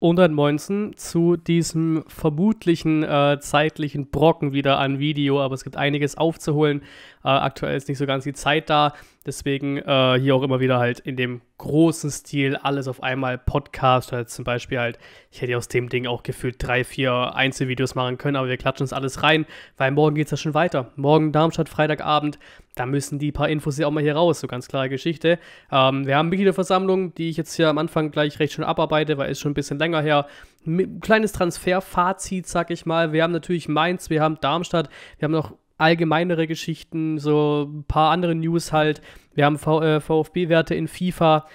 Und dann Moinsen zu diesem vermutlichen äh, zeitlichen Brocken wieder an Video, aber es gibt einiges aufzuholen. Äh, aktuell ist nicht so ganz die Zeit da. Deswegen äh, hier auch immer wieder halt in dem großen Stil alles auf einmal Podcast, halt zum Beispiel halt, ich hätte aus dem Ding auch gefühlt drei, vier Einzelvideos machen können, aber wir klatschen es alles rein, weil morgen geht es ja schon weiter. Morgen Darmstadt, Freitagabend, da müssen die paar Infos ja auch mal hier raus, so ganz klare Geschichte. Ähm, wir haben Mitgliederversammlung, die ich jetzt hier am Anfang gleich recht schon abarbeite, weil ist schon ein bisschen länger her. Ein kleines Transferfazit, sag ich mal. Wir haben natürlich Mainz, wir haben Darmstadt, wir haben noch allgemeinere Geschichten, so ein paar andere News halt. Wir haben äh, VfB-Werte in FIFA,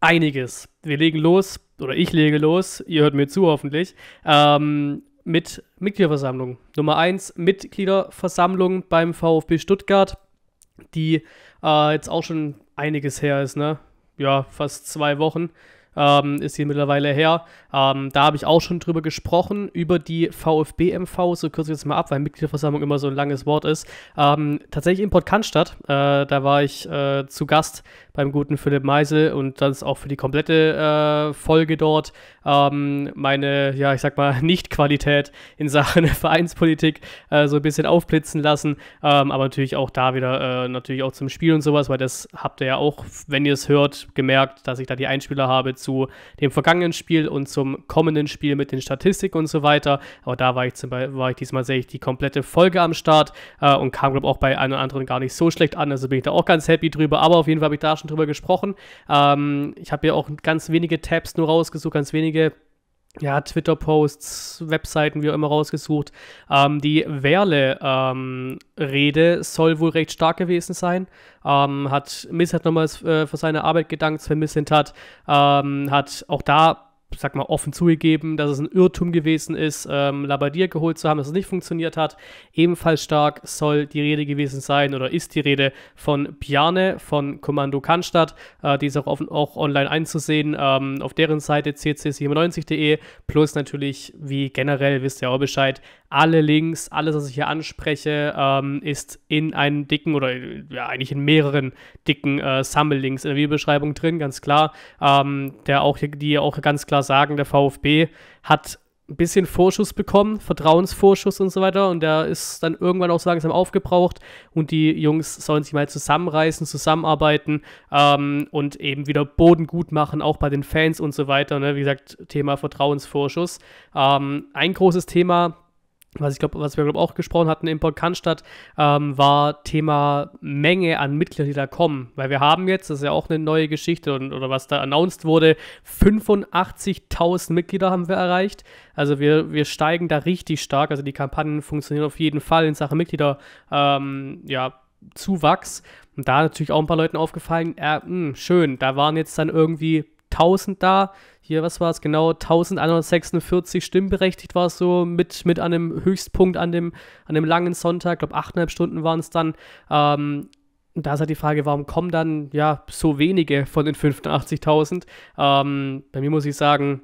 einiges. Wir legen los, oder ich lege los, ihr hört mir zu hoffentlich, ähm, mit Mitgliederversammlung. Nummer eins, Mitgliederversammlung beim VfB Stuttgart, die äh, jetzt auch schon einiges her ist, ne? Ja, fast zwei Wochen ähm, ist hier mittlerweile her. Ähm, da habe ich auch schon drüber gesprochen, über die VfB-MV, so kürze ich jetzt mal ab, weil Mitgliederversammlung immer so ein langes Wort ist. Ähm, tatsächlich in Port Cannstatt, äh, da war ich äh, zu Gast beim guten Philipp Meisel und das ist auch für die komplette äh, Folge dort ähm, meine, ja, ich sag mal, Nicht-Qualität in Sachen Vereinspolitik äh, so ein bisschen aufblitzen lassen. Ähm, aber natürlich auch da wieder, äh, natürlich auch zum Spiel und sowas, weil das habt ihr ja auch, wenn ihr es hört, gemerkt, dass ich da die Einspieler habe zu dem vergangenen Spiel und zum kommenden Spiel mit den Statistiken und so weiter. Aber da war ich, zum Beispiel, war ich diesmal sehe ich die komplette Folge am Start äh, und kam, glaube ich, auch bei einem oder anderen gar nicht so schlecht an. Also bin ich da auch ganz happy drüber. Aber auf jeden Fall habe ich da schon drüber gesprochen. Ähm, ich habe ja auch ganz wenige Tabs nur rausgesucht, ganz wenige ja, Twitter-Posts, Webseiten, wie auch immer rausgesucht. Ähm, die Werle-Rede ähm, soll wohl recht stark gewesen sein. Ähm, hat Miss hat nochmals äh, für seine Arbeit gedankt, Sven Miss hat, ähm, hat auch da sag mal, offen zugegeben, dass es ein Irrtum gewesen ist, ähm, Labadier geholt zu haben, dass es nicht funktioniert hat. Ebenfalls stark soll die Rede gewesen sein oder ist die Rede von Piane von Kommando Kannstadt. Äh, die ist auch, offen, auch online einzusehen ähm, auf deren Seite cc97.de plus natürlich, wie generell, wisst ihr auch Bescheid, alle Links, alles, was ich hier anspreche, ähm, ist in einem dicken oder ja, eigentlich in mehreren dicken äh, Sammellinks in der Videobeschreibung drin, ganz klar. Ähm, der auch die auch ganz klar sagen, der VfB hat ein bisschen Vorschuss bekommen, Vertrauensvorschuss und so weiter. Und der ist dann irgendwann auch so langsam aufgebraucht. Und die Jungs sollen sich mal zusammenreißen, zusammenarbeiten ähm, und eben wieder Boden gut machen, auch bei den Fans und so weiter. Ne? Wie gesagt, Thema Vertrauensvorschuss. Ähm, ein großes Thema, was ich glaube, was wir glaube auch gesprochen hatten in Port Cannstatt, ähm, war Thema Menge an Mitgliedern, die da kommen. Weil wir haben jetzt, das ist ja auch eine neue Geschichte und, oder was da announced wurde, 85.000 Mitglieder haben wir erreicht. Also wir, wir steigen da richtig stark. Also die Kampagnen funktionieren auf jeden Fall in Sachen Mitglieder, ähm, ja, Zuwachs. Und da natürlich auch ein paar Leuten aufgefallen, äh, hm, mh, schön, da waren jetzt dann irgendwie 1000 da. Hier, was war es genau? 1146 stimmberechtigt war es so mit, mit einem Höchstpunkt an dem, an dem langen Sonntag. Ich glaube, 8,5 Stunden waren es dann. Ähm, da ist halt die Frage, warum kommen dann ja so wenige von den 85.000? Ähm, bei mir muss ich sagen,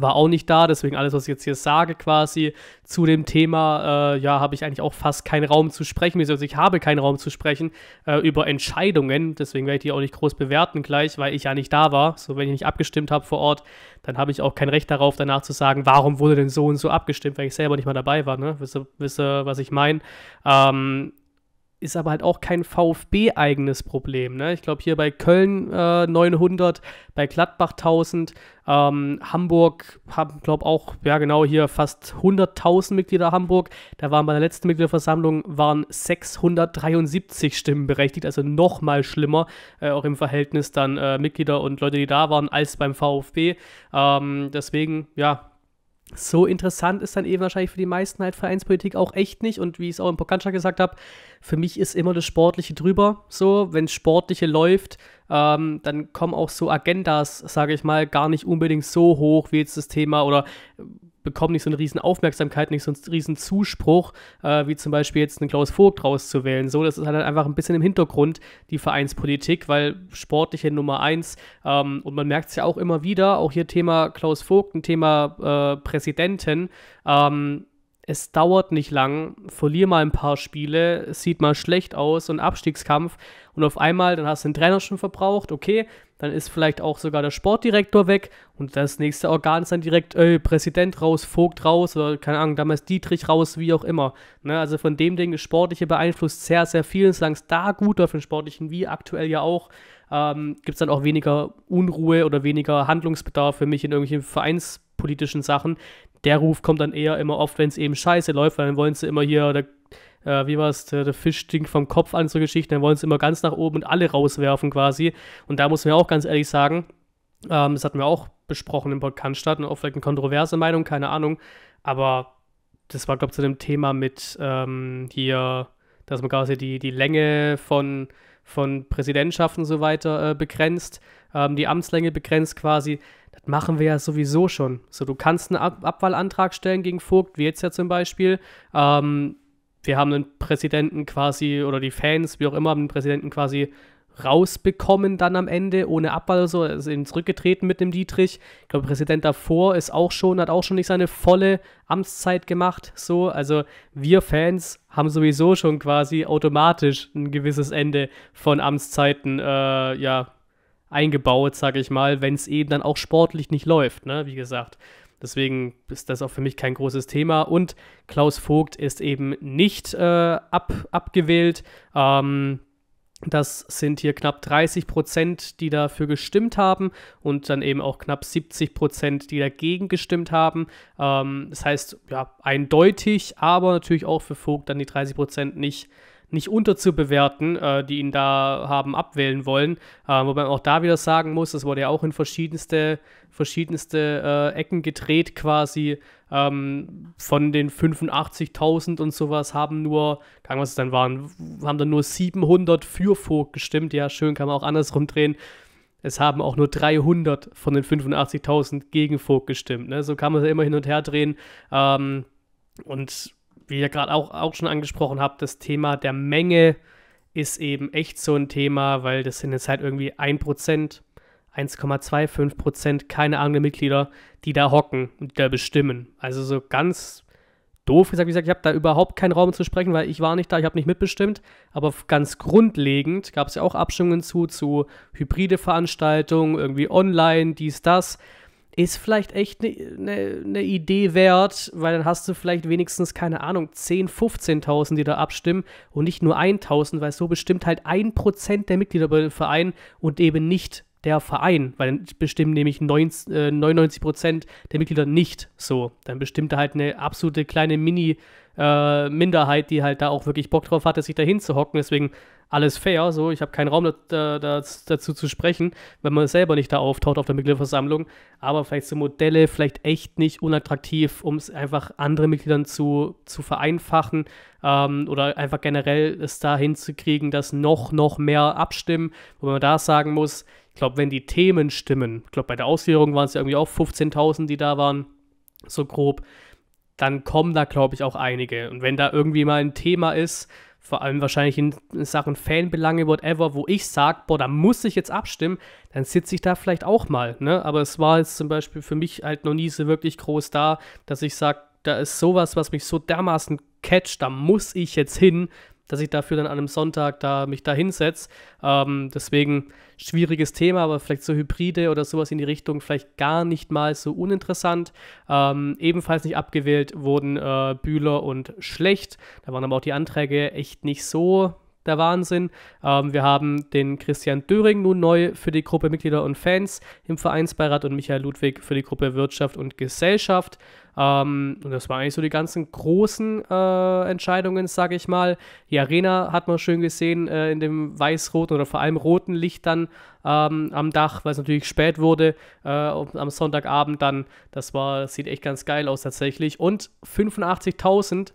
war auch nicht da, deswegen alles, was ich jetzt hier sage quasi zu dem Thema, äh, ja, habe ich eigentlich auch fast keinen Raum zu sprechen, also ich habe keinen Raum zu sprechen äh, über Entscheidungen, deswegen werde ich die auch nicht groß bewerten gleich, weil ich ja nicht da war, so wenn ich nicht abgestimmt habe vor Ort, dann habe ich auch kein Recht darauf, danach zu sagen, warum wurde denn so und so abgestimmt, weil ich selber nicht mal dabei war, ne, wisst ihr, was ich meine, ähm, ist aber halt auch kein VfB-eigenes Problem. Ne? Ich glaube, hier bei Köln äh, 900, bei Gladbach 1000, ähm, Hamburg haben, glaube ich, auch, ja genau, hier fast 100.000 Mitglieder Hamburg. Da waren bei der letzten Mitgliederversammlung waren 673 Stimmen berechtigt, also noch mal schlimmer, äh, auch im Verhältnis dann äh, Mitglieder und Leute, die da waren, als beim VfB. Ähm, deswegen, ja, so interessant ist dann eben eh wahrscheinlich für die meisten halt Vereinspolitik auch echt nicht. Und wie ich es auch im Pokancha gesagt habe, für mich ist immer das Sportliche drüber. So, wenn Sportliche läuft, ähm, dann kommen auch so Agendas, sage ich mal, gar nicht unbedingt so hoch wie jetzt das Thema oder bekommen nicht so eine riesen Aufmerksamkeit, nicht so einen riesen Zuspruch, äh, wie zum Beispiel jetzt einen Klaus Vogt rauszuwählen. So, das ist halt einfach ein bisschen im Hintergrund, die Vereinspolitik, weil sportliche Nummer eins, ähm, und man merkt es ja auch immer wieder, auch hier Thema Klaus Vogt, ein Thema äh, Präsidenten, ähm, es dauert nicht lang, verlier mal ein paar Spiele, es sieht mal schlecht aus, so ein Abstiegskampf und auf einmal, dann hast du den Trainer schon verbraucht, okay, dann ist vielleicht auch sogar der Sportdirektor weg und das nächste Organ ist dann direkt ey, Präsident raus, Vogt raus oder keine Ahnung, damals Dietrich raus, wie auch immer. Ne? Also von dem Ding ist Sportliche beeinflusst sehr, sehr viel, Und solange es da gut läuft im Sportlichen, wie aktuell ja auch, ähm, gibt es dann auch weniger Unruhe oder weniger Handlungsbedarf für mich in irgendwelchen vereinspolitischen Sachen. Der Ruf kommt dann eher immer oft, wenn es eben scheiße läuft, weil dann wollen sie immer hier, der äh, wie war es, der, der, Fisch stinkt vom Kopf an, so Geschichten, dann wollen sie immer ganz nach oben und alle rauswerfen quasi. Und da muss man ja auch ganz ehrlich sagen, ähm, das hatten wir auch besprochen im Podcast statt und auch vielleicht eine kontroverse Meinung, keine Ahnung, aber das war, glaube ich, zu dem Thema mit ähm, hier, dass man quasi die, die Länge von, von Präsidentschaften und so weiter äh, begrenzt, ähm, die Amtslänge begrenzt quasi. Das machen wir ja sowieso schon. So, du kannst einen Ab Abwahlantrag stellen gegen Vogt, wie jetzt ja zum Beispiel. Ähm, wir haben den Präsidenten quasi oder die Fans, wie auch immer, haben den Präsidenten quasi rausbekommen dann am Ende ohne Abwahl oder so, ist eben zurückgetreten mit dem Dietrich. Ich glaube, Präsident davor ist auch schon, hat auch schon nicht seine volle Amtszeit gemacht. So, also wir Fans haben sowieso schon quasi automatisch ein gewisses Ende von Amtszeiten, äh, ja, eingebaut, sage ich mal, wenn es eben dann auch sportlich nicht läuft, ne, wie gesagt. Deswegen ist das auch für mich kein großes Thema. Und Klaus Vogt ist eben nicht äh, ab, abgewählt. Ähm, das sind hier knapp 30 Prozent, die dafür gestimmt haben und dann eben auch knapp 70 Prozent, die dagegen gestimmt haben. Ähm, das heißt, ja, eindeutig, aber natürlich auch für Vogt dann die 30 Prozent nicht nicht unterzubewerten, äh, die ihn da haben abwählen wollen. Äh, wobei man auch da wieder sagen muss, das wurde ja auch in verschiedenste, verschiedenste äh, Ecken gedreht quasi. Ähm, von den 85.000 und sowas haben nur, kann was es dann waren, haben dann nur 700 für Vogt gestimmt. Ja, schön, kann man auch andersrum drehen. Es haben auch nur 300 von den 85.000 gegen Vogt gestimmt. Ne? So kann man es ja immer hin und her drehen. Ähm, und wie ihr gerade auch, auch schon angesprochen habt, das Thema der Menge ist eben echt so ein Thema, weil das sind jetzt halt irgendwie 1%, 1,25 Prozent, keine der Mitglieder, die da hocken und die da bestimmen. Also so ganz doof gesagt, wie gesagt, ich habe da überhaupt keinen Raum zu sprechen, weil ich war nicht da, ich habe nicht mitbestimmt. Aber ganz grundlegend gab es ja auch Abstimmungen zu, zu hybride Veranstaltungen, irgendwie online, dies, das ist vielleicht echt eine ne, ne Idee wert, weil dann hast du vielleicht wenigstens, keine Ahnung, 10.000, 15.000, die da abstimmen und nicht nur 1.000, weil so bestimmt halt 1% der Mitglieder bei dem Verein und eben nicht der Verein, weil dann bestimmen nämlich 90, äh, 99% der Mitglieder nicht so. Dann bestimmt da halt eine absolute kleine Mini- äh, Minderheit, die halt da auch wirklich Bock drauf hatte, sich da hinzuhocken. Deswegen alles fair, so. Ich habe keinen Raum da, äh, da, dazu zu sprechen, wenn man selber nicht da auftaucht auf der Mitgliederversammlung. Aber vielleicht so Modelle, vielleicht echt nicht unattraktiv, um es einfach anderen Mitgliedern zu, zu vereinfachen ähm, oder einfach generell es da hinzukriegen, dass noch, noch mehr abstimmen, wo man da sagen muss, ich glaube, wenn die Themen stimmen, ich glaube, bei der Ausführung waren es ja irgendwie auch 15.000, die da waren, so grob dann kommen da, glaube ich, auch einige. Und wenn da irgendwie mal ein Thema ist, vor allem wahrscheinlich in Sachen Fanbelange, whatever, wo ich sage, boah, da muss ich jetzt abstimmen, dann sitze ich da vielleicht auch mal. Ne? Aber es war jetzt zum Beispiel für mich halt noch nie so wirklich groß da, dass ich sage, da ist sowas, was mich so dermaßen catcht, da muss ich jetzt hin, dass ich dafür dann an einem Sonntag da mich da hinsetze. Ähm, deswegen schwieriges Thema, aber vielleicht so Hybride oder sowas in die Richtung vielleicht gar nicht mal so uninteressant. Ähm, ebenfalls nicht abgewählt wurden äh, Bühler und Schlecht. Da waren aber auch die Anträge echt nicht so der Wahnsinn. Ähm, wir haben den Christian Döring nun neu für die Gruppe Mitglieder und Fans im Vereinsbeirat und Michael Ludwig für die Gruppe Wirtschaft und Gesellschaft. Ähm, und das waren eigentlich so die ganzen großen äh, Entscheidungen, sage ich mal. Die Arena hat man schön gesehen äh, in dem weiß-roten oder vor allem roten Licht dann ähm, am Dach, weil es natürlich spät wurde äh, am Sonntagabend dann. Das war das sieht echt ganz geil aus tatsächlich. Und 85.000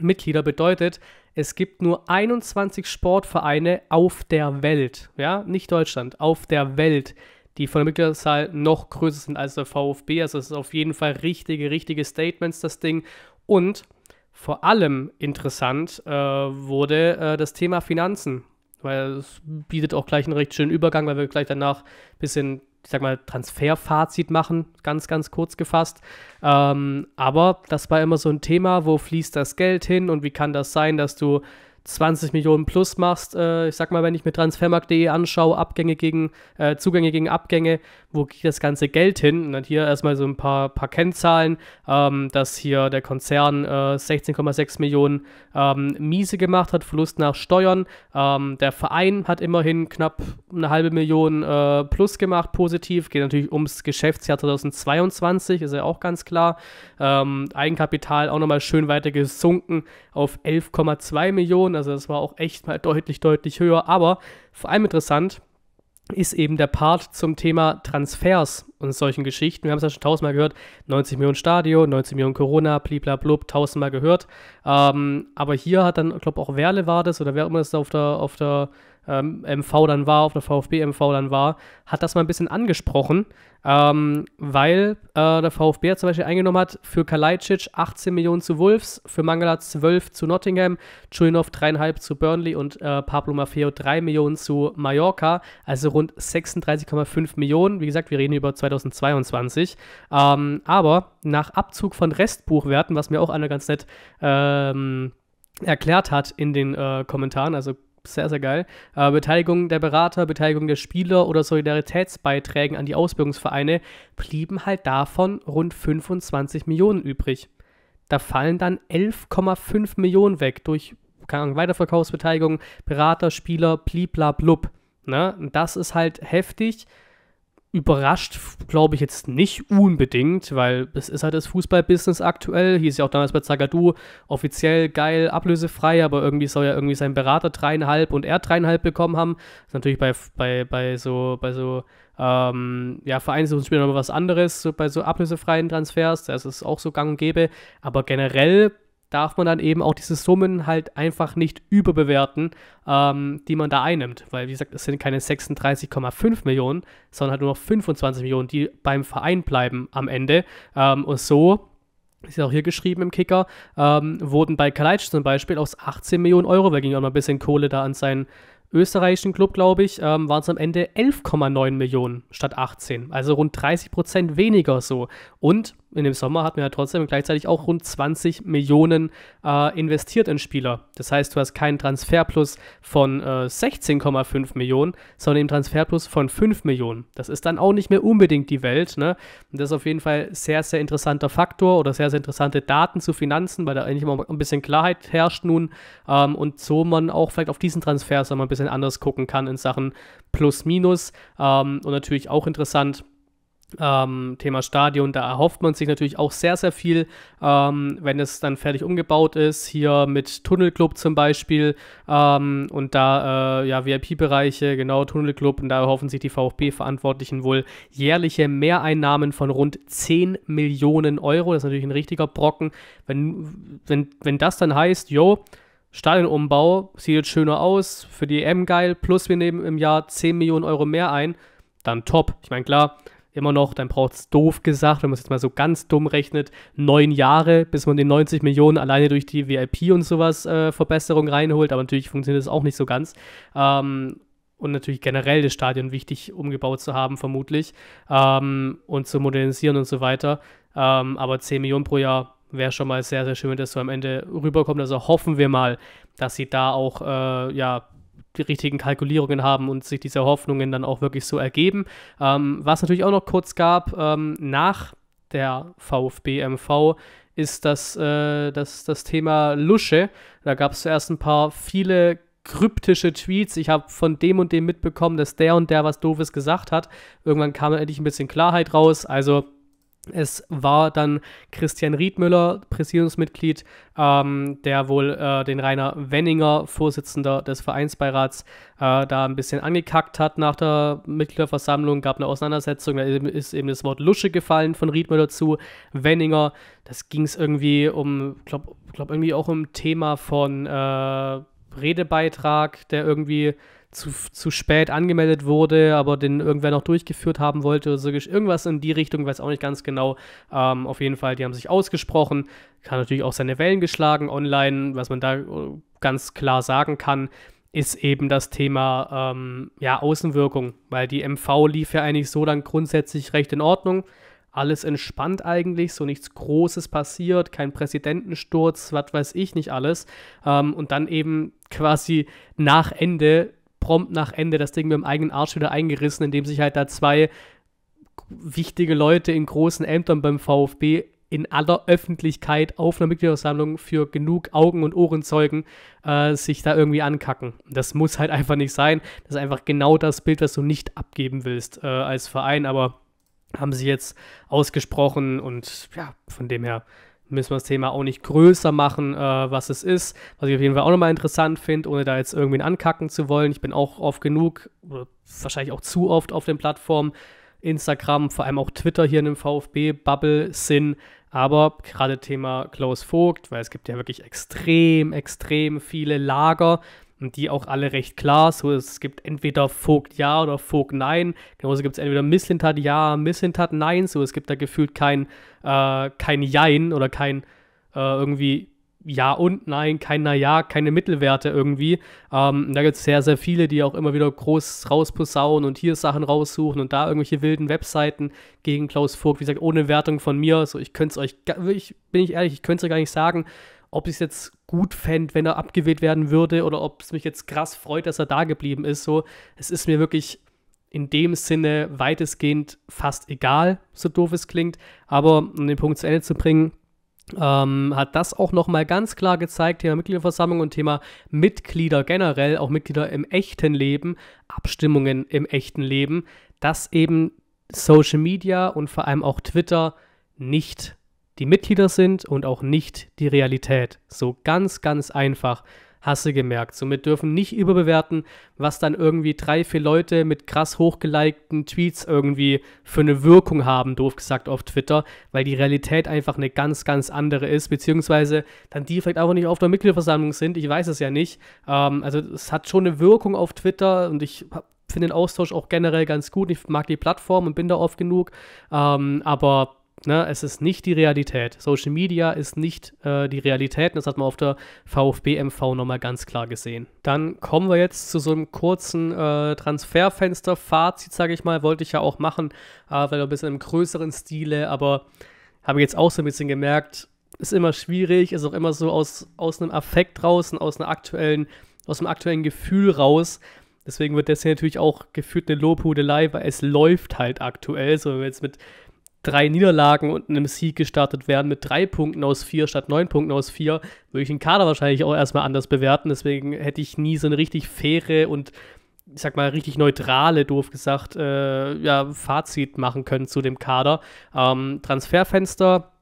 Mitglieder bedeutet, es gibt nur 21 Sportvereine auf der Welt, ja, nicht Deutschland, auf der Welt, die von der Mitgliederzahl noch größer sind als der VfB. Also es ist auf jeden Fall richtige, richtige Statements, das Ding. Und vor allem interessant äh, wurde äh, das Thema Finanzen, weil es bietet auch gleich einen recht schönen Übergang, weil wir gleich danach ein bisschen, ich sag mal, Transferfazit machen, ganz, ganz kurz gefasst. Ähm, aber das war immer so ein Thema, wo fließt das Geld hin und wie kann das sein, dass du 20 Millionen plus machst, äh, ich sag mal, wenn ich mir transfermarkt.de anschaue, Abgänge gegen, äh, Zugänge gegen Abgänge, wo geht das ganze Geld hin? Und dann hier erstmal so ein paar, paar Kennzahlen, ähm, dass hier der Konzern äh, 16,6 Millionen ähm, Miese gemacht hat, Verlust nach Steuern. Ähm, der Verein hat immerhin knapp eine halbe Million äh, plus gemacht, positiv. Geht natürlich ums Geschäftsjahr 2022, ist ja auch ganz klar. Ähm, Eigenkapital auch nochmal schön weiter gesunken auf 11,2 Millionen. Also das war auch echt mal deutlich, deutlich höher. Aber vor allem interessant ist eben der Part zum Thema Transfers und solchen Geschichten. Wir haben es ja schon tausendmal gehört, 90 Millionen Stadio, 90 Millionen Corona, bliblablub, tausendmal gehört. Ähm, aber hier hat dann, ich glaube auch Werle war das oder wer immer das auf der, auf der ähm, MV dann war, auf der VfB-MV dann war, hat das mal ein bisschen angesprochen, ähm, weil äh, der VfB zum Beispiel eingenommen hat, für Kalajdzic 18 Millionen zu Wolves, für Mangala 12 zu Nottingham, Chulinov 3,5 zu Burnley und äh, Pablo Maffeo 3 Millionen zu Mallorca, also rund 36,5 Millionen. Wie gesagt, wir reden über 2022. Ähm, aber nach Abzug von Restbuchwerten, was mir auch einer ganz nett ähm, erklärt hat in den äh, Kommentaren, also sehr, sehr geil. Äh, Beteiligung der Berater, Beteiligung der Spieler oder Solidaritätsbeiträgen an die Ausbildungsvereine blieben halt davon rund 25 Millionen übrig. Da fallen dann 11,5 Millionen weg durch keine Ahnung, Weiterverkaufsbeteiligung, Berater, Spieler, blibla blub. Ne? Das ist halt heftig überrascht, glaube ich jetzt nicht unbedingt, weil es ist halt das Fußballbusiness aktuell. Hieß ja auch damals bei Zagadou offiziell geil, ablösefrei, aber irgendwie soll ja irgendwie sein Berater dreieinhalb und er dreieinhalb bekommen haben. Das ist natürlich bei, bei, bei so, bei so ähm, ja, Vereinsspielern nochmal was anderes, so bei so ablösefreien Transfers, da ist es auch so gang und gäbe. Aber generell darf man dann eben auch diese Summen halt einfach nicht überbewerten, ähm, die man da einnimmt. Weil, wie gesagt, es sind keine 36,5 Millionen, sondern halt nur noch 25 Millionen, die beim Verein bleiben am Ende. Ähm, und so, ist ja auch hier geschrieben im Kicker, ähm, wurden bei Kaleitsch zum Beispiel aus 18 Millionen Euro, weil ging auch noch ein bisschen Kohle da an seinen österreichischen Club, glaube ich, ähm, waren es am Ende 11,9 Millionen statt 18. Also rund 30 Prozent weniger so. Und in dem Sommer hat man ja trotzdem gleichzeitig auch rund 20 Millionen äh, investiert in Spieler. Das heißt, du hast keinen Transferplus von äh, 16,5 Millionen, sondern eben Transferplus von 5 Millionen. Das ist dann auch nicht mehr unbedingt die Welt. Ne? Und das ist auf jeden Fall sehr, sehr interessanter Faktor oder sehr, sehr interessante Daten zu Finanzen, weil da eigentlich immer ein bisschen Klarheit herrscht nun ähm, und so man auch vielleicht auf diesen Transfer so ein bisschen anders gucken kann in Sachen Plus-Minus ähm, und natürlich auch interessant ähm, Thema Stadion, da erhofft man sich natürlich auch sehr, sehr viel, ähm, wenn es dann fertig umgebaut ist. Hier mit Tunnelclub zum Beispiel ähm, und da äh, ja VIP-Bereiche, genau Tunnelclub und da erhoffen sich die VfB-Verantwortlichen wohl jährliche Mehreinnahmen von rund 10 Millionen Euro. Das ist natürlich ein richtiger Brocken. Wenn, wenn, wenn das dann heißt, yo, Stadionumbau sieht jetzt schöner aus, für die EM geil, plus wir nehmen im Jahr 10 Millionen Euro mehr ein, dann top. Ich meine, klar, immer noch, dann braucht es doof gesagt, wenn man es jetzt mal so ganz dumm rechnet, neun Jahre, bis man den 90 Millionen alleine durch die VIP und sowas äh, Verbesserung reinholt. Aber natürlich funktioniert das auch nicht so ganz. Ähm, und natürlich generell das Stadion wichtig umgebaut zu haben, vermutlich, ähm, und zu modernisieren und so weiter. Ähm, aber 10 Millionen pro Jahr wäre schon mal sehr, sehr schön, wenn das so am Ende rüberkommt. Also hoffen wir mal, dass sie da auch äh, ja, die richtigen Kalkulierungen haben und sich diese Hoffnungen dann auch wirklich so ergeben. Ähm, was natürlich auch noch kurz gab, ähm, nach der VfB-MV ist das, äh, das, das Thema Lusche. Da gab es zuerst ein paar viele kryptische Tweets. Ich habe von dem und dem mitbekommen, dass der und der was Doofes gesagt hat. Irgendwann kam endlich ein bisschen Klarheit raus. Also es war dann Christian Riedmüller, Präsidiumsmitglied, ähm, der wohl äh, den Rainer Wenninger, Vorsitzender des Vereinsbeirats, äh, da ein bisschen angekackt hat nach der Mitgliederversammlung, gab eine Auseinandersetzung, da ist eben das Wort Lusche gefallen von Riedmüller zu Wenninger. Das ging es irgendwie um, glaube glaub irgendwie auch um Thema von äh, Redebeitrag, der irgendwie zu, zu spät angemeldet wurde, aber den irgendwer noch durchgeführt haben wollte oder so. Irgendwas in die Richtung, weiß auch nicht ganz genau. Ähm, auf jeden Fall, die haben sich ausgesprochen. Kann natürlich auch seine Wellen geschlagen online. Was man da äh, ganz klar sagen kann, ist eben das Thema ähm, ja, Außenwirkung, weil die MV lief ja eigentlich so dann grundsätzlich recht in Ordnung. Alles entspannt eigentlich, so nichts Großes passiert, kein Präsidentensturz, was weiß ich nicht alles. Ähm, und dann eben quasi nach Ende prompt nach Ende das Ding mit dem eigenen Arsch wieder eingerissen, indem sich halt da zwei wichtige Leute in großen Ämtern beim VfB in aller Öffentlichkeit auf einer Mitgliederversammlung für genug Augen- und Ohrenzeugen äh, sich da irgendwie ankacken. Das muss halt einfach nicht sein. Das ist einfach genau das Bild, was du nicht abgeben willst äh, als Verein, aber haben sie jetzt ausgesprochen und ja, von dem her müssen wir das Thema auch nicht größer machen, äh, was es ist. Was ich auf jeden Fall auch nochmal interessant finde, ohne da jetzt irgendwen ankacken zu wollen. Ich bin auch oft genug, wahrscheinlich auch zu oft auf den Plattformen, Instagram, vor allem auch Twitter hier in dem VfB-Bubble, Sinn. Aber gerade Thema Klaus Vogt, weil es gibt ja wirklich extrem, extrem viele Lager, und die auch alle recht klar. So, es gibt entweder Vogt ja oder Vogt nein. Genauso gibt es entweder Misslintat ja, Misslintat nein. So, es gibt da gefühlt kein, äh, kein Jein oder kein äh, irgendwie ja und Nein, kein Naja, keine Mittelwerte irgendwie. Ähm, da gibt es sehr, sehr viele, die auch immer wieder groß rausposaunen und hier Sachen raussuchen und da irgendwelche wilden Webseiten gegen Klaus Vogt, wie gesagt, ohne Wertung von mir. So, ich könnte es euch, ich, bin ich ehrlich, ich könnte es euch gar nicht sagen ob ich es jetzt gut fände, wenn er abgewählt werden würde oder ob es mich jetzt krass freut, dass er da geblieben ist. So, es ist mir wirklich in dem Sinne weitestgehend fast egal, so doof es klingt. Aber um den Punkt zu Ende zu bringen, ähm, hat das auch nochmal ganz klar gezeigt, Thema Mitgliederversammlung und Thema Mitglieder generell, auch Mitglieder im echten Leben, Abstimmungen im echten Leben, dass eben Social Media und vor allem auch Twitter nicht die Mitglieder sind und auch nicht die Realität. So ganz, ganz einfach. Hasse gemerkt. Somit dürfen nicht überbewerten, was dann irgendwie drei, vier Leute mit krass hochgelikten Tweets irgendwie für eine Wirkung haben, doof gesagt auf Twitter, weil die Realität einfach eine ganz, ganz andere ist, beziehungsweise dann die vielleicht auch nicht auf der Mitgliederversammlung sind, ich weiß es ja nicht. Ähm, also es hat schon eine Wirkung auf Twitter und ich finde den Austausch auch generell ganz gut. Ich mag die Plattform und bin da oft genug, ähm, aber Ne, es ist nicht die Realität. Social Media ist nicht äh, die Realität. das hat man auf der VfB-MV nochmal ganz klar gesehen. Dann kommen wir jetzt zu so einem kurzen äh, Transferfenster-Fazit, sage ich mal. Wollte ich ja auch machen, äh, weil ein bisschen im größeren Stile. Aber habe ich jetzt auch so ein bisschen gemerkt, ist immer schwierig, ist auch immer so aus, aus einem Affekt draußen, aus, einer aktuellen, aus einem aktuellen Gefühl raus. Deswegen wird das hier natürlich auch gefühlt eine Lobhudelei, weil es läuft halt aktuell. So, wenn wir jetzt mit drei Niederlagen und einem Sieg gestartet wären mit drei Punkten aus vier statt neun Punkten aus vier, würde ich den Kader wahrscheinlich auch erstmal anders bewerten. Deswegen hätte ich nie so eine richtig faire und ich sag mal, richtig neutrale, doof gesagt, äh, ja, Fazit machen können zu dem Kader. Ähm, Transferfenster,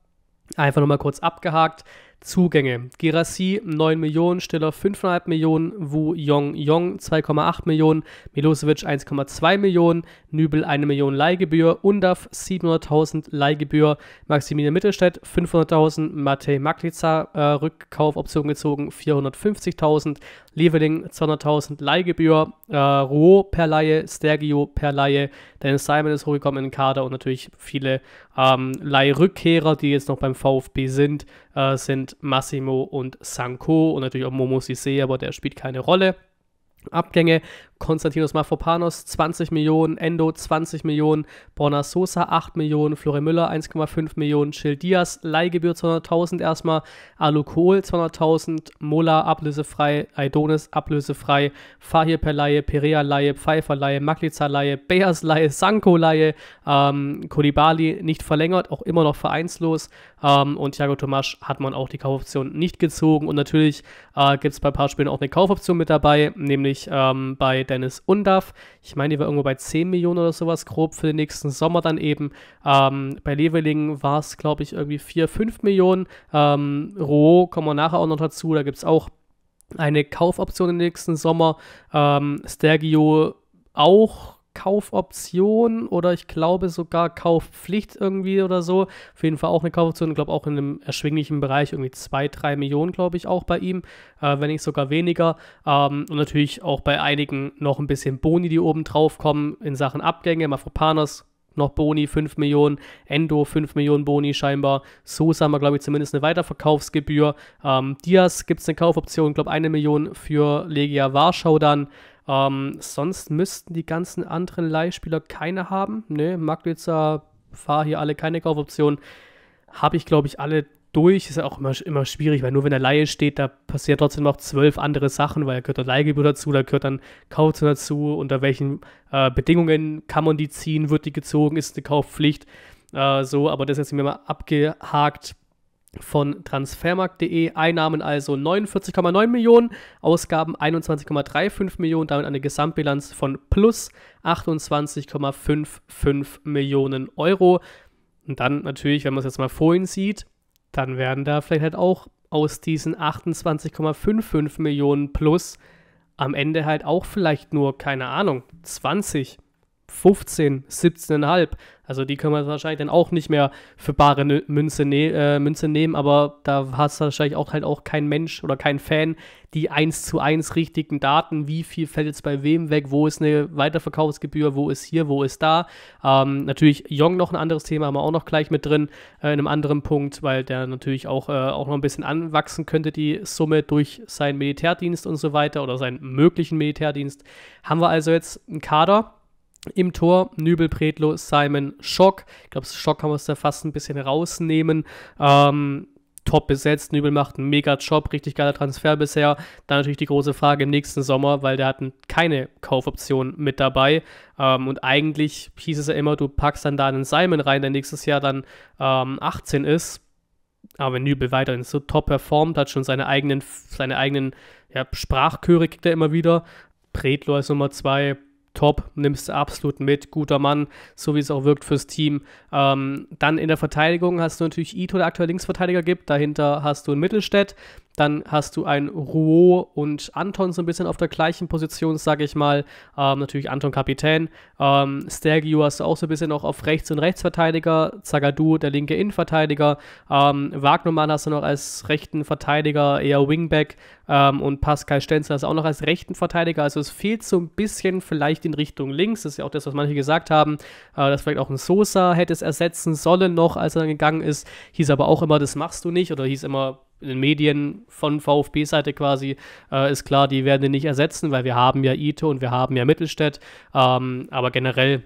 einfach nochmal kurz abgehakt. Zugänge. Girassi 9 Millionen, Stiller 5,5 Millionen, Wu Yong Yong 2,8 Millionen, Milosevic 1,2 Millionen, Nübel 1 Million Leihgebühr, Undav 700.000 Leihgebühr, Maximilian Mittelstädt 500.000, Matej Maklica äh, Rückkaufoption gezogen 450.000, Leveling 200.000 Leihgebühr, äh, Ruo per Laie, Stergio per Laie, Dennis Simon ist hochgekommen in den Kader und natürlich viele ähm, Leihrückkehrer, die jetzt noch beim VfB sind, äh, sind Massimo und Sanko und natürlich auch Momo Sise, aber der spielt keine Rolle. Abgänge Konstantinos Mafropanos 20 Millionen, Endo 20 Millionen, Borna Sosa 8 Millionen, Flore Müller 1,5 Millionen, Schill Diaz, Leihgebühr 200.000 erstmal, Alu Kohl 200.000, Mola ablösefrei, Aidonis ablösefrei, Fahir per Laie, Perea Laie, Pfeiffer Laie, Maklitzer Laie, Bears Laie, Sanko Laie, ähm, Kolibali nicht verlängert, auch immer noch vereinslos ähm, und Thiago Tomasch hat man auch die Kaufoption nicht gezogen und natürlich äh, gibt es bei ein paar Spielen auch eine Kaufoption mit dabei, nämlich ähm, bei Dennis Undaff. Ich meine, die war irgendwo bei 10 Millionen oder sowas grob für den nächsten Sommer dann eben. Ähm, bei Leveling war es, glaube ich, irgendwie 4, 5 Millionen. Ähm, Roh kommen wir nachher auch noch dazu. Da gibt es auch eine Kaufoption im nächsten Sommer. Ähm, Stergio auch Kaufoption oder ich glaube sogar Kaufpflicht irgendwie oder so. Auf jeden Fall auch eine Kaufoption, ich glaube auch in einem erschwinglichen Bereich, irgendwie 2, 3 Millionen, glaube ich, auch bei ihm, äh, wenn nicht sogar weniger. Ähm, und natürlich auch bei einigen noch ein bisschen Boni, die oben drauf kommen in Sachen Abgänge. Mafropanos noch Boni 5 Millionen, Endo 5 Millionen Boni scheinbar. Sosa haben wir, glaube ich, zumindest eine Weiterverkaufsgebühr. Ähm, Diaz gibt es eine Kaufoption, glaube eine Million für Legia Warschau dann. Ähm, sonst müssten die ganzen anderen Leihspieler keine haben. Ne, Magnitzer, Fahr hier alle keine Kaufoption. Habe ich, glaube ich, alle durch. Ist ja auch immer, immer schwierig, weil nur wenn der Laie steht, da passieren trotzdem noch zwölf andere Sachen, weil da gehört dann Leihgebühr dazu, da gehört dann Kaufoption dazu, unter welchen äh, Bedingungen kann man die ziehen, wird die gezogen, ist eine Kaufpflicht. Äh, so, aber das ist jetzt mir mal abgehakt von transfermarkt.de. Einnahmen also 49,9 Millionen, Ausgaben 21,35 Millionen, damit eine Gesamtbilanz von plus 28,55 Millionen Euro. Und dann natürlich, wenn man es jetzt mal vorhin sieht, dann werden da vielleicht halt auch aus diesen 28,55 Millionen plus am Ende halt auch vielleicht nur, keine Ahnung, 20 Millionen. 15, 17,5. Also die können wir wahrscheinlich dann auch nicht mehr für bare Münze, ne äh, Münze nehmen, aber da hast du wahrscheinlich auch halt auch kein Mensch oder kein Fan die 1 zu 1 richtigen Daten, wie viel fällt jetzt bei wem weg, wo ist eine Weiterverkaufsgebühr, wo ist hier, wo ist da. Ähm, natürlich Jong noch ein anderes Thema, haben wir auch noch gleich mit drin, äh, in einem anderen Punkt, weil der natürlich auch, äh, auch noch ein bisschen anwachsen könnte, die Summe durch seinen Militärdienst und so weiter oder seinen möglichen Militärdienst. Haben wir also jetzt einen Kader, im Tor Nübel, Predlo, Simon, Schock. Ich glaube, Schock kann man es da fast ein bisschen rausnehmen. Ähm, top besetzt. Nübel macht einen mega Job, richtig geiler Transfer bisher. Dann natürlich die große Frage im nächsten Sommer, weil der hat keine Kaufoption mit dabei. Ähm, und eigentlich hieß es ja immer, du packst dann da einen Simon rein, der nächstes Jahr dann ähm, 18 ist. Aber wenn Nübel weiterhin so top performt, hat schon seine eigenen, seine eigenen ja, Sprachchöre kriegt er immer wieder. Predlo als Nummer 2 top, nimmst du absolut mit, guter Mann, so wie es auch wirkt fürs Team. Ähm, dann in der Verteidigung hast du natürlich Ito, der aktuell Linksverteidiger gibt, dahinter hast du einen Mittelstädt, dann hast du ein Rouault und Anton so ein bisschen auf der gleichen Position, sage ich mal. Ähm, natürlich Anton Kapitän. Ähm, Stergio hast du auch so ein bisschen noch auf Rechts- und Rechtsverteidiger. Zagadou, der linke Innenverteidiger. Ähm, Wagnermann hast du noch als rechten Verteidiger, eher Wingback. Ähm, und Pascal Stenzel hast du auch noch als rechten Verteidiger. Also es fehlt so ein bisschen vielleicht in Richtung links. Das ist ja auch das, was manche gesagt haben, äh, dass vielleicht auch ein Sosa hätte es ersetzen sollen noch, als er dann gegangen ist. Hieß aber auch immer, das machst du nicht. Oder hieß immer, in den Medien von VfB-Seite quasi äh, ist klar, die werden den nicht ersetzen, weil wir haben ja Ito und wir haben ja Mittelstädt. Ähm, aber generell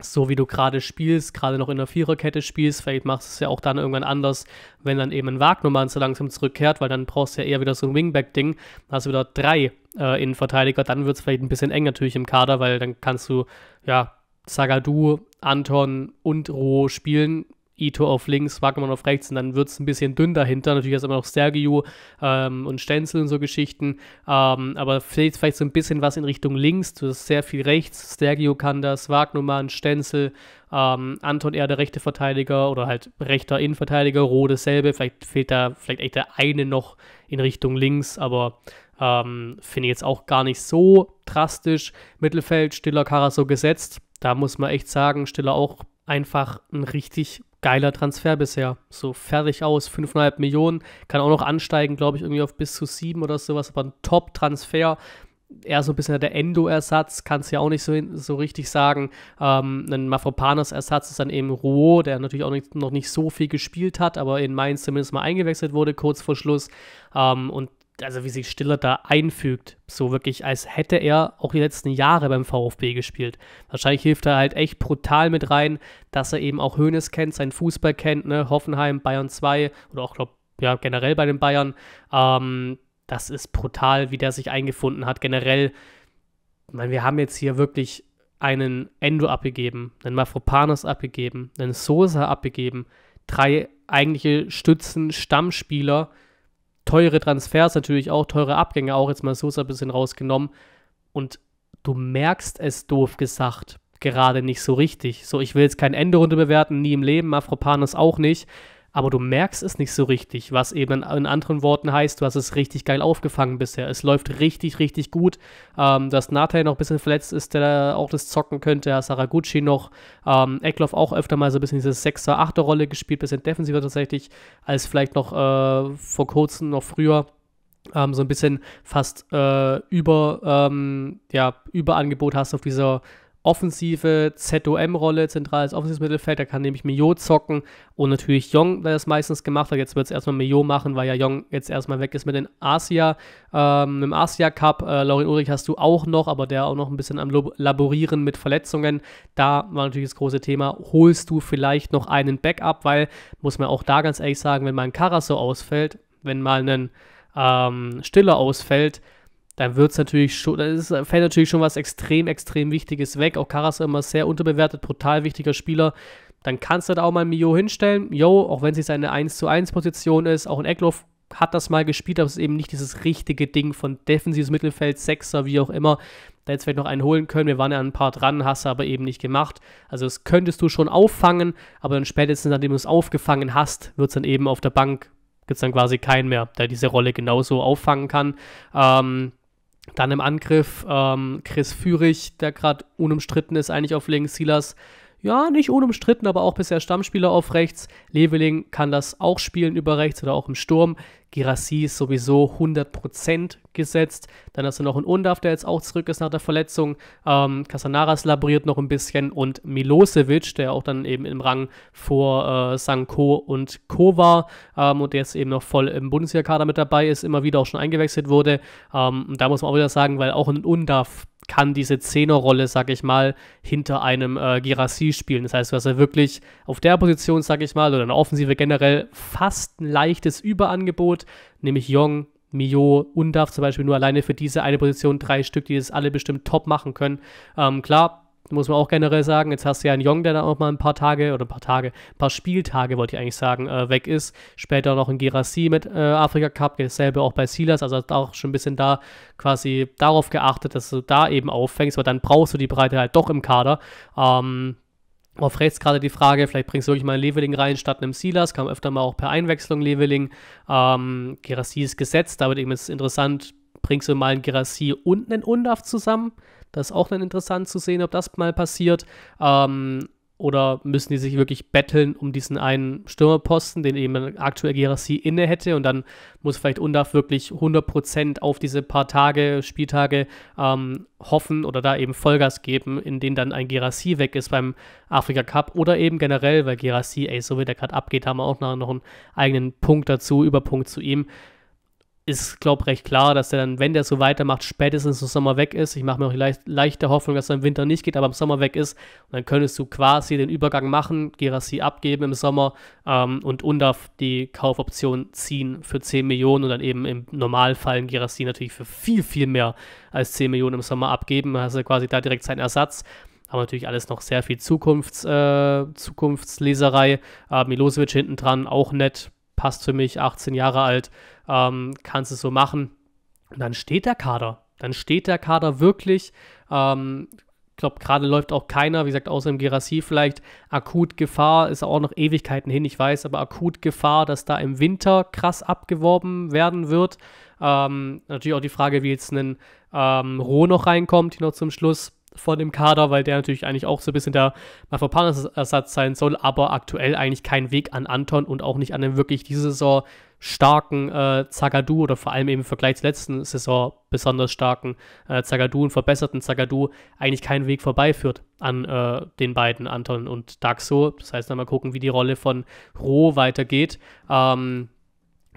so wie du gerade spielst, gerade noch in der Viererkette spielst, vielleicht machst du es ja auch dann irgendwann anders, wenn dann eben ein Wagnermann so langsam zurückkehrt, weil dann brauchst du ja eher wieder so ein Wingback-Ding, dann hast du wieder drei äh, Innenverteidiger, dann wird es vielleicht ein bisschen eng natürlich im Kader, weil dann kannst du, ja, Sagadu, Anton und Roh spielen, Ito auf links, Wagnermann auf rechts und dann wird es ein bisschen dünn dahinter. Natürlich hast du immer noch Sergio ähm, und Stenzel und so Geschichten, ähm, aber fehlt vielleicht so ein bisschen was in Richtung links. Du hast sehr viel rechts. Sergio kann das, Wagnermann, Stenzel, ähm, Anton eher der rechte Verteidiger oder halt rechter Innenverteidiger, Rode selbe. Vielleicht fehlt da vielleicht echt der eine noch in Richtung links, aber ähm, finde ich jetzt auch gar nicht so drastisch. Mittelfeld, Stiller, Karaso gesetzt. Da muss man echt sagen, Stiller auch einfach ein richtig geiler Transfer bisher. So fertig aus, 5,5 Millionen. Kann auch noch ansteigen, glaube ich, irgendwie auf bis zu 7 oder sowas. Aber ein Top-Transfer. Eher so ein bisschen der Endo-Ersatz, kannst ja auch nicht so, so richtig sagen. Ähm, ein Mafropanos-Ersatz ist dann eben Rouault, der natürlich auch nicht, noch nicht so viel gespielt hat, aber in Mainz zumindest mal eingewechselt wurde, kurz vor Schluss. Ähm, und also wie sich Stiller da einfügt, so wirklich, als hätte er auch die letzten Jahre beim VfB gespielt. Wahrscheinlich hilft er halt echt brutal mit rein, dass er eben auch Hoeneß kennt, seinen Fußball kennt, ne? Hoffenheim, Bayern 2 oder auch, glaube ja, generell bei den Bayern. Ähm, das ist brutal, wie der sich eingefunden hat. Generell, ich meine, wir haben jetzt hier wirklich einen Endo abgegeben, einen Mafropanos abgegeben, einen Sosa abgegeben, drei eigentliche Stützen, Stammspieler – teure Transfers natürlich auch, teure Abgänge auch, jetzt mal Sosa ein bisschen rausgenommen. Und du merkst es doof gesagt gerade nicht so richtig. So, ich will jetzt kein Ende runter bewerten, nie im Leben, Afropanos auch nicht aber du merkst es nicht so richtig, was eben in anderen Worten heißt, du hast es richtig geil aufgefangen bisher. Es läuft richtig, richtig gut. Ähm, dass Nathan noch ein bisschen verletzt ist, der auch das zocken könnte, Saraguchi noch, ähm, Eckloff auch öfter mal so ein bisschen diese 6er, 8er Rolle gespielt, bisschen defensiver tatsächlich, als vielleicht noch äh, vor kurzem, noch früher. Ähm, so ein bisschen fast äh, über, ähm, ja, Überangebot hast auf dieser offensive ZOM-Rolle, zentrales offensives Mittelfeld, da kann nämlich Mio zocken und natürlich Jong, der das meistens gemacht hat. Jetzt wird es erstmal Mio machen, weil ja Jong jetzt erstmal weg ist mit dem Asia, ähm, im Asia Cup. Äh, Laurin Ulrich hast du auch noch, aber der auch noch ein bisschen am Laborieren mit Verletzungen. Da war natürlich das große Thema, holst du vielleicht noch einen Backup, weil, muss man auch da ganz ehrlich sagen, wenn mal ein Karaso ausfällt, wenn mal ein ähm, Stiller ausfällt, dann wird es natürlich schon, dann ist, äh, fällt natürlich schon was extrem, extrem Wichtiges weg. Auch Karas immer sehr unterbewertet, brutal wichtiger Spieler. Dann kannst du da auch mal Mio hinstellen. Jo, auch wenn es jetzt eine 1 zu 1 Position ist, auch ein Eckloff hat das mal gespielt, aber es ist eben nicht dieses richtige Ding von defensives Mittelfeld, Sechser, wie auch immer. Da jetzt vielleicht noch einen holen können. Wir waren ja ein paar dran, hast du aber eben nicht gemacht. Also das könntest du schon auffangen, aber dann spätestens, nachdem du es aufgefangen hast, wird es dann eben auf der Bank, gibt es dann quasi keinen mehr, der diese Rolle genauso auffangen kann. Ähm, dann im Angriff ähm, Chris Führig, der gerade unumstritten ist, eigentlich auf links. Silas ja, nicht unumstritten, aber auch bisher Stammspieler auf rechts. Leveling kann das auch spielen über rechts oder auch im Sturm. Girassi ist sowieso 100% gesetzt. Dann hast du noch einen Undaf, der jetzt auch zurück ist nach der Verletzung. Ähm, Casanaras laboriert noch ein bisschen und Milosevic, der auch dann eben im Rang vor äh, Sanko und Co war ähm, und der jetzt eben noch voll im Bundesliga-Kader mit dabei ist, immer wieder auch schon eingewechselt wurde. Ähm, und da muss man auch wieder sagen, weil auch ein Undaf kann diese Zehnerrolle, sag ich mal, hinter einem äh, Girassi spielen. Das heißt, du hast ja wirklich auf der Position, sag ich mal, oder in der Offensive generell fast ein leichtes Überangebot, nämlich Jong, Mio, und Undav zum Beispiel nur alleine für diese eine Position drei Stück, die das alle bestimmt top machen können. Ähm, klar, muss man auch generell sagen, jetzt hast du ja einen Jong, der dann auch mal ein paar Tage oder ein paar Tage, ein paar Spieltage, wollte ich eigentlich sagen, äh, weg ist. Später noch in Gerasi mit äh, Afrika Cup, dasselbe auch bei Silas, also hat auch schon ein bisschen da quasi darauf geachtet, dass du da eben auffängst, weil dann brauchst du die Breite halt doch im Kader. Ähm, auf rechts gerade die Frage, vielleicht bringst du wirklich mal einen Leveling rein statt einem Silas, kam öfter mal auch per Einwechslung Leveling. Ähm, Gerassi ist gesetzt, aber eben ist interessant, bringst du mal einen Gerasi und einen Undaf zusammen? Das ist auch dann interessant zu sehen, ob das mal passiert. Ähm, oder müssen die sich wirklich betteln um diesen einen Stürmerposten, den eben aktuell Gerassi inne hätte und dann muss vielleicht Undaf wirklich 100% auf diese paar Tage, Spieltage ähm, hoffen oder da eben Vollgas geben, in denen dann ein Gerassi weg ist beim Afrika Cup oder eben generell, weil Gerassi, ey, so wie der gerade abgeht, haben wir auch noch einen eigenen Punkt dazu, Überpunkt zu ihm ist, glaube ich, recht klar, dass der dann, wenn der so weitermacht, spätestens im Sommer weg ist. Ich mache mir auch leicht, leichte Hoffnung, dass er im Winter nicht geht, aber im Sommer weg ist. Und dann könntest du quasi den Übergang machen, Gerassi abgeben im Sommer ähm, und Undaf die Kaufoption ziehen für 10 Millionen und dann eben im Normalfall Gerassi natürlich für viel, viel mehr als 10 Millionen im Sommer abgeben. Dann hast du quasi da direkt seinen Ersatz. Aber natürlich alles noch sehr viel Zukunfts, äh, Zukunftsleserei. Äh, Milosevic hinten dran, auch nett, passt für mich, 18 Jahre alt ähm, kannst es so machen. Und dann steht der Kader. Dann steht der Kader wirklich. Ähm, ich glaube, gerade läuft auch keiner, wie gesagt, außer im Gerassi vielleicht. Akut Gefahr ist auch noch Ewigkeiten hin, ich weiß, aber akut Gefahr, dass da im Winter krass abgeworben werden wird. Ähm, natürlich auch die Frage, wie jetzt ein ähm, Roh noch reinkommt, hier noch zum Schluss von dem Kader, weil der natürlich eigentlich auch so ein bisschen der Mafropanos-Ersatz sein soll, aber aktuell eigentlich kein Weg an Anton und auch nicht an den wirklich diese Saison starken äh, Zagadou oder vor allem eben im Vergleich zur letzten Saison besonders starken äh, Zagadou und verbesserten Zagadou eigentlich keinen Weg vorbeiführt an äh, den beiden Anton und Daxo. Das heißt, dann mal gucken, wie die Rolle von Roh weitergeht. Ähm,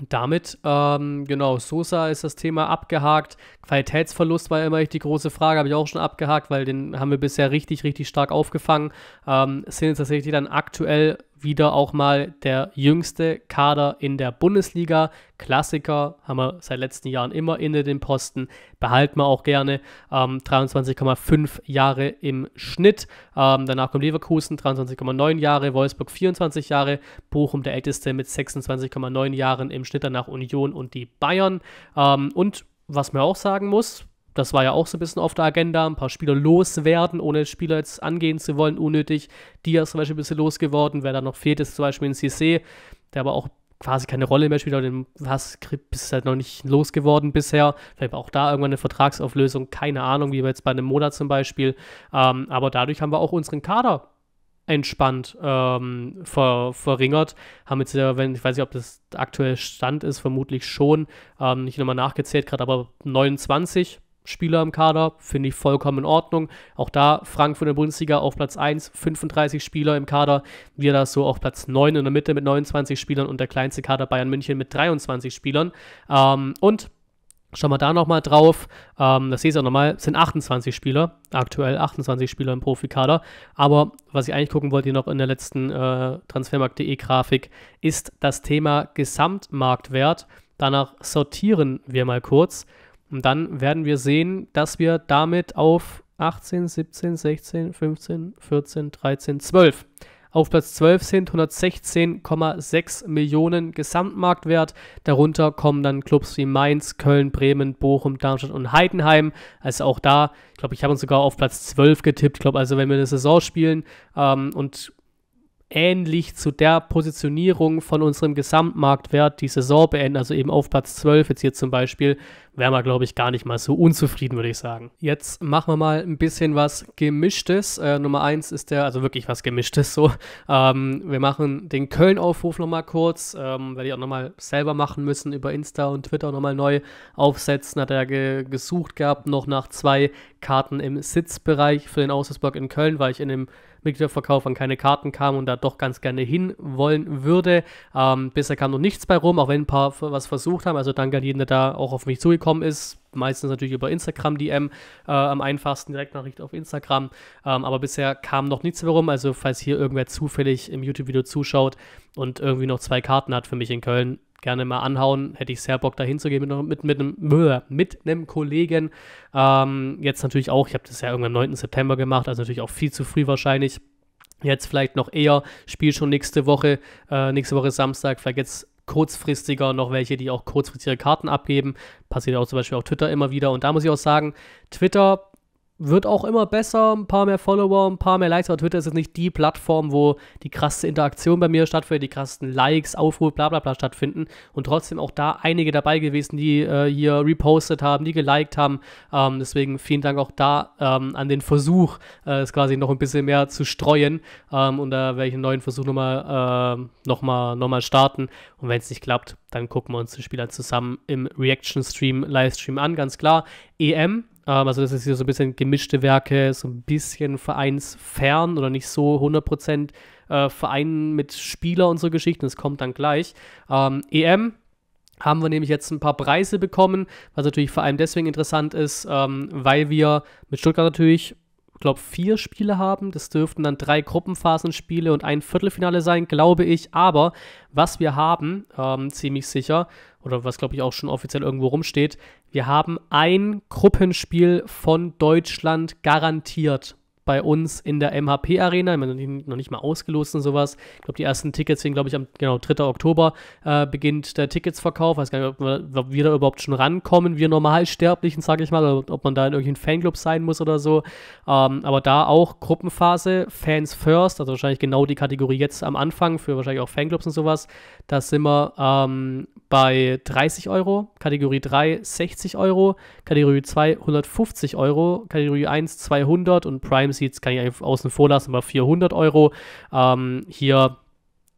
damit, ähm, genau, Sosa ist das Thema abgehakt. Qualitätsverlust war immer echt die große Frage, habe ich auch schon abgehakt, weil den haben wir bisher richtig, richtig stark aufgefangen. Ähm, sind jetzt tatsächlich dann aktuell wieder auch mal der jüngste Kader in der Bundesliga. Klassiker haben wir seit letzten Jahren immer inne den Posten, behalten wir auch gerne. Ähm, 23,5 Jahre im Schnitt. Ähm, danach kommt Leverkusen, 23,9 Jahre, Wolfsburg 24 Jahre, Bochum der älteste mit 26,9 Jahren im Schnitt, danach Union und die Bayern. Ähm, und was man auch sagen muss, das war ja auch so ein bisschen auf der Agenda. Ein paar Spieler loswerden, ohne Spieler jetzt angehen zu wollen, unnötig. Die ist zum Beispiel ein bisschen losgeworden. Wer da noch fehlt, ist zum Beispiel ein CC, der aber auch quasi keine Rolle mehr spielt, oder den was ist halt noch nicht losgeworden bisher. Vielleicht auch da irgendwann eine Vertragsauflösung, keine Ahnung, wie wir jetzt bei einem Monat zum Beispiel. Ähm, aber dadurch haben wir auch unseren Kader entspannt ähm, ver, verringert. Haben jetzt, wenn, ich weiß nicht, ob das aktuell Stand ist, vermutlich schon, ähm, nicht nochmal nachgezählt, gerade aber 29 Spieler im Kader, finde ich vollkommen in Ordnung. Auch da Frankfurt in der Bundesliga auf Platz 1, 35 Spieler im Kader. Wir da so auf Platz 9 in der Mitte mit 29 Spielern und der kleinste Kader Bayern München mit 23 Spielern. Ähm, und Schauen wir da nochmal drauf. Ähm, das sehe ich auch nochmal. Es sind 28 Spieler, aktuell 28 Spieler im Profikader. Aber was ich eigentlich gucken wollte, noch in der letzten äh, Transfermarkt.de-Grafik, ist das Thema Gesamtmarktwert. Danach sortieren wir mal kurz. Und dann werden wir sehen, dass wir damit auf 18, 17, 16, 15, 14, 13, 12. Auf Platz 12 sind 116,6 Millionen Gesamtmarktwert. Darunter kommen dann Clubs wie Mainz, Köln, Bremen, Bochum, Darmstadt und Heidenheim. Also auch da, ich glaube, ich habe uns sogar auf Platz 12 getippt. Ich glaube, also wenn wir eine Saison spielen ähm, und ähnlich zu der Positionierung von unserem Gesamtmarktwert die Saison beenden, also eben auf Platz 12 jetzt hier zum Beispiel, wären wir, glaube ich, gar nicht mal so unzufrieden, würde ich sagen. Jetzt machen wir mal ein bisschen was Gemischtes. Äh, Nummer eins ist der, also wirklich was Gemischtes so. Ähm, wir machen den Köln-Aufruf nochmal kurz. Ähm, werde ich auch nochmal selber machen müssen, über Insta und Twitter nochmal neu aufsetzen. Hat er ge gesucht gehabt, noch nach zwei Karten im Sitzbereich für den Aussichtsblock in Köln, weil ich in dem Mitgliederverkauf an keine Karten kam und da doch ganz gerne hin wollen würde. Ähm, bisher kam noch nichts bei rum, auch wenn ein paar was versucht haben. Also danke an jeden, der da auch auf mich zugekommen gekommen ist. Meistens natürlich über Instagram DM, äh, am einfachsten Direktnachricht auf Instagram. Ähm, aber bisher kam noch nichts herum. Also, falls hier irgendwer zufällig im YouTube-Video zuschaut und irgendwie noch zwei Karten hat für mich in Köln, gerne mal anhauen. Hätte ich sehr Bock, da hinzugehen mit, mit, mit, einem, mit einem Kollegen. Ähm, jetzt natürlich auch, ich habe das ja irgendwann am 9. September gemacht, also natürlich auch viel zu früh wahrscheinlich. Jetzt vielleicht noch eher, Spiel schon nächste Woche, äh, nächste Woche Samstag, vielleicht jetzt kurzfristiger noch welche, die auch kurzfristige Karten abgeben. Passiert auch zum Beispiel auf Twitter immer wieder. Und da muss ich auch sagen, Twitter wird auch immer besser, ein paar mehr Follower, ein paar mehr Likes, aber Twitter ist jetzt nicht die Plattform, wo die krasse Interaktion bei mir stattfindet, die krassen Likes, Aufrufe, bla bla bla stattfinden und trotzdem auch da einige dabei gewesen, die äh, hier repostet haben, die geliked haben, ähm, deswegen vielen Dank auch da ähm, an den Versuch, äh, es quasi noch ein bisschen mehr zu streuen ähm, und da werde ich einen neuen Versuch nochmal äh, noch mal, starten und wenn es nicht klappt, dann gucken wir uns den Spieler zusammen im Reaction-Stream, Livestream an, ganz klar. EM, ähm, also das ist hier so ein bisschen gemischte Werke, so ein bisschen vereinsfern oder nicht so 100% äh, Verein mit Spieler und so Geschichten. Das kommt dann gleich. Ähm, EM haben wir nämlich jetzt ein paar Preise bekommen, was natürlich vor allem deswegen interessant ist, ähm, weil wir mit Stuttgart natürlich ich glaube, vier Spiele haben. Das dürften dann drei Gruppenphasenspiele und ein Viertelfinale sein, glaube ich. Aber was wir haben, ähm, ziemlich sicher, oder was glaube ich auch schon offiziell irgendwo rumsteht, wir haben ein Gruppenspiel von Deutschland garantiert bei uns in der MHP Arena, ich meine, noch nicht mal ausgelost und sowas. Ich glaube, die ersten Tickets sind, glaube ich, am genau, 3. Oktober äh, beginnt der Ticketsverkauf. Ich weiß gar nicht, ob wir, ob wir da überhaupt schon rankommen, wir Normalsterblichen, sage ich mal, oder ob man da in irgendeinen Fanclub sein muss oder so. Ähm, aber da auch Gruppenphase, Fans first, also wahrscheinlich genau die Kategorie jetzt am Anfang für wahrscheinlich auch Fanclubs und sowas. Da sind wir ähm, bei 30 Euro, Kategorie 3 60 Euro, Kategorie 2 150 Euro, Kategorie 1 200 und Prime Seats kann ich außen vor lassen bei 400 Euro. Ähm, hier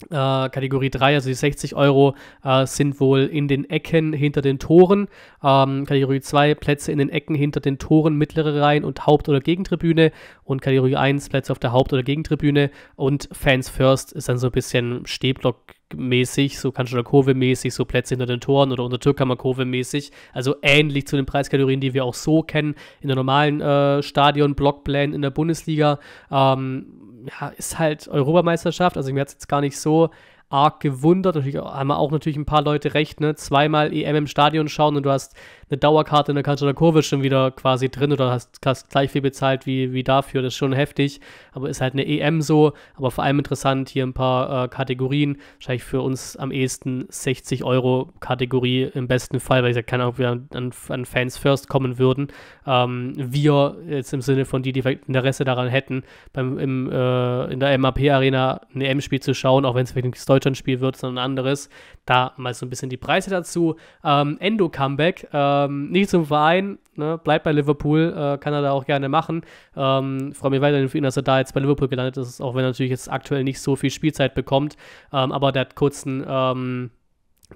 äh, Kategorie 3, also die 60 Euro, äh, sind wohl in den Ecken hinter den Toren. Ähm, Kategorie 2, Plätze in den Ecken hinter den Toren, mittlere Reihen und Haupt- oder Gegentribüne. Und Kategorie 1, Plätze auf der Haupt- oder Gegentribüne. Und Fans First ist dann so ein bisschen Stehblock mäßig, so kannst Kanzler Kurve mäßig, so Plätze hinter den Toren oder unter Türkammer Kurve mäßig. Also ähnlich zu den Preiskategorien, die wir auch so kennen in der normalen äh, Stadion Blockplan in der Bundesliga. Ähm, ja, ist halt Europameisterschaft. Also mir hat es jetzt gar nicht so arg gewundert. Natürlich haben wir auch natürlich ein paar Leute recht, ne? Zweimal EM im Stadion schauen und du hast eine Dauerkarte in der Kanzler Kurve schon wieder quasi drin oder hast, hast gleich viel bezahlt wie, wie dafür. Das ist schon heftig, aber ist halt eine EM so. Aber vor allem interessant hier ein paar äh, Kategorien. Wahrscheinlich für uns am ehesten 60 Euro Kategorie im besten Fall, weil ich sage, keine Ahnung, ob wir an, an, Fans First kommen würden. Ähm, wir jetzt im Sinne von die, die vielleicht Interesse daran hätten, beim, im, äh, in der MAP Arena ein EM-Spiel zu schauen, auch wenn es vielleicht nicht Deutschland-Spiel wird, sondern ein anderes. Da mal so ein bisschen die Preise dazu. Ähm, Endo Comeback. Äh, ähm, nicht zum Verein, ne? bleibt bei Liverpool, äh, kann er da auch gerne machen. Ähm, freue mich weiterhin für ihn, dass er da jetzt bei Liverpool gelandet ist, auch wenn er natürlich jetzt aktuell nicht so viel Spielzeit bekommt. Ähm, aber der hat kurzen. einen ähm,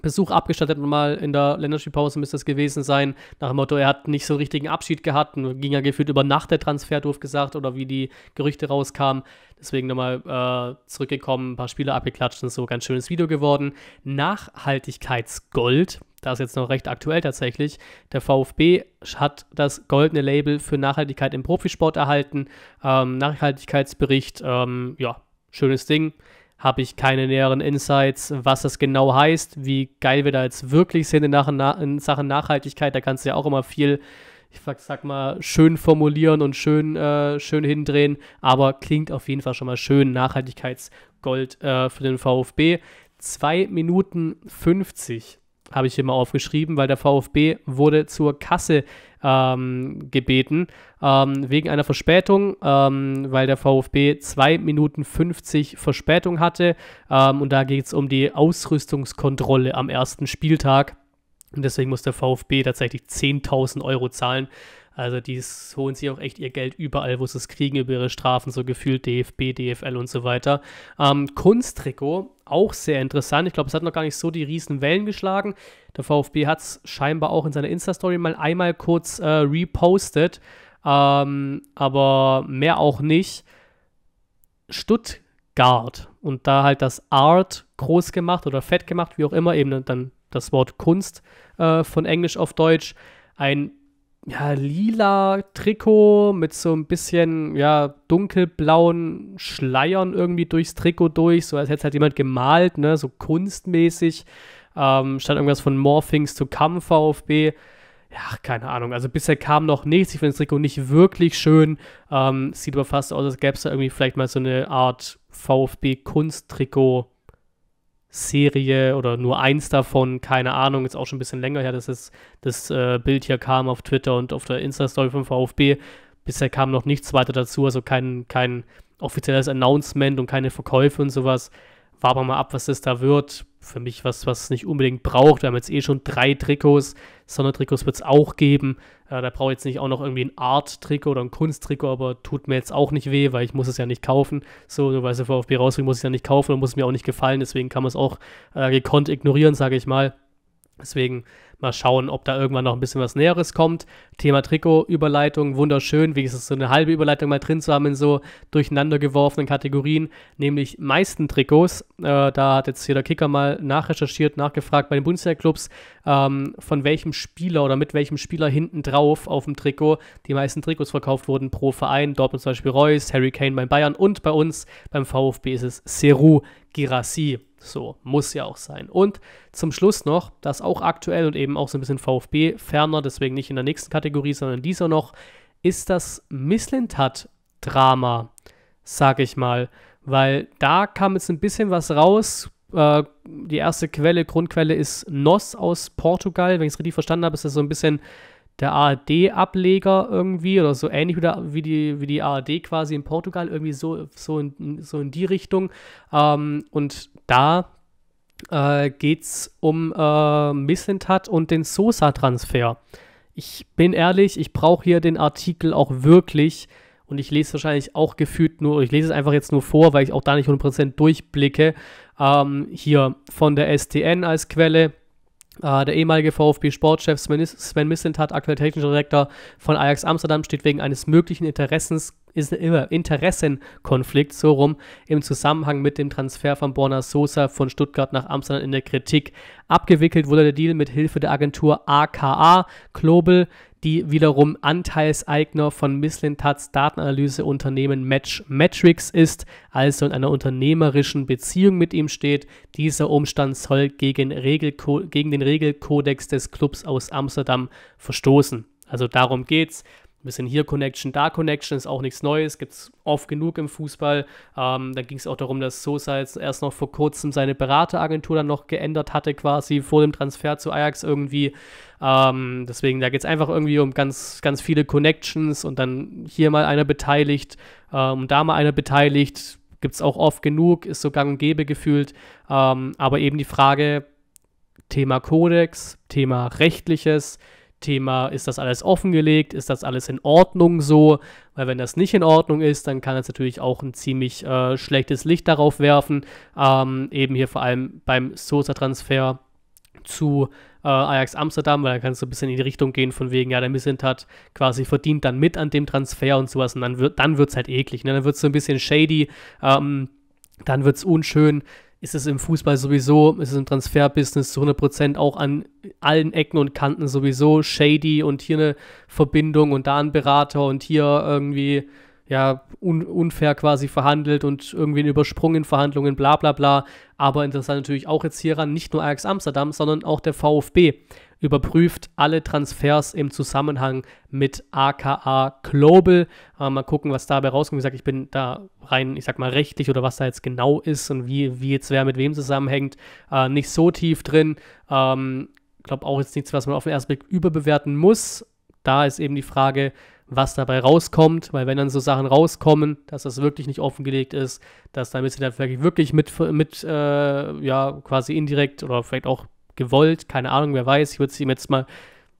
Besuch abgestattet und mal in der Länderspielpause müsste es gewesen sein, nach dem Motto, er hat nicht so einen richtigen Abschied gehabt und ging ja gefühlt über Nacht der Transfer doof gesagt oder wie die Gerüchte rauskamen. Deswegen nochmal äh, zurückgekommen, ein paar Spiele abgeklatscht und so, ganz schönes Video geworden. Nachhaltigkeitsgold, das ist jetzt noch recht aktuell tatsächlich. Der VfB hat das goldene Label für Nachhaltigkeit im Profisport erhalten. Ähm, Nachhaltigkeitsbericht, ähm, ja, schönes Ding habe ich keine näheren Insights, was das genau heißt, wie geil wir da jetzt wirklich sind in, nach, in Sachen Nachhaltigkeit. Da kannst du ja auch immer viel, ich sag mal, schön formulieren und schön, äh, schön hindrehen, aber klingt auf jeden Fall schon mal schön. Nachhaltigkeitsgold äh, für den VfB. 2 Minuten 50 habe ich hier mal aufgeschrieben, weil der VfB wurde zur Kasse ähm, gebeten ähm, wegen einer Verspätung, ähm, weil der VfB 2 Minuten 50 Verspätung hatte. Ähm, und da geht es um die Ausrüstungskontrolle am ersten Spieltag. Und deswegen muss der VfB tatsächlich 10.000 Euro zahlen. Also die holen sich auch echt ihr Geld überall, wo sie es kriegen, über ihre Strafen, so gefühlt DFB, DFL und so weiter. Ähm, Kunsttrikot, auch sehr interessant. Ich glaube, es hat noch gar nicht so die riesen Wellen geschlagen. Der VfB hat es scheinbar auch in seiner Insta-Story mal einmal kurz äh, repostet, ähm, aber mehr auch nicht. Stuttgart und da halt das Art groß gemacht oder fett gemacht, wie auch immer, eben dann das Wort Kunst äh, von Englisch auf Deutsch. Ein ja, lila Trikot mit so ein bisschen, ja, dunkelblauen Schleiern irgendwie durchs Trikot durch, so als hätte es halt jemand gemalt, ne, so kunstmäßig. Ähm, stand irgendwas von Morphings zu Come VfB. Ja, keine Ahnung. Also bisher kam noch nichts. Ich finde das Trikot nicht wirklich schön. Ähm, sieht aber fast aus, als gäbe es da irgendwie vielleicht mal so eine Art VfB-Kunsttrikot Serie oder nur eins davon, keine Ahnung, ist auch schon ein bisschen länger her, dass es, das äh, Bild hier kam auf Twitter und auf der Insta-Story von VfB. Bisher kam noch nichts weiter dazu, also kein, kein offizielles Announcement und keine Verkäufe und sowas. Warten wir mal ab, was das da wird. Für mich was, was es nicht unbedingt braucht. Wir haben jetzt eh schon drei Trikots. Sondertrikots wird es auch geben. Äh, da brauche ich jetzt nicht auch noch irgendwie ein Art-Trikot oder ein Kunsttrikot, aber tut mir jetzt auch nicht weh, weil ich muss es ja nicht kaufen. So, nur weil es der VfB rausbringt, muss ich es ja nicht kaufen und muss es mir auch nicht gefallen. Deswegen kann man es auch äh, gekonnt ignorieren, sage ich mal. Deswegen Mal schauen, ob da irgendwann noch ein bisschen was Näheres kommt. Thema Trikot, Überleitung, wunderschön, Wie wenigstens so eine halbe Überleitung mal drin zu haben in so durcheinander geworfenen Kategorien, nämlich meisten Trikots. Äh, da hat jetzt hier der Kicker mal nachrecherchiert, nachgefragt bei den Bundesliga-Clubs, ähm, von welchem Spieler oder mit welchem Spieler hinten drauf auf dem Trikot die meisten Trikots verkauft wurden pro Verein. Dortmund zum Beispiel Reus, Harry Kane bei Bayern und bei uns beim VfB ist es Seru Girassi. So, muss ja auch sein. Und zum Schluss noch, das auch aktuell und eben eben auch so ein bisschen VfB ferner, deswegen nicht in der nächsten Kategorie, sondern in dieser noch, ist das Misslintat-Drama, sag ich mal. Weil da kam jetzt ein bisschen was raus. Äh, die erste Quelle, Grundquelle ist NOS aus Portugal. Wenn ich es richtig verstanden habe, ist das so ein bisschen der ARD-Ableger irgendwie oder so ähnlich wie, die, wie die ARD quasi in Portugal, irgendwie so, so, in, so in die Richtung. Ähm, und da äh, geht es um äh, Mislintat und den Sosa-Transfer. Ich bin ehrlich, ich brauche hier den Artikel auch wirklich und ich lese wahrscheinlich auch gefühlt nur, ich lese es einfach jetzt nur vor, weil ich auch da nicht 100% durchblicke. Ähm, hier von der STN als Quelle. Uh, der ehemalige VfB-Sportchef Sven Mislintat, aktuell technischer Direktor von Ajax Amsterdam, steht wegen eines möglichen Interessens, äh, Interessenkonflikts so rum im Zusammenhang mit dem Transfer von Borna Sosa von Stuttgart nach Amsterdam in der Kritik. Abgewickelt wurde der Deal mit Hilfe der Agentur AKA Global, die wiederum Anteilseigner von Misslintats Datenanalyseunternehmen Match Metrics ist, also in einer unternehmerischen Beziehung mit ihm steht. Dieser Umstand soll gegen, Regelko gegen den Regelkodex des Clubs aus Amsterdam verstoßen. Also darum geht's ein bisschen hier Connection, da Connection ist auch nichts Neues, gibt es oft genug im Fußball. Ähm, dann ging es auch darum, dass Sosa jetzt erst noch vor kurzem seine Berateragentur dann noch geändert hatte, quasi vor dem Transfer zu Ajax irgendwie. Ähm, deswegen, da geht es einfach irgendwie um ganz, ganz viele Connections und dann hier mal einer beteiligt ähm, und da mal einer beteiligt. Gibt es auch oft genug, ist so gang und gäbe gefühlt. Ähm, aber eben die Frage, Thema Kodex, Thema Rechtliches, Thema, ist das alles offengelegt, ist das alles in Ordnung so? Weil wenn das nicht in Ordnung ist, dann kann es natürlich auch ein ziemlich äh, schlechtes Licht darauf werfen, ähm, eben hier vor allem beim Sosa-Transfer zu äh, Ajax Amsterdam, weil da kannst du ein bisschen in die Richtung gehen von wegen, ja, der Missint hat quasi verdient dann mit an dem Transfer und sowas und dann wird dann halt eklig, ne? dann wird es so ein bisschen shady, ähm, dann wird es unschön, ist es im Fußball sowieso, ist es im Transferbusiness zu 100% auch an allen Ecken und Kanten sowieso shady und hier eine Verbindung und da ein Berater und hier irgendwie ja, un unfair quasi verhandelt und irgendwie ein Übersprung in Verhandlungen, bla bla bla. Aber interessant natürlich auch jetzt hieran, nicht nur Ajax Amsterdam, sondern auch der VfB überprüft alle Transfers im Zusammenhang mit aka Global. Äh, mal gucken, was dabei rauskommt. Wie gesagt, ich bin da rein, ich sag mal, rechtlich oder was da jetzt genau ist und wie, wie jetzt wer mit wem zusammenhängt, äh, nicht so tief drin. Ähm, glaube auch jetzt nichts, was man auf den ersten Blick überbewerten muss. Da ist eben die Frage, was dabei rauskommt, weil wenn dann so Sachen rauskommen, dass das wirklich nicht offengelegt ist, dass dann ein bisschen vielleicht wirklich mit, mit äh, ja, quasi indirekt oder vielleicht auch gewollt, keine Ahnung, wer weiß. Ich würde es ihm jetzt mal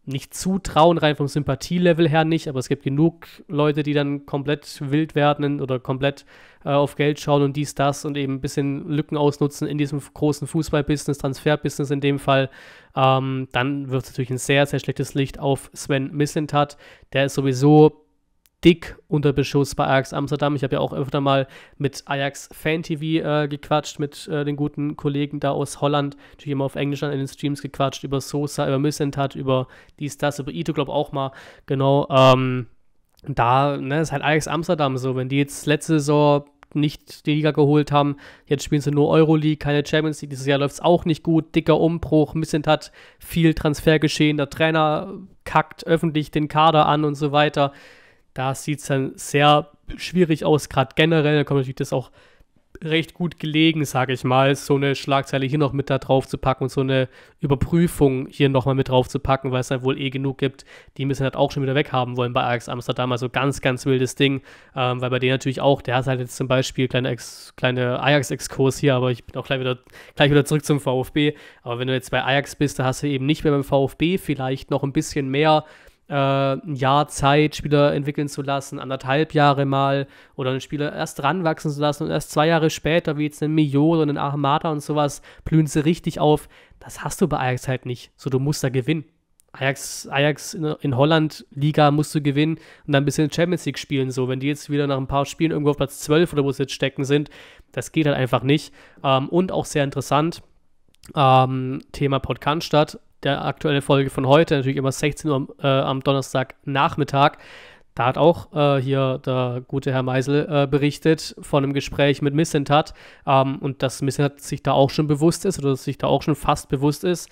nicht zutrauen, rein vom Sympathielevel her nicht, aber es gibt genug Leute, die dann komplett wild werden oder komplett äh, auf Geld schauen und dies, das und eben ein bisschen Lücken ausnutzen in diesem großen Fußballbusiness, Transferbusiness in dem Fall. Ähm, dann wird es natürlich ein sehr, sehr schlechtes Licht auf Sven Missentat. Der ist sowieso dick unter Beschuss bei Ajax Amsterdam. Ich habe ja auch öfter mal mit Ajax Fan TV äh, gequatscht, mit äh, den guten Kollegen da aus Holland. Natürlich immer auf Englisch an den Streams gequatscht, über Sosa, über Missentat, über dies, das, über Ito, glaube auch mal. Genau. Ähm, da ne, ist halt Ajax Amsterdam so. Wenn die jetzt letzte Saison nicht die Liga geholt haben. Jetzt spielen sie nur Euroleague, keine Champions League. Dieses Jahr läuft es auch nicht gut. Dicker Umbruch, Missent hat viel geschehen, Der Trainer kackt öffentlich den Kader an und so weiter. Da sieht es dann sehr schwierig aus, gerade generell. Da kommt natürlich das auch recht gut gelegen, sage ich mal, so eine Schlagzeile hier noch mit da drauf zu packen und so eine Überprüfung hier nochmal mit drauf zu packen, weil es dann wohl eh genug gibt, die müssen halt auch schon wieder weghaben wollen bei Ajax Amsterdam. Also ganz, ganz wildes Ding, ähm, weil bei denen natürlich auch, der hat halt jetzt zum Beispiel kleine, Ex, kleine Ajax-Exkurs hier, aber ich bin auch gleich wieder, gleich wieder zurück zum VfB. Aber wenn du jetzt bei Ajax bist, da hast du eben nicht mehr beim VfB vielleicht noch ein bisschen mehr äh, ein Jahr Zeit, Spieler entwickeln zu lassen, anderthalb Jahre mal oder einen Spieler erst ranwachsen zu lassen und erst zwei Jahre später, wie jetzt einen Mio oder einen Ahmada und sowas, blühen sie richtig auf. Das hast du bei Ajax halt nicht. So, du musst da gewinnen. Ajax, Ajax in, in, Holland, Liga musst du gewinnen und dann ein bisschen Champions League spielen. So, wenn die jetzt wieder nach ein paar Spielen irgendwo auf Platz 12 oder wo sie jetzt stecken sind, das geht halt einfach nicht. Ähm, und auch sehr interessant, ähm, Thema Podcast der aktuellen Folge von heute, natürlich immer 16 Uhr äh, am Donnerstagnachmittag. Da hat auch äh, hier der gute Herr Meisel äh, berichtet von einem Gespräch mit Missentat ähm, und dass Missentat sich da auch schon bewusst ist oder sich da auch schon fast bewusst ist,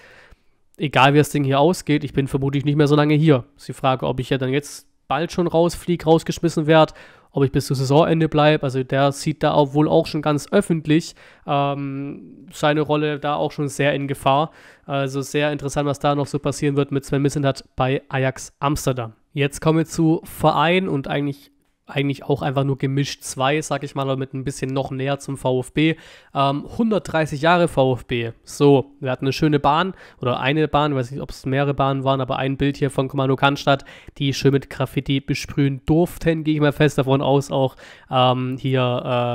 egal wie das Ding hier ausgeht, ich bin vermutlich nicht mehr so lange hier. Sie frage, ob ich ja dann jetzt bald schon rausfliege, rausgeschmissen werde ob ich bis zum Saisonende bleibe. Also der sieht da auch wohl auch schon ganz öffentlich ähm, seine Rolle da auch schon sehr in Gefahr. Also sehr interessant, was da noch so passieren wird mit Sven Missentat bei Ajax Amsterdam. Jetzt kommen wir zu Verein und eigentlich eigentlich auch einfach nur gemischt zwei, sag ich mal, aber mit ein bisschen noch näher zum VfB. Ähm, 130 Jahre VfB. So, wir hatten eine schöne Bahn oder eine Bahn, ich weiß nicht, ob es mehrere Bahnen waren, aber ein Bild hier von Kommando Kannstadt, die schön mit Graffiti besprühen durften, gehe ich mal fest davon aus, auch ähm, hier,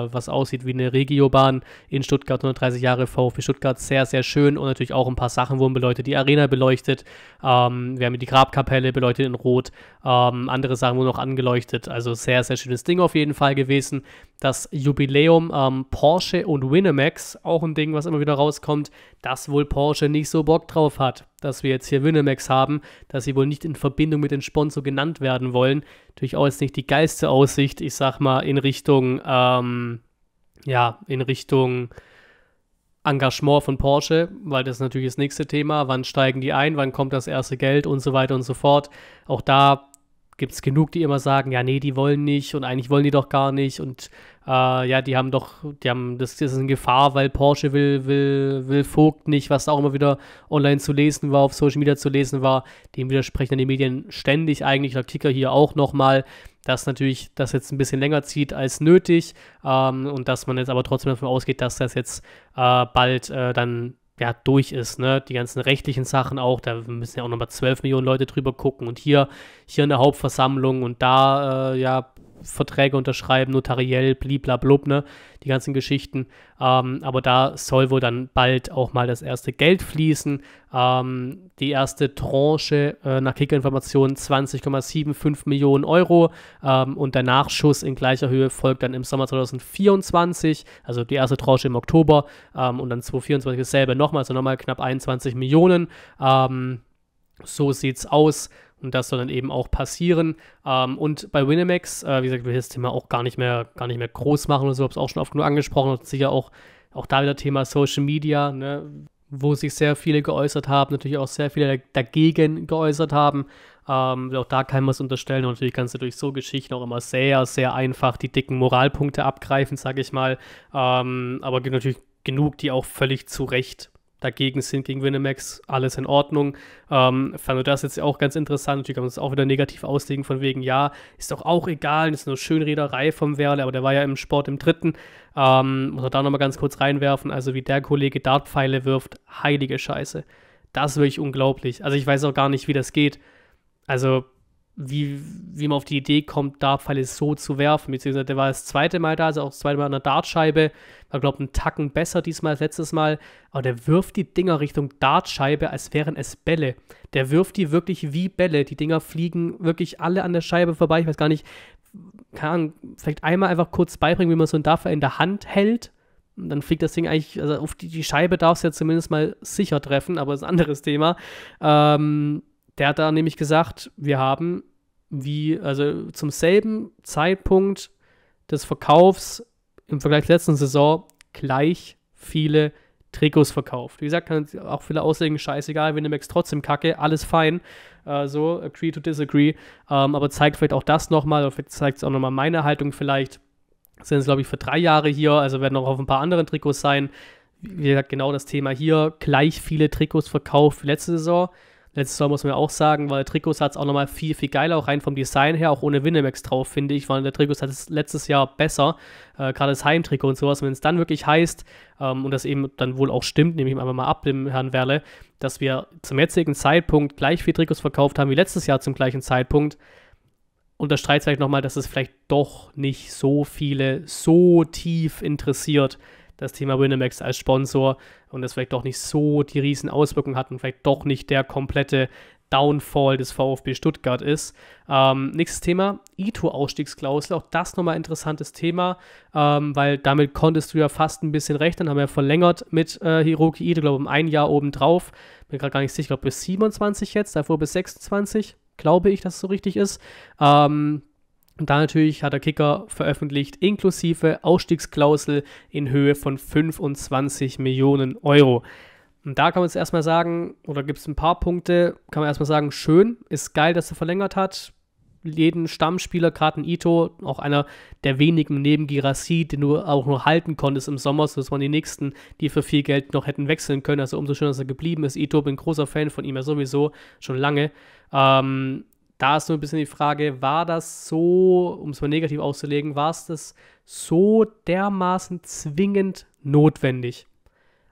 äh, was aussieht wie eine Regiobahn in Stuttgart, 130 Jahre VfB Stuttgart, sehr, sehr schön und natürlich auch ein paar Sachen wurden beleuchtet, die Arena beleuchtet, ähm, wir haben die Grabkapelle beleuchtet in Rot, ähm, andere Sachen wurden noch angeleuchtet, also sehr sehr, sehr schönes Ding auf jeden Fall gewesen. Das Jubiläum ähm, Porsche und Winamax, auch ein Ding, was immer wieder rauskommt, dass wohl Porsche nicht so Bock drauf hat, dass wir jetzt hier Winamax haben, dass sie wohl nicht in Verbindung mit den Sponsor genannt werden wollen. Natürlich auch jetzt nicht die geilste Aussicht, ich sag mal, in Richtung, ähm, ja, in Richtung. Engagement von Porsche, weil das ist natürlich das nächste Thema. Wann steigen die ein? Wann kommt das erste Geld und so weiter und so fort? Auch da gibt es genug, die immer sagen, ja, nee, die wollen nicht und eigentlich wollen die doch gar nicht und äh, ja, die haben doch, die haben, das, das ist eine Gefahr, weil Porsche will, will, will Vogt nicht, was auch immer wieder online zu lesen war, auf Social Media zu lesen war, dem widersprechen dann die Medien ständig eigentlich, der Ticker hier auch nochmal, dass natürlich das jetzt ein bisschen länger zieht als nötig ähm, und dass man jetzt aber trotzdem davon ausgeht, dass das jetzt äh, bald äh, dann ja, durch ist, ne? Die ganzen rechtlichen Sachen auch, da müssen ja auch nochmal 12 Millionen Leute drüber gucken und hier, hier in der Hauptversammlung und da, äh, ja, Verträge unterschreiben, notariell, bliblablub, ne, die ganzen Geschichten. Ähm, aber da soll wohl dann bald auch mal das erste Geld fließen. Ähm, die erste Tranche äh, nach Kickerinformationen 20,75 Millionen Euro ähm, und der Nachschuss in gleicher Höhe folgt dann im Sommer 2024, also die erste Tranche im Oktober ähm, und dann 2024 dasselbe nochmal, also nochmal knapp 21 Millionen. Ähm, so sieht's aus. Und das soll dann eben auch passieren. Ähm, und bei Winamax, äh, wie gesagt, will ich das Thema auch gar nicht mehr, gar nicht mehr groß machen oder so, habe es auch schon oft genug angesprochen und sicher auch, auch da wieder Thema Social Media, ne, wo sich sehr viele geäußert haben, natürlich auch sehr viele dagegen geäußert haben. Ähm, auch da kann man es unterstellen. Und natürlich kannst du durch so Geschichten auch immer sehr, sehr einfach die dicken Moralpunkte abgreifen, sage ich mal. Ähm, aber gibt natürlich genug, die auch völlig zu Recht dagegen sind gegen Winamax, alles in Ordnung. Ähm, fand das jetzt auch ganz interessant. Natürlich kann man es auch wieder negativ auslegen, von wegen, ja, ist doch auch egal, ist nur Schönrederei vom Werle, aber der war ja im Sport im Dritten. Ähm, muss man da nochmal ganz kurz reinwerfen, also wie der Kollege Dartpfeile wirft, heilige Scheiße. Das ist wirklich unglaublich. Also ich weiß auch gar nicht, wie das geht. Also wie, wie man auf die Idee kommt, da Pfeile so zu werfen. Beziehungsweise der war das zweite Mal da, also auch das zweite Mal an der Dartscheibe. War, glaube ich, ein Tacken besser diesmal als letztes Mal. Aber der wirft die Dinger Richtung Dartscheibe, als wären es Bälle. Der wirft die wirklich wie Bälle. Die Dinger fliegen wirklich alle an der Scheibe vorbei. Ich weiß gar nicht, keine Ahnung, vielleicht einmal einfach kurz beibringen, wie man so einen Dartpfeil in der Hand hält. Und dann fliegt das Ding eigentlich, also auf die, die Scheibe darf es ja zumindest mal sicher treffen, aber das ist ein anderes Thema. Ähm, der hat da nämlich gesagt, wir haben wie, also zum selben Zeitpunkt des Verkaufs im Vergleich zur letzten Saison gleich viele Trikots verkauft. Wie gesagt, kann auch viele auslegen, scheißegal, wenn du merkst, trotzdem kacke, alles fein. Äh, so, agree to disagree. Ähm, aber zeigt vielleicht auch das nochmal, oder zeigt es auch nochmal meine Haltung vielleicht. Sind es, glaube ich, für drei Jahre hier, also werden auch auf ein paar anderen Trikots sein. Wie gesagt, genau das Thema hier, gleich viele Trikots verkauft wie letzte Saison. Letztes Jahr muss man ja auch sagen, weil Trikots hat es auch nochmal viel, viel geiler, auch rein vom Design her, auch ohne Winamax drauf, finde ich, Weil der Trikots hat es letztes Jahr besser, äh, gerade das Heimtrikot und sowas. Wenn es dann wirklich heißt, ähm, und das eben dann wohl auch stimmt, nehme ich einfach mal ab, dem Herrn Werle, dass wir zum jetzigen Zeitpunkt gleich viel Trikots verkauft haben wie letztes Jahr zum gleichen Zeitpunkt, unterstreicht vielleicht nochmal, dass es vielleicht doch nicht so viele so tief interessiert, das Thema Winamax als Sponsor und das vielleicht doch nicht so die riesen Auswirkungen hat und vielleicht doch nicht der komplette Downfall des VfB Stuttgart ist. Ähm, nächstes Thema, Ito-Ausstiegsklausel, auch das nochmal interessantes Thema, ähm, weil damit konntest du ja fast ein bisschen rechnen, haben wir ja verlängert mit äh, Hiroki Ito, glaube ich, um ein Jahr obendrauf. Bin gerade gar nicht sicher, ich glaube bis 27 jetzt, davor bis 26, glaube ich, dass es so richtig ist. Ähm, und da natürlich hat der Kicker veröffentlicht, inklusive Ausstiegsklausel in Höhe von 25 Millionen Euro. Und da kann man jetzt erstmal sagen, oder gibt es ein paar Punkte, kann man erstmal sagen, schön, ist geil, dass er verlängert hat. Jeden Stammspieler, gerade ein Ito, auch einer der wenigen neben Girassi, den du auch nur halten konntest im Sommer, so das waren die nächsten, die für viel Geld noch hätten wechseln können. Also umso schöner, dass er geblieben ist. Ito, bin großer Fan von ihm ja sowieso schon lange. Ähm, da ist nur ein bisschen die Frage, war das so, um es mal negativ auszulegen, war es das so dermaßen zwingend notwendig?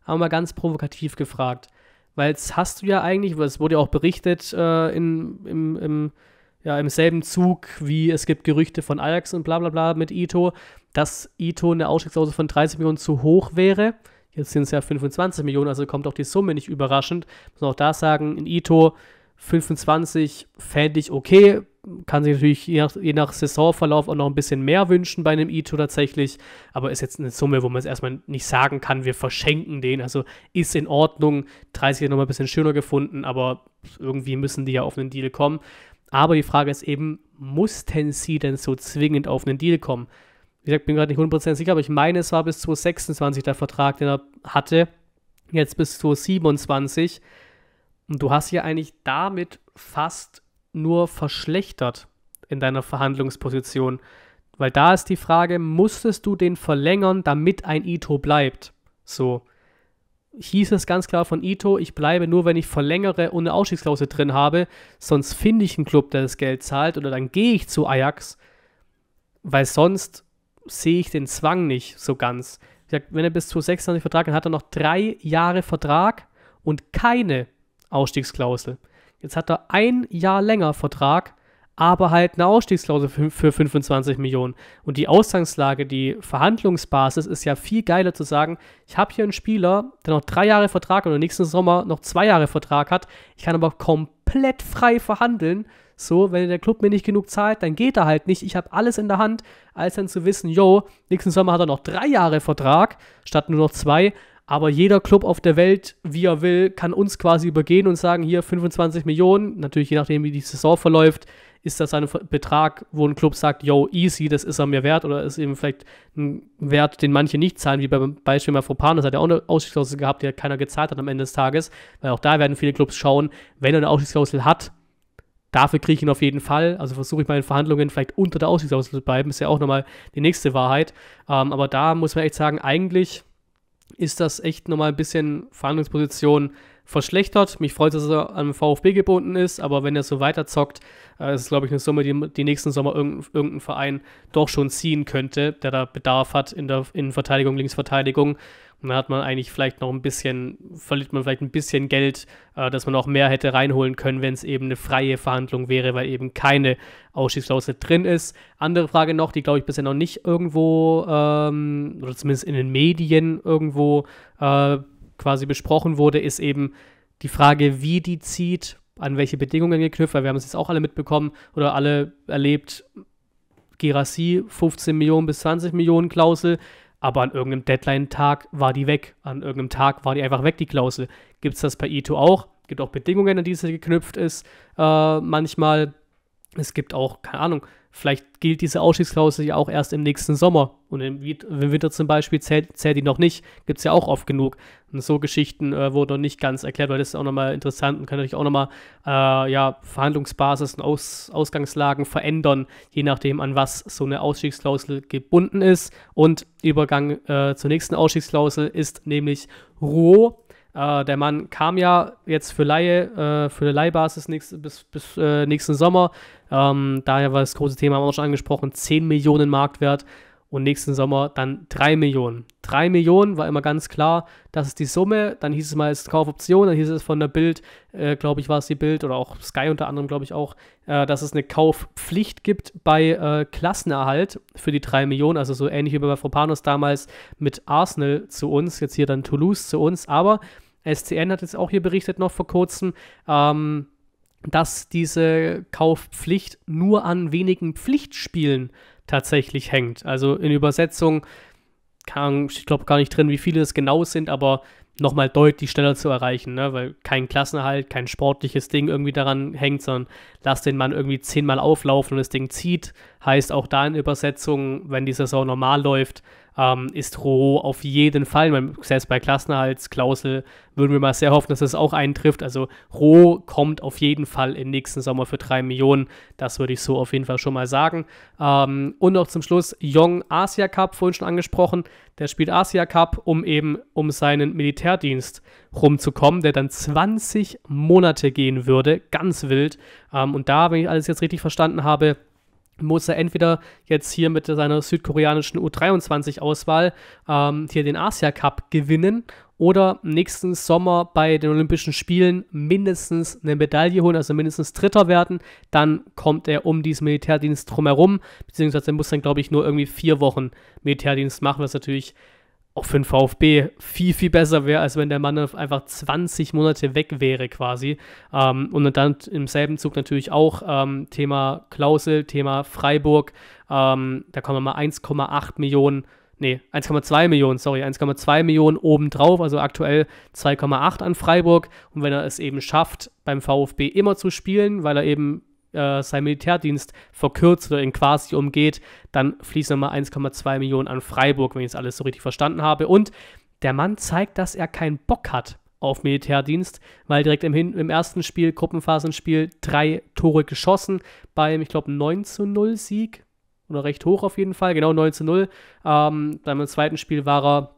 Aber mal ganz provokativ gefragt. Weil es hast du ja eigentlich, es wurde ja auch berichtet äh, in, im, im, ja, im selben Zug, wie es gibt Gerüchte von Ajax und bla bla bla mit Ito, dass Ito eine Ausstiegsklausel von 30 Millionen zu hoch wäre. Jetzt sind es ja 25 Millionen, also kommt auch die Summe nicht überraschend. Muss man auch da sagen, in Ito 25 fände ich okay. Kann sich natürlich je nach, je nach, Saisonverlauf auch noch ein bisschen mehr wünschen bei einem Ito tatsächlich. Aber ist jetzt eine Summe, wo man es erstmal nicht sagen kann, wir verschenken den. Also ist in Ordnung. 30 hätte hat nochmal ein bisschen schöner gefunden, aber irgendwie müssen die ja auf einen Deal kommen. Aber die Frage ist eben, mussten sie denn so zwingend auf einen Deal kommen? Wie gesagt, bin gerade nicht 100% sicher, aber ich meine, es war bis 2026 der Vertrag, den er hatte. Jetzt bis 2027. Und du hast ja eigentlich damit fast nur verschlechtert in deiner Verhandlungsposition. Weil da ist die Frage, musstest du den verlängern, damit ein Ito bleibt? So. Hieß es ganz klar von Ito, ich bleibe nur, wenn ich verlängere und eine Ausstiegsklausel drin habe, sonst finde ich einen Club, der das Geld zahlt oder dann gehe ich zu Ajax, weil sonst sehe ich den Zwang nicht so ganz. Wenn er bis zu 26 Vertrag hat, hat er noch drei Jahre Vertrag und keine Ausstiegsklausel. Jetzt hat er ein Jahr länger Vertrag, aber halt eine Ausstiegsklausel für, 25 Millionen. Und die Ausgangslage, die Verhandlungsbasis ist ja viel geiler zu sagen, ich habe hier einen Spieler, der noch drei Jahre Vertrag oder nächsten Sommer noch zwei Jahre Vertrag hat. Ich kann aber komplett frei verhandeln. So, wenn der Club mir nicht genug zahlt, dann geht er halt nicht. Ich habe alles in der Hand, als dann zu wissen, yo, nächsten Sommer hat er noch drei Jahre Vertrag statt nur noch zwei aber jeder Club auf der Welt, wie er will, kann uns quasi übergehen und sagen, hier 25 Millionen, natürlich je nachdem, wie die Saison verläuft, ist das ein Betrag, wo ein Club sagt, yo, easy, das ist er mir wert oder ist eben vielleicht ein Wert, den manche nicht zahlen, wie beim Beispiel Fopan. Das hat er auch eine Ausstiegsklausel gehabt, die keiner gezahlt hat am Ende des Tages, weil auch da werden viele Clubs schauen, wenn er eine Ausstiegsklausel hat, dafür kriege ich ihn auf jeden Fall. Also versuche ich mal in Verhandlungen vielleicht unter der Ausstiegsklausel zu bleiben, ist ja auch nochmal die nächste Wahrheit. Ähm, aber da muss man echt sagen, eigentlich ist das echt nochmal ein bisschen Verhandlungsposition verschlechtert. Mich freut, dass er an VfB gebunden ist, aber wenn er so weiterzockt, äh, ist es, glaube ich, eine Summe, die, die nächsten Sommer irgendein, irgendein, Verein doch schon ziehen könnte, der da Bedarf hat in der Innenverteidigung, Linksverteidigung. Und dann hat man eigentlich vielleicht noch ein bisschen, verliert man vielleicht ein bisschen Geld, äh, dass man auch mehr hätte reinholen können, wenn es eben eine freie Verhandlung wäre, weil eben keine Ausschießklausel drin ist. Andere Frage noch, die glaube ich bisher noch nicht irgendwo ähm, oder zumindest in den Medien irgendwo äh, quasi besprochen wurde, ist eben die Frage, wie die zieht, an welche Bedingungen geknüpft, weil wir haben es jetzt auch alle mitbekommen oder alle erlebt, Gerassi 15 Millionen bis 20 Millionen Klausel, aber an irgendeinem Deadline-Tag war die weg. An irgendeinem Tag war die einfach weg, die Klausel. Gibt es das bei Ito auch? Gibt auch Bedingungen, an die es geknüpft ist, äh, manchmal. Es gibt auch, keine Ahnung, Vielleicht gilt diese Ausstiegsklausel ja auch erst im nächsten Sommer. Und im, Winter zum Beispiel zählt, zählt die noch nicht. Gibt es ja auch oft genug. Und so Geschichten äh, wurden noch nicht ganz erklärt, weil das ist auch nochmal interessant und kann natürlich auch nochmal äh, ja, Verhandlungsbasis und Aus Ausgangslagen verändern, je nachdem, an was so eine Ausstiegsklausel gebunden ist. Und Übergang äh, zur nächsten Ausstiegsklausel ist nämlich Ruhe äh, der Mann kam ja jetzt für Laie, äh, für Leihbasis nächst, bis, bis äh, nächsten Sommer. Ähm, daher war das große Thema, haben wir auch schon angesprochen, 10 Millionen Marktwert und nächsten Sommer dann 3 Millionen. 3 Millionen war immer ganz klar, das ist die Summe. Dann hieß es mal, es ist Kaufoption, dann hieß es von der Bild, äh, glaube ich, war es die Bild oder auch Sky unter anderem, glaube ich auch, äh, dass es eine Kaufpflicht gibt bei äh, Klassenerhalt für die 3 Millionen. Also so ähnlich wie bei Fropanos damals mit Arsenal zu uns, jetzt hier dann Toulouse zu uns. Aber SCN hat jetzt auch hier berichtet noch vor kurzem, ähm, dass diese Kaufpflicht nur an wenigen Pflichtspielen tatsächlich hängt. Also in Übersetzung, kann, ich glaube gar nicht drin, wie viele es genau sind, aber nochmal deutlich schneller zu erreichen, ne? weil kein Klassenerhalt, kein sportliches Ding irgendwie daran hängt, sondern lass den Mann irgendwie zehnmal auflaufen und das Ding zieht, heißt auch da in Übersetzung, wenn die Saison normal läuft, ähm, ist roh auf jeden Fall. Selbst bei Klassenhaltsklausel würden wir mal sehr hoffen, dass das auch eintrifft. Also roh kommt auf jeden Fall im nächsten Sommer für 3 Millionen. Das würde ich so auf jeden Fall schon mal sagen. Ähm, und noch zum Schluss Jong Asia Cup, vorhin schon angesprochen. Der spielt Asia Cup, um eben um seinen Militärdienst rumzukommen, der dann 20 Monate gehen würde. Ganz wild. Ähm, und da, wenn ich alles jetzt richtig verstanden habe, muss er entweder jetzt hier mit seiner südkoreanischen U23-Auswahl ähm, hier den Asia Cup gewinnen oder nächsten Sommer bei den Olympischen Spielen mindestens eine Medaille holen, also mindestens Dritter werden. Dann kommt er um diesen Militärdienst drumherum, beziehungsweise muss dann, glaube ich, nur irgendwie vier Wochen Militärdienst machen, was natürlich auch für den VfB viel, viel besser wäre, als wenn der Mann einfach 20 Monate weg wäre quasi. Ähm, und dann im selben Zug natürlich auch ähm, Thema Klausel, Thema Freiburg. Ähm, da kommen wir mal 1,8 Millionen, nee, 1,2 Millionen, sorry, 1,2 Millionen obendrauf, also aktuell 2,8 an Freiburg. Und wenn er es eben schafft, beim VfB immer zu spielen, weil er eben äh, seinen Militärdienst verkürzt oder ihn quasi umgeht, dann fließen nochmal 1,2 Millionen an Freiburg, wenn ich das alles so richtig verstanden habe. Und der Mann zeigt, dass er keinen Bock hat auf Militärdienst, weil direkt im, im ersten Spiel, Gruppenphasenspiel, drei Tore geschossen beim, ich glaube, 9 zu 0 Sieg oder recht hoch auf jeden Fall, genau 9 zu 0. Ähm, dann im zweiten Spiel war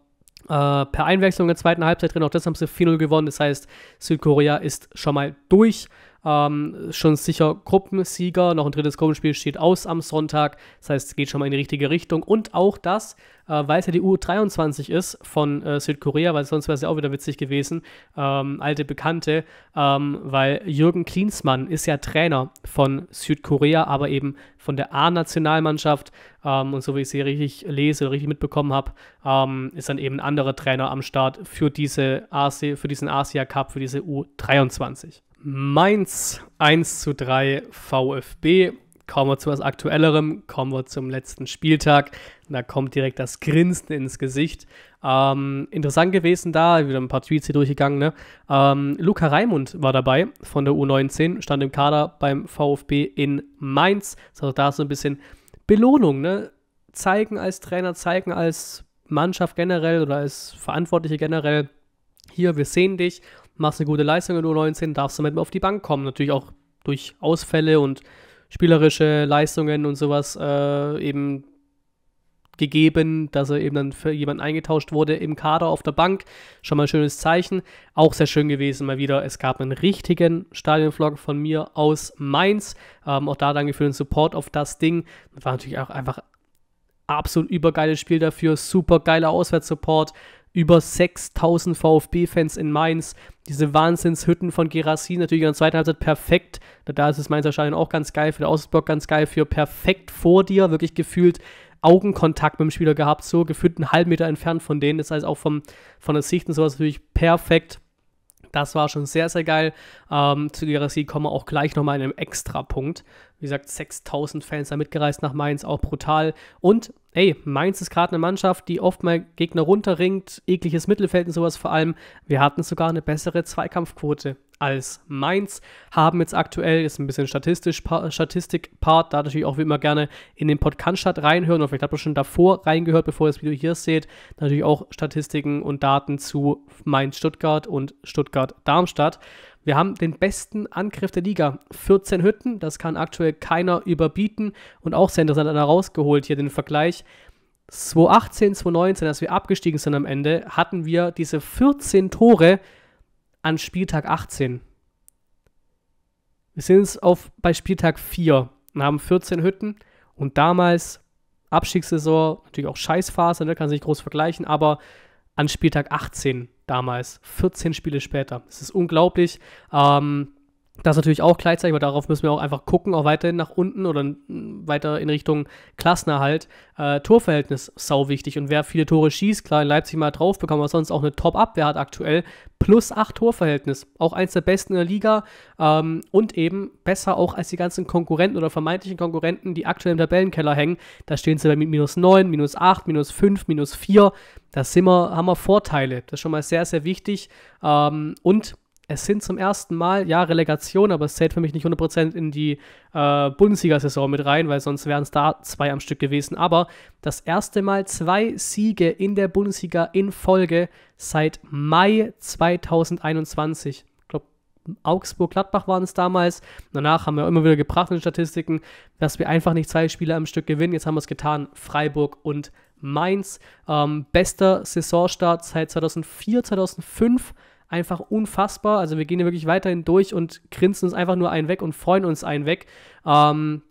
er äh, per Einwechslung in der zweiten Halbzeit drin. Auch das haben sie 4-0 gewonnen. Das heißt, Südkorea ist schon mal durch. Ähm, schon sicher Gruppensieger, noch ein drittes Gruppenspiel steht aus am Sonntag. Das heißt, es geht schon mal in die richtige Richtung. Und auch das, äh, weil es ja die U23 ist von äh, Südkorea, weil sonst wäre es ja auch wieder witzig gewesen, ähm, alte Bekannte, ähm, weil Jürgen Klinsmann ist ja Trainer von Südkorea, aber eben von der A-Nationalmannschaft. Ähm, und so wie ich sie richtig lese oder richtig mitbekommen habe, ähm, ist dann eben ein anderer Trainer am Start für, diese Asi e, für diesen Asia e Cup, für diese U23. Mainz 1 zu 3 VfB. Kommen wir zu was Aktuellerem, kommen wir zum letzten Spieltag. Da kommt direkt das Grinsen ins Gesicht. Ähm, interessant gewesen da, wieder ein paar Tweets hier durchgegangen. Ne? Ähm, Luca Raimund war dabei von der U19, stand im Kader beim VfB in Mainz. Ist also da so ein bisschen Belohnung, ne? Zeigen als Trainer, zeigen als Mannschaft generell oder als Verantwortliche generell. Hier, wir sehen dich machst eine gute Leistung in U19, darfst du damit auf die Bank kommen. Natürlich auch durch Ausfälle und spielerische Leistungen und sowas äh, eben gegeben, dass er eben dann für jemanden eingetauscht wurde im Kader auf der Bank. Schon mal ein schönes Zeichen. Auch sehr schön gewesen, mal wieder. Es gab einen richtigen Stadionvlog von mir aus Mainz. Ähm, auch da danke für den Support auf das Ding. Das war natürlich auch einfach absolut übergeiles Spiel dafür. Super geiler Auswärtssupport über 6000 VfB-Fans in Mainz. Diese Wahnsinnshütten von Gerassi natürlich in der zweiten Halbzeit perfekt. Da ist es Mainzer Stadion auch ganz geil, für den Außenblock ganz geil, für perfekt vor dir, wirklich gefühlt Augenkontakt mit dem Spieler gehabt, so gefühlt einen halben Meter entfernt von denen. Das heißt auch vom, von der Sicht und sowas natürlich perfekt. Das war schon sehr, sehr geil. Ähm, zu Gerassi kommen wir auch gleich nochmal in einem Extrapunkt. Wie gesagt, 6000 Fans da mitgereist nach Mainz, auch brutal. Und ey, Mainz ist gerade eine Mannschaft, die oft mal Gegner runterringt, ekliges Mittelfeld und sowas vor allem. Wir hatten sogar eine bessere Zweikampfquote als Mainz, haben jetzt aktuell, ist ein bisschen statistisch, Statistik-Part, da natürlich auch wie immer gerne in den Podcast reinhören oder vielleicht habt ihr schon davor reingehört, bevor ihr das Video hier seht, natürlich auch Statistiken und Daten zu Mainz-Stuttgart und Stuttgart-Darmstadt. Wir haben den besten Angriff der Liga. 14 Hütten, das kann aktuell keiner überbieten. Und auch sehr interessant da rausgeholt hier den Vergleich. 2018, 2019, als wir abgestiegen sind am Ende, hatten wir diese 14 Tore an Spieltag 18. Wir sind jetzt auf, bei Spieltag 4 und haben 14 Hütten. Und damals, Abstiegssaison, natürlich auch Scheißphase, ne, kann sich groß vergleichen, aber an Spieltag 18 damals, 14 Spiele später. Es ist unglaublich. Ähm, das natürlich auch gleichzeitig, aber darauf müssen wir auch einfach gucken, auch weiterhin nach unten oder weiter in Richtung Klassenerhalt. Äh, Torverhältnis sau wichtig und wer viele Tore schießt, klar in Leipzig mal drauf bekommen, aber sonst auch eine Top-Abwehr hat aktuell plus 8 Torverhältnis. Auch eins der besten in der Liga ähm, und eben besser auch als die ganzen Konkurrenten oder vermeintlichen Konkurrenten, die aktuell im Tabellenkeller hängen. Da stehen sie bei minus 9, minus 8, minus 5, minus 4. Da sind wir, haben wir Vorteile. Das ist schon mal sehr, sehr wichtig. Ähm, und es sind zum ersten Mal, ja, Relegation, aber es zählt für mich nicht 100% in die äh, Bundesliga-Saison mit rein, weil sonst wären es da zwei am Stück gewesen. Aber das erste Mal zwei Siege in der Bundesliga in Folge seit Mai 2021. Ich glaube, Augsburg-Gladbach waren es damals. Danach haben wir immer wieder gebracht in den Statistiken, dass wir einfach nicht zwei Spiele am Stück gewinnen. Jetzt haben wir es getan. Freiburg und Mainz. Ähm, bester Saisonstart seit 2004, 2005 einfach unfassbar. Also wir gehen ja wirklich weiterhin durch und grinsen uns einfach nur einen weg und freuen uns einen weg. Ähm,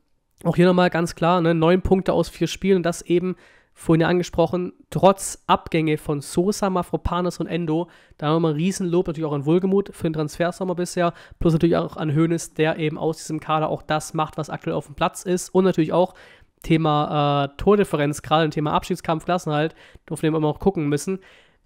auch hier nochmal ganz klar, ne, neun Punkte aus vier Spielen und das eben vorhin ja angesprochen, trotz Abgänge von Sosa, Mafropanus und Endo, da nochmal ein Riesenlob natürlich auch an Wohlgemut für den Transfersommer bisher, plus natürlich auch an Hoeneß, der eben aus diesem Kader auch das macht, was aktuell auf dem Platz ist und natürlich auch Thema äh, Tordifferenz, gerade ein Thema Abschiedskampf, Klassenhalt, auf dem wir immer auch gucken müssen.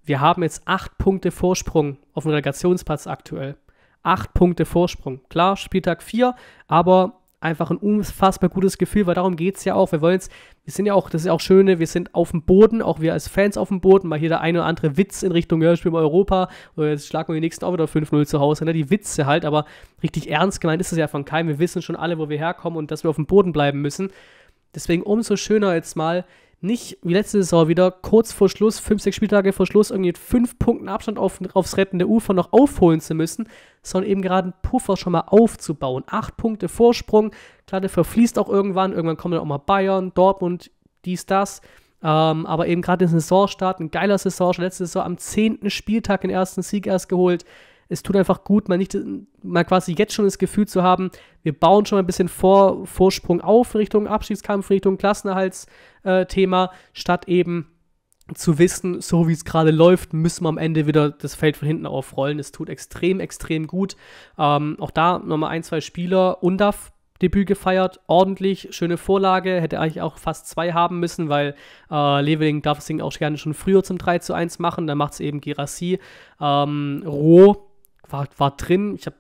Wir haben jetzt acht Punkte Vorsprung auf dem Relegationsplatz aktuell. Acht Punkte Vorsprung. Klar, Spieltag vier, aber einfach ein unfassbar gutes Gefühl, weil darum geht es ja auch. Wir wollen es, wir sind ja auch, das ist ja auch Schöne, wir sind auf dem Boden, auch wir als Fans auf dem Boden, mal hier der eine oder andere Witz in Richtung, ja, spielen wir Europa, oder jetzt schlagen wir die nächsten auch wieder 5-0 zu Hause, ne? die Witze halt, aber richtig ernst gemeint ist es ja von keinem. Wir wissen schon alle, wo wir herkommen und dass wir auf dem Boden bleiben müssen. Deswegen umso schöner jetzt mal, nicht wie letzte Saison wieder kurz vor Schluss, fünf, sechs Spieltage vor Schluss, irgendwie fünf Punkten Abstand auf, aufs rettende Ufer noch aufholen zu müssen, sondern eben gerade einen Puffer schon mal aufzubauen. Acht Punkte Vorsprung, klar, der verfließt auch irgendwann, irgendwann kommen dann auch mal Bayern, Dortmund, dies, das. Ähm, aber eben gerade den Saisonstart, ein geiler Saison, schon letzte Saison am zehnten Spieltag den ersten Sieg erst geholt es tut einfach gut, mal, nicht, mal quasi jetzt schon das Gefühl zu haben, wir bauen schon mal ein bisschen vor, Vorsprung auf Richtung Abschiedskampf, Richtung Klassenerhaltsthema, äh, statt eben zu wissen, so wie es gerade läuft, müssen wir am Ende wieder das Feld von hinten aufrollen. Es tut extrem, extrem gut. Ähm, auch da nochmal ein, zwei Spieler. Undaf Debüt gefeiert, ordentlich, schöne Vorlage, hätte eigentlich auch fast zwei haben müssen, weil äh, Leveling darf es auch gerne schon früher zum 3 zu 1 machen, dann macht es eben Girassi. Ähm, Roh war, war drin. Ich habe,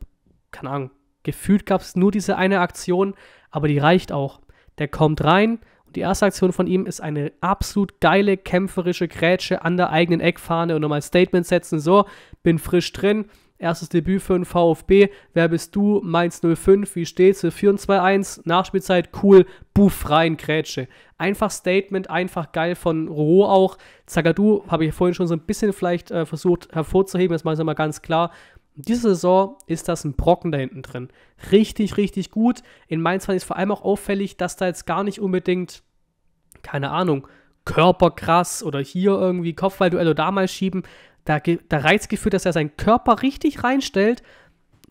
keine Ahnung, gefühlt gab es nur diese eine Aktion, aber die reicht auch. Der kommt rein und die erste Aktion von ihm ist eine absolut geile kämpferische Grätsche an der eigenen Eckfahne und nochmal Statement setzen. So, bin frisch drin. Erstes Debüt für den VfB. Wer bist du? Mainz 05. Wie steht's? 4-2-1. Nachspielzeit. Cool. Buff rein. Grätsche. Einfach Statement. Einfach geil von Roh auch. Zagadou habe ich vorhin schon so ein bisschen vielleicht äh, versucht hervorzuheben. Jetzt mache ich mal ganz klar. Diese Saison ist das ein Brocken da hinten drin. Richtig, richtig gut. In Mainz fand ich es vor allem auch auffällig, dass da jetzt gar nicht unbedingt, keine Ahnung, Körper krass oder hier irgendwie Kopfballduell oder da mal schieben. Da, da Reizgefühl, dass er seinen Körper richtig reinstellt,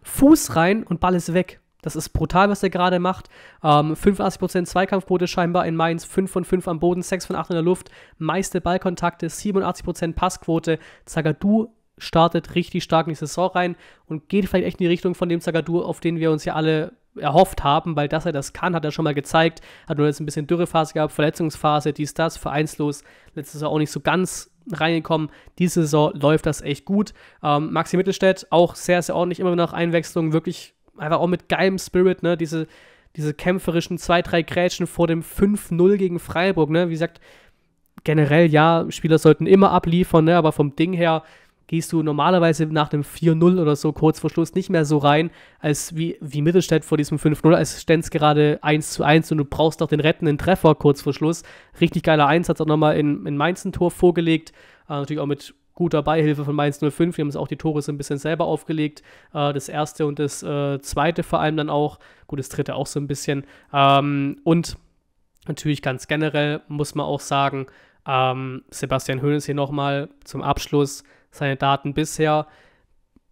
Fuß rein und Ball ist weg. Das ist brutal, was er gerade macht. Ähm, 85% Zweikampfquote scheinbar in Mainz, 5 von 5 am Boden, 6 von 8 in der Luft, meiste Ballkontakte, 87% Passquote. Zagadu startet richtig stark in die Saison rein und geht vielleicht echt in die Richtung von dem Zagadur, auf den wir uns ja alle erhofft haben, weil dass er das kann, hat er schon mal gezeigt. Hat nur jetzt ein bisschen Dürrephase gehabt, Verletzungsphase, dies, das, vereinslos. Letzte Saison auch nicht so ganz reingekommen. Diese Saison läuft das echt gut. Ähm, Maxi Mittelstädt auch sehr, sehr ordentlich, immer noch Einwechslung, wirklich einfach auch mit geilem Spirit, ne? Diese, diese kämpferischen 2-3 Grätschen vor dem 5-0 gegen Freiburg, ne? Wie gesagt, generell ja, Spieler sollten immer abliefern, ne? aber vom Ding her gehst du normalerweise nach einem 4-0 oder so kurz vor Schluss nicht mehr so rein, als wie, wie Mittelstädt vor diesem 5-0, als ständ es gerade 1 zu 1 und du brauchst noch den rettenden Treffer kurz vor Schluss. Richtig geiler Einsatz, auch nochmal in, in Mainz ein Tor vorgelegt, äh, natürlich auch mit guter Beihilfe von Mainz 05, Wir haben es auch die Tore so ein bisschen selber aufgelegt, äh, das erste und das äh, zweite vor allem dann auch, gut, das dritte auch so ein bisschen ähm, und natürlich ganz generell muss man auch sagen, ähm, Sebastian Hoeneß hier nochmal zum Abschluss, seine Daten bisher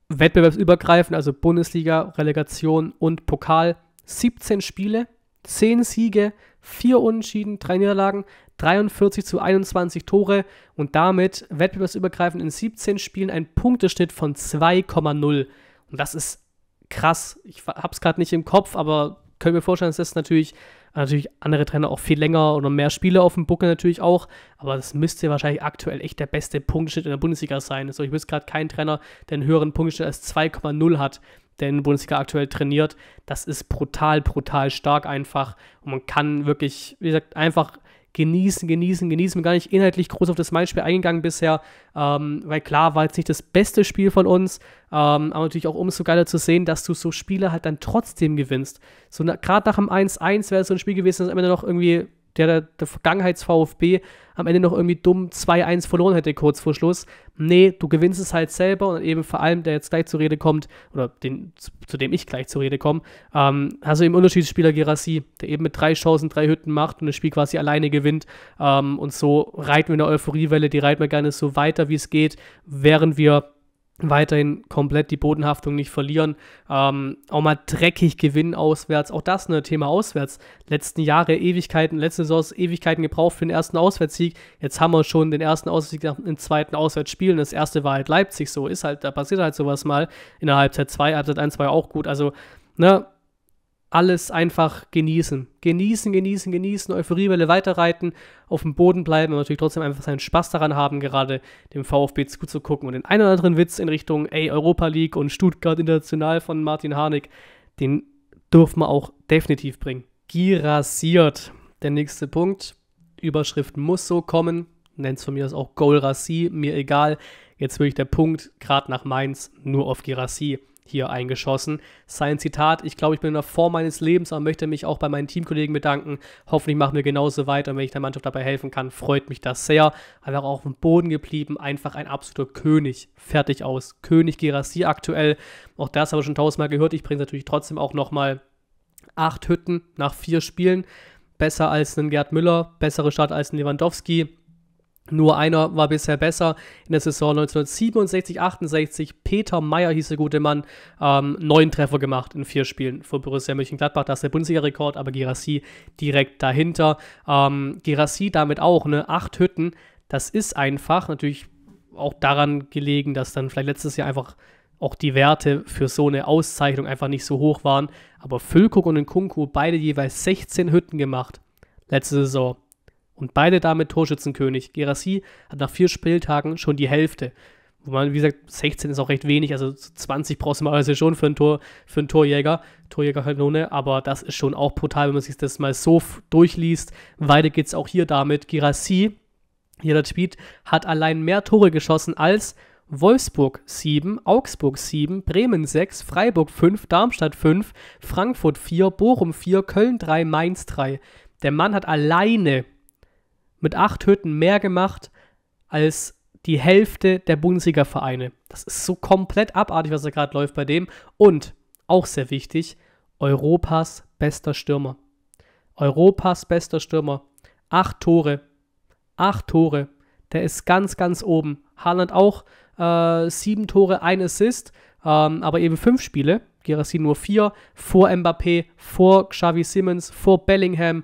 wettbewerbsübergreifend, also Bundesliga, Relegation und Pokal, 17 Spiele, 10 Siege, 4 Unentschieden, 3 Niederlagen, 43 zu 21 Tore und damit wettbewerbsübergreifend in 17 Spielen ein Punkteschnitt von 2,0. Und das ist krass. Ich habe es gerade nicht im Kopf, aber können wir vorstellen, dass das natürlich natürlich andere Trainer auch viel länger oder mehr Spiele auf dem Buckel natürlich auch, aber das müsste wahrscheinlich aktuell echt der beste Punktschnitt in der Bundesliga sein. Also ich wüsste gerade keinen Trainer, der einen höheren Punktschnitt als 2,0 hat, der in der Bundesliga aktuell trainiert. Das ist brutal, brutal stark einfach und man kann wirklich, wie gesagt, einfach genießen, genießen, genießen. Gar nicht inhaltlich groß auf das Mindspiel eingegangen bisher, ähm, weil klar war jetzt nicht das beste Spiel von uns, ähm, aber natürlich auch umso geiler zu sehen, dass du so Spiele halt dann trotzdem gewinnst. So na, gerade nach dem 1-1 wäre es so ein Spiel gewesen, das am Ende noch irgendwie der, der Vergangenheits-VfB am Ende noch irgendwie dumm 2-1 verloren hätte kurz vor Schluss. Nee, du gewinnst es halt selber und eben vor allem, der jetzt gleich zur Rede kommt, oder den, zu dem ich gleich zur Rede komme, ähm, hast du eben Unterschiedsspieler Gerassi, der eben mit drei Chancen, drei Hütten macht und das Spiel quasi alleine gewinnt. Ähm, und so reiten wir in der Euphoriewelle, die reiten wir gerne so weiter, wie es geht, während wir weiterhin komplett die Bodenhaftung nicht verlieren. Ähm, auch mal dreckig gewinnen auswärts. Auch das ne Thema auswärts. Letzten Jahre Ewigkeiten, letzte Saison Ewigkeiten gebraucht für den ersten Auswärtssieg. Jetzt haben wir schon den ersten Auswärtssieg nach dem zweiten Auswärtsspiel. Und das erste war halt Leipzig so. Ist halt, da passiert halt sowas mal. In der Halbzeit 2, Halbzeit 1 2 auch gut. Also, ne, alles einfach genießen. Genießen, genießen, genießen, Euphoriewelle weiterreiten, auf dem Boden bleiben und natürlich trotzdem einfach seinen Spaß daran haben, gerade dem VfB zuzugucken. Und den einen oder anderen Witz in Richtung, ey, Europa League und Stuttgart International von Martin Harnik, den dürfen wir auch definitiv bringen. Girasiert. Der nächste Punkt. Überschrift muss so kommen. Nennt es von mir aus auch Goal Rassi, mir egal. Jetzt ich der Punkt, gerade nach Mainz, nur auf Girassi hier eingeschossen. Sein Zitat, ich glaube, ich bin in der Form meines Lebens, aber möchte mich auch bei meinen Teamkollegen bedanken. Hoffentlich machen wir genauso weiter und wenn ich der Mannschaft dabei helfen kann, freut mich das sehr. Einfach auch auf dem Boden geblieben, einfach ein absoluter König. Fertig aus. König Gerassi aktuell. Auch das habe ich schon tausendmal gehört. Ich bringe es natürlich trotzdem auch nochmal. Acht Hütten nach vier Spielen. Besser als ein Gerd Müller, bessere Stadt als ein Lewandowski nur einer war bisher besser in der Saison 1967, 68. Peter Meyer hieß der gute Mann. Ähm, neun Treffer gemacht in vier Spielen für Borussia Mönchengladbach. Das ist der Bundesliga-Rekord, aber Girassi direkt dahinter. Ähm, Girassi damit auch, ne? Acht Hütten. Das ist einfach natürlich auch daran gelegen, dass dann vielleicht letztes Jahr einfach auch die Werte für so eine Auszeichnung einfach nicht so hoch waren. Aber Füllkuck und Nkunku beide jeweils 16 Hütten gemacht. Letzte Saison und beide damit Torschützenkönig. Gerassi hat nach vier Spieltagen schon die Hälfte. Wo man, wie gesagt, 16 ist auch recht wenig, also 20 brauchst du mal also schon für einen, Tor, für einen Torjäger, Torjägerkanone, aber das ist schon auch brutal, wenn man sich das mal so durchliest. Weiter geht es auch hier damit. Gerassi, hier der Tweet, hat allein mehr Tore geschossen als Wolfsburg 7, Augsburg 7, Bremen 6, Freiburg 5, Darmstadt 5, Frankfurt 4, Bochum 4, Köln 3, Mainz 3. Der Mann hat alleine mit acht Hütten mehr gemacht als die Hälfte der Bundesliga-Vereine. Das ist so komplett abartig, was da gerade läuft bei dem. Und, auch sehr wichtig, Europas bester Stürmer. Europas bester Stürmer. Acht Tore. Acht Tore. Der ist ganz, ganz oben. Haaland auch äh, sieben Tore, ein Assist, ähm, aber eben fünf Spiele. Gerasim nur vier. Vor Mbappé, vor Xavi Simmons, vor Bellingham.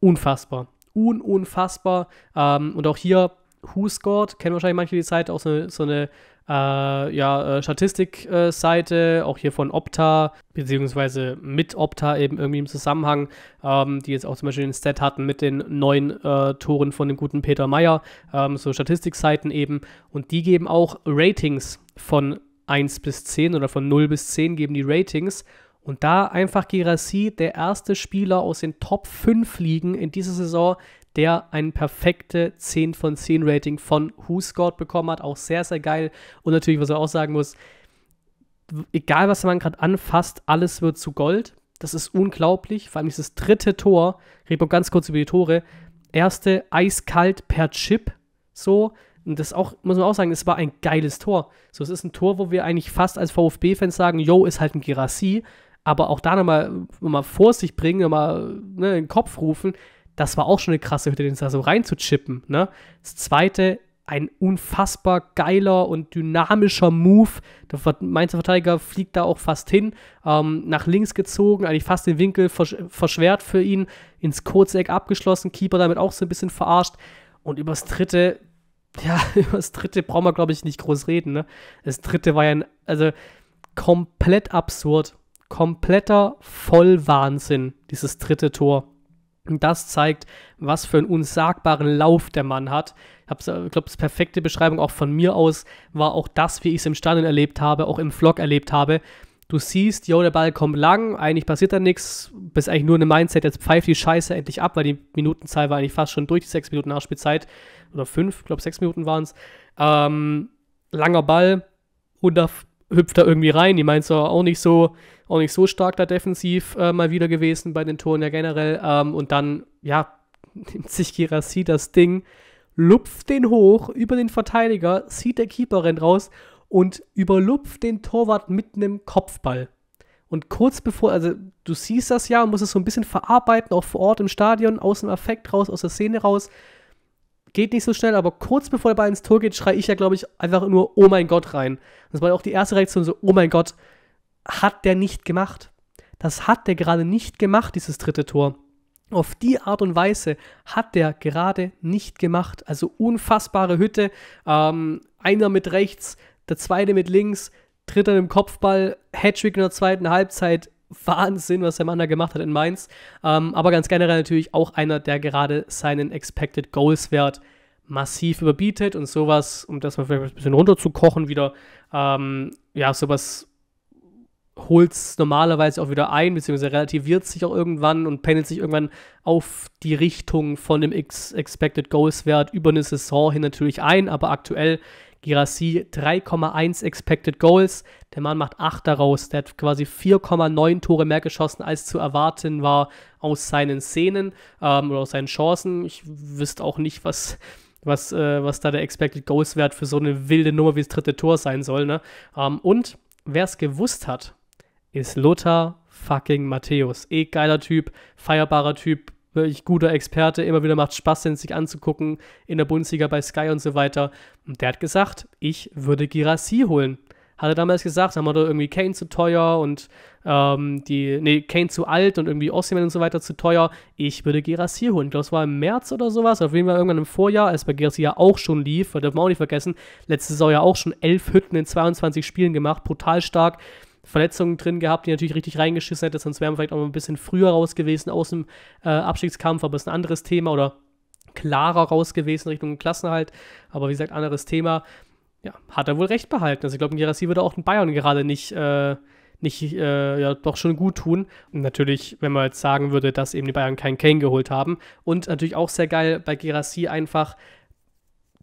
Unfassbar un unfassbar. Ähm, und auch hier Who Scored, kennen wahrscheinlich manche die Seite, auch so eine, so eine äh, ja, äh, Statistik-Seite, auch hier von Opta, beziehungsweise mit Opta eben irgendwie im Zusammenhang, ähm, die jetzt auch zum Beispiel den Stat hatten mit den neuen äh, Toren von dem guten Peter Meyer, ähm, so Statistikseiten eben. Und die geben auch Ratings von 1 bis 10 oder von 0 bis 10 geben die Ratings. Und da einfach Girassi der erste Spieler aus den Top 5 Ligen in dieser Saison, der ein perfekte 10 von 10 Rating von Who Scored bekommen hat. Auch sehr, sehr geil. Und natürlich, was er auch sagen muss, egal was man gerade anfasst, alles wird zu Gold. Das ist unglaublich. Vor allem dieses dritte Tor, reden wir ganz kurz über die Tore. Erste eiskalt per Chip. So, und das auch, muss man auch sagen, es war ein geiles Tor. So, es ist ein Tor, wo wir eigentlich fast als VfB-Fans sagen, yo, ist halt ein Girassi aber auch da nochmal mal vor sich bringen, nochmal ne, in den Kopf rufen, das war auch schon eine krasse Hütte, den da so reinzuchippen. Ne? Das zweite, ein unfassbar geiler und dynamischer Move. Der Mainzer Verteidiger fliegt da auch fast hin, ähm, nach links gezogen, eigentlich fast den Winkel versch verschwert für ihn, ins Kurzeck abgeschlossen, Keeper damit auch so ein bisschen verarscht. Und übers dritte, ja, übers dritte brauchen wir, glaube ich, nicht groß reden. Ne? Das dritte war ja, ein, also komplett absurd. Kompletter Vollwahnsinn, dieses dritte Tor. Und das zeigt, was für einen unsagbaren Lauf der Mann hat. Ich äh, glaube, das perfekte Beschreibung auch von mir aus war auch das, wie ich es im Stadion erlebt habe, auch im Vlog erlebt habe. Du siehst, jo, der Ball kommt lang, eigentlich passiert da nichts, bist eigentlich nur in einem Mindset, jetzt pfeift die Scheiße endlich ab, weil die Minutenzahl war eigentlich fast schon durch die sechs Minuten Nachspielzeit oder fünf, ich glaube sechs Minuten waren es. Ähm, langer Ball, und da hüpft er irgendwie rein, die meint so auch nicht so, auch nicht so stark da defensiv äh, mal wieder gewesen bei den Toren ja generell. Ähm, und dann, ja, nimmt sich Girassi das Ding, lupft den hoch über den Verteidiger, sieht der Keeper rennt raus und überlupft den Torwart mit einem Kopfball. Und kurz bevor, also du siehst das ja und musst es so ein bisschen verarbeiten, auch vor Ort im Stadion, aus dem Affekt raus, aus der Szene raus. Geht nicht so schnell, aber kurz bevor der Ball ins Tor geht, schreie ich ja, glaube ich, einfach nur, oh mein Gott rein. Das war auch die erste Reaktion so, oh mein Gott hat der nicht gemacht. Das hat der gerade nicht gemacht, dieses dritte Tor. Auf die Art und Weise hat der gerade nicht gemacht. Also unfassbare Hütte. Ähm, einer mit rechts, der zweite mit links, dritter im Kopfball, Hattrick in der zweiten Halbzeit. Wahnsinn, was der Mann da gemacht hat in Mainz. Ähm, aber ganz generell natürlich auch einer, der gerade seinen Expected Goals Wert massiv überbietet und sowas, um das mal vielleicht ein bisschen runterzukochen, wieder, ähm, ja, sowas holt es normalerweise auch wieder ein, beziehungsweise relativiert sich auch irgendwann und pendelt sich irgendwann auf die Richtung von dem X Expected Goals Wert über eine Saison hin natürlich ein, aber aktuell Girassi 3,1 Expected Goals, der Mann macht 8 daraus, der hat quasi 4,9 Tore mehr geschossen, als zu erwarten war aus seinen Szenen ähm, oder aus seinen Chancen. Ich wüsste auch nicht, was was, äh, was da der Expected Goals Wert für so eine wilde Nummer wie das dritte Tor sein soll. Ne? Ähm, und wer es gewusst hat, ist Lothar fucking Matthäus. Eh geiler Typ, feierbarer Typ, wirklich guter Experte, immer wieder macht Spaß, den sich anzugucken, in der Bundesliga bei Sky und so weiter. Und der hat gesagt, ich würde Girassi holen. Hat er damals gesagt, haben wir da irgendwie Kane zu teuer und ähm, die, nee, Kane zu alt und irgendwie Ossiman und so weiter zu teuer. Ich würde Girassi holen. Ich glaube, es war im März oder sowas, auf jeden Fall irgendwann im Vorjahr, als bei Girassi ja auch schon lief, weil darf man auch nicht vergessen, letzte Saison ja auch schon elf Hütten in 22 Spielen gemacht, brutal stark. Verletzungen drin gehabt, die natürlich richtig reingeschissen hätte, sonst wären wir vielleicht auch ein bisschen früher raus gewesen aus dem äh, Abstiegskampf, aber ist ein anderes Thema oder klarer raus gewesen Richtung Klassenhalt, aber wie gesagt, anderes Thema. Ja, hat er wohl recht behalten. Also ich glaube, Gerassi würde auch den Bayern gerade nicht, äh, nicht äh, ja, doch schon gut tun. Und natürlich, wenn man jetzt sagen würde, dass eben die Bayern keinen Kane geholt haben. Und natürlich auch sehr geil bei Gerassi einfach,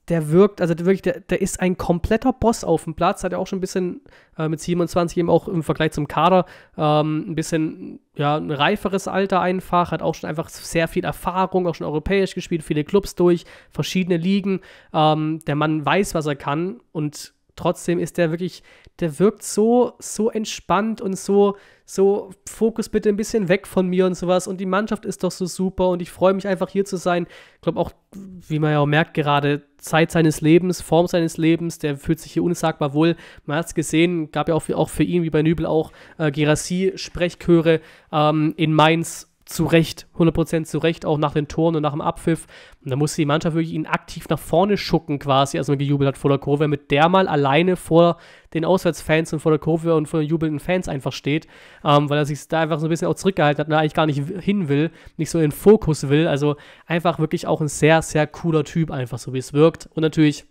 der wirkt, also wirklich, der, der ist ein kompletter Boss auf dem Platz, hat er ja auch schon ein bisschen äh, mit 27 eben auch im Vergleich zum Kader ähm, ein bisschen ja, ein reiferes Alter einfach, hat auch schon einfach sehr viel Erfahrung, auch schon europäisch gespielt, viele Clubs durch, verschiedene Ligen. Ähm, der Mann weiß, was er kann und trotzdem ist der wirklich, der wirkt so, so entspannt und so, so, Fokus bitte ein bisschen weg von mir und sowas. Und die Mannschaft ist doch so super und ich freue mich einfach hier zu sein. Ich glaube auch, wie man ja auch merkt, gerade Zeit seines Lebens, Form seines Lebens, der fühlt sich hier unsagbar wohl. Man hat es gesehen, gab ja auch für, auch für ihn, wie bei Nübel auch, äh, Gerassi-Sprechchöre ähm, in Mainz zu Recht, 100% zu Recht, auch nach den Toren und nach dem Abpfiff. Und da musste die Mannschaft wirklich ihn aktiv nach vorne schucken, quasi, als man gejubelt hat vor der Kurve, mit der mal alleine vor den Auswärtsfans und vor der Kurve und vor den jubelnden Fans einfach steht, ähm, weil er sich da einfach so ein bisschen auch zurückgehalten hat und eigentlich gar nicht hin will, nicht so in den Fokus will. Also einfach wirklich auch ein sehr, sehr cooler Typ, einfach so wie es wirkt. Und natürlich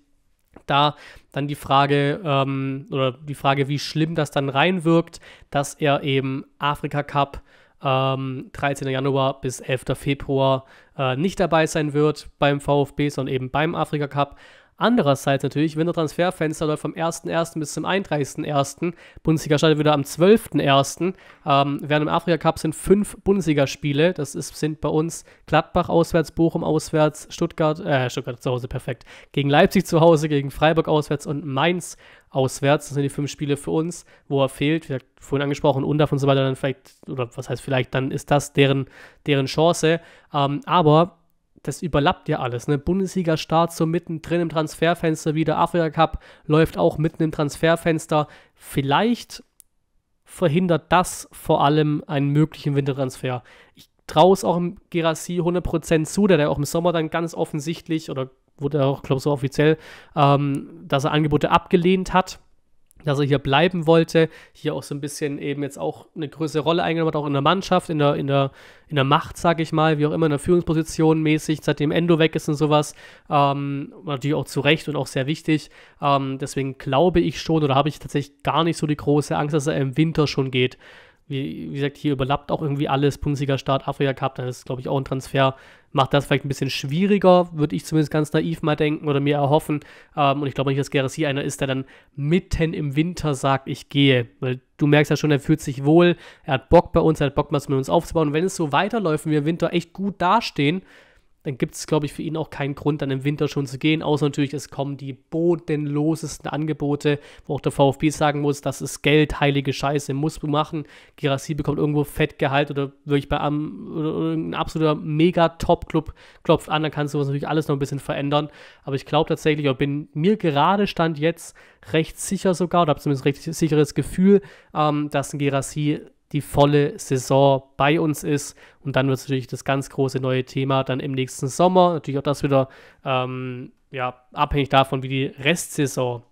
da dann die Frage ähm, oder die Frage, wie schlimm das dann reinwirkt, dass er eben Afrika Cup ähm, 13. Januar bis 11. Februar äh, nicht dabei sein wird beim VfB, sondern eben beim Afrika Cup. Andererseits natürlich, wenn der Transferfenster läuft vom 1.1. bis zum 31.1., Bundesliga startet wieder am 12.1., ähm, während im Afrika-Cup sind fünf Bundesligaspiele, das ist, sind bei uns Gladbach auswärts, Bochum auswärts, Stuttgart, äh, Stuttgart zu Hause, perfekt, gegen Leipzig zu Hause, gegen Freiburg auswärts und Mainz auswärts. Das sind die fünf Spiele für uns, wo er fehlt. Wie vorhin angesprochen, UNDAF und so weiter, dann vielleicht, oder was heißt vielleicht, dann ist das deren, deren Chance. Ähm, aber das überlappt ja alles. Ne? Bundesliga-Start so mittendrin im Transferfenster wie der Afrika Cup läuft auch mitten im Transferfenster. Vielleicht verhindert das vor allem einen möglichen Wintertransfer. Ich traue es auch im Gerassi 100% zu, der, der auch im Sommer dann ganz offensichtlich oder wurde auch, glaube ich, so offiziell, ähm, dass er Angebote abgelehnt hat dass er hier bleiben wollte, hier auch so ein bisschen eben jetzt auch eine größere Rolle eingenommen hat, auch in der Mannschaft, in der, in der, in der Macht, sage ich mal, wie auch immer, in der Führungsposition mäßig, seitdem Endo weg ist und sowas. Ähm, natürlich auch zu Recht und auch sehr wichtig. Ähm, deswegen glaube ich schon oder habe ich tatsächlich gar nicht so die große Angst, dass er im Winter schon geht. Wie, wie gesagt, hier überlappt auch irgendwie alles. Bundesliga Start, Afrika Cup, dann ist glaube ich auch ein Transfer. Macht das vielleicht ein bisschen schwieriger, würde ich zumindest ganz naiv mal denken oder mir erhoffen. Ähm, und ich glaube nicht, dass hier einer ist, der dann mitten im Winter sagt, ich gehe. Weil du merkst ja schon, er fühlt sich wohl, er hat Bock bei uns, er hat Bock, was mit uns aufzubauen. Und wenn es so weiterläuft und wir im Winter echt gut dastehen, dann gibt es, glaube ich, für ihn auch keinen Grund, dann im Winter schon zu gehen. Außer natürlich, es kommen die bodenlosesten Angebote, wo auch der VfB sagen muss, das ist Geld, heilige Scheiße, muss du machen. Girassi bekommt irgendwo Fettgehalt oder wirklich bei einem ein absoluter Mega-Top-Club klopft an, dann kannst du was natürlich alles noch ein bisschen verändern. Aber ich glaube tatsächlich, ich bin mir gerade Stand jetzt recht sicher sogar, oder habe zumindest recht sicheres Gefühl, ähm, dass ein Girassi die volle Saison bei uns ist. Und dann wird es natürlich das ganz große neue Thema dann im nächsten Sommer. Natürlich auch das wieder ähm, ja, abhängig davon, wie die Restsaison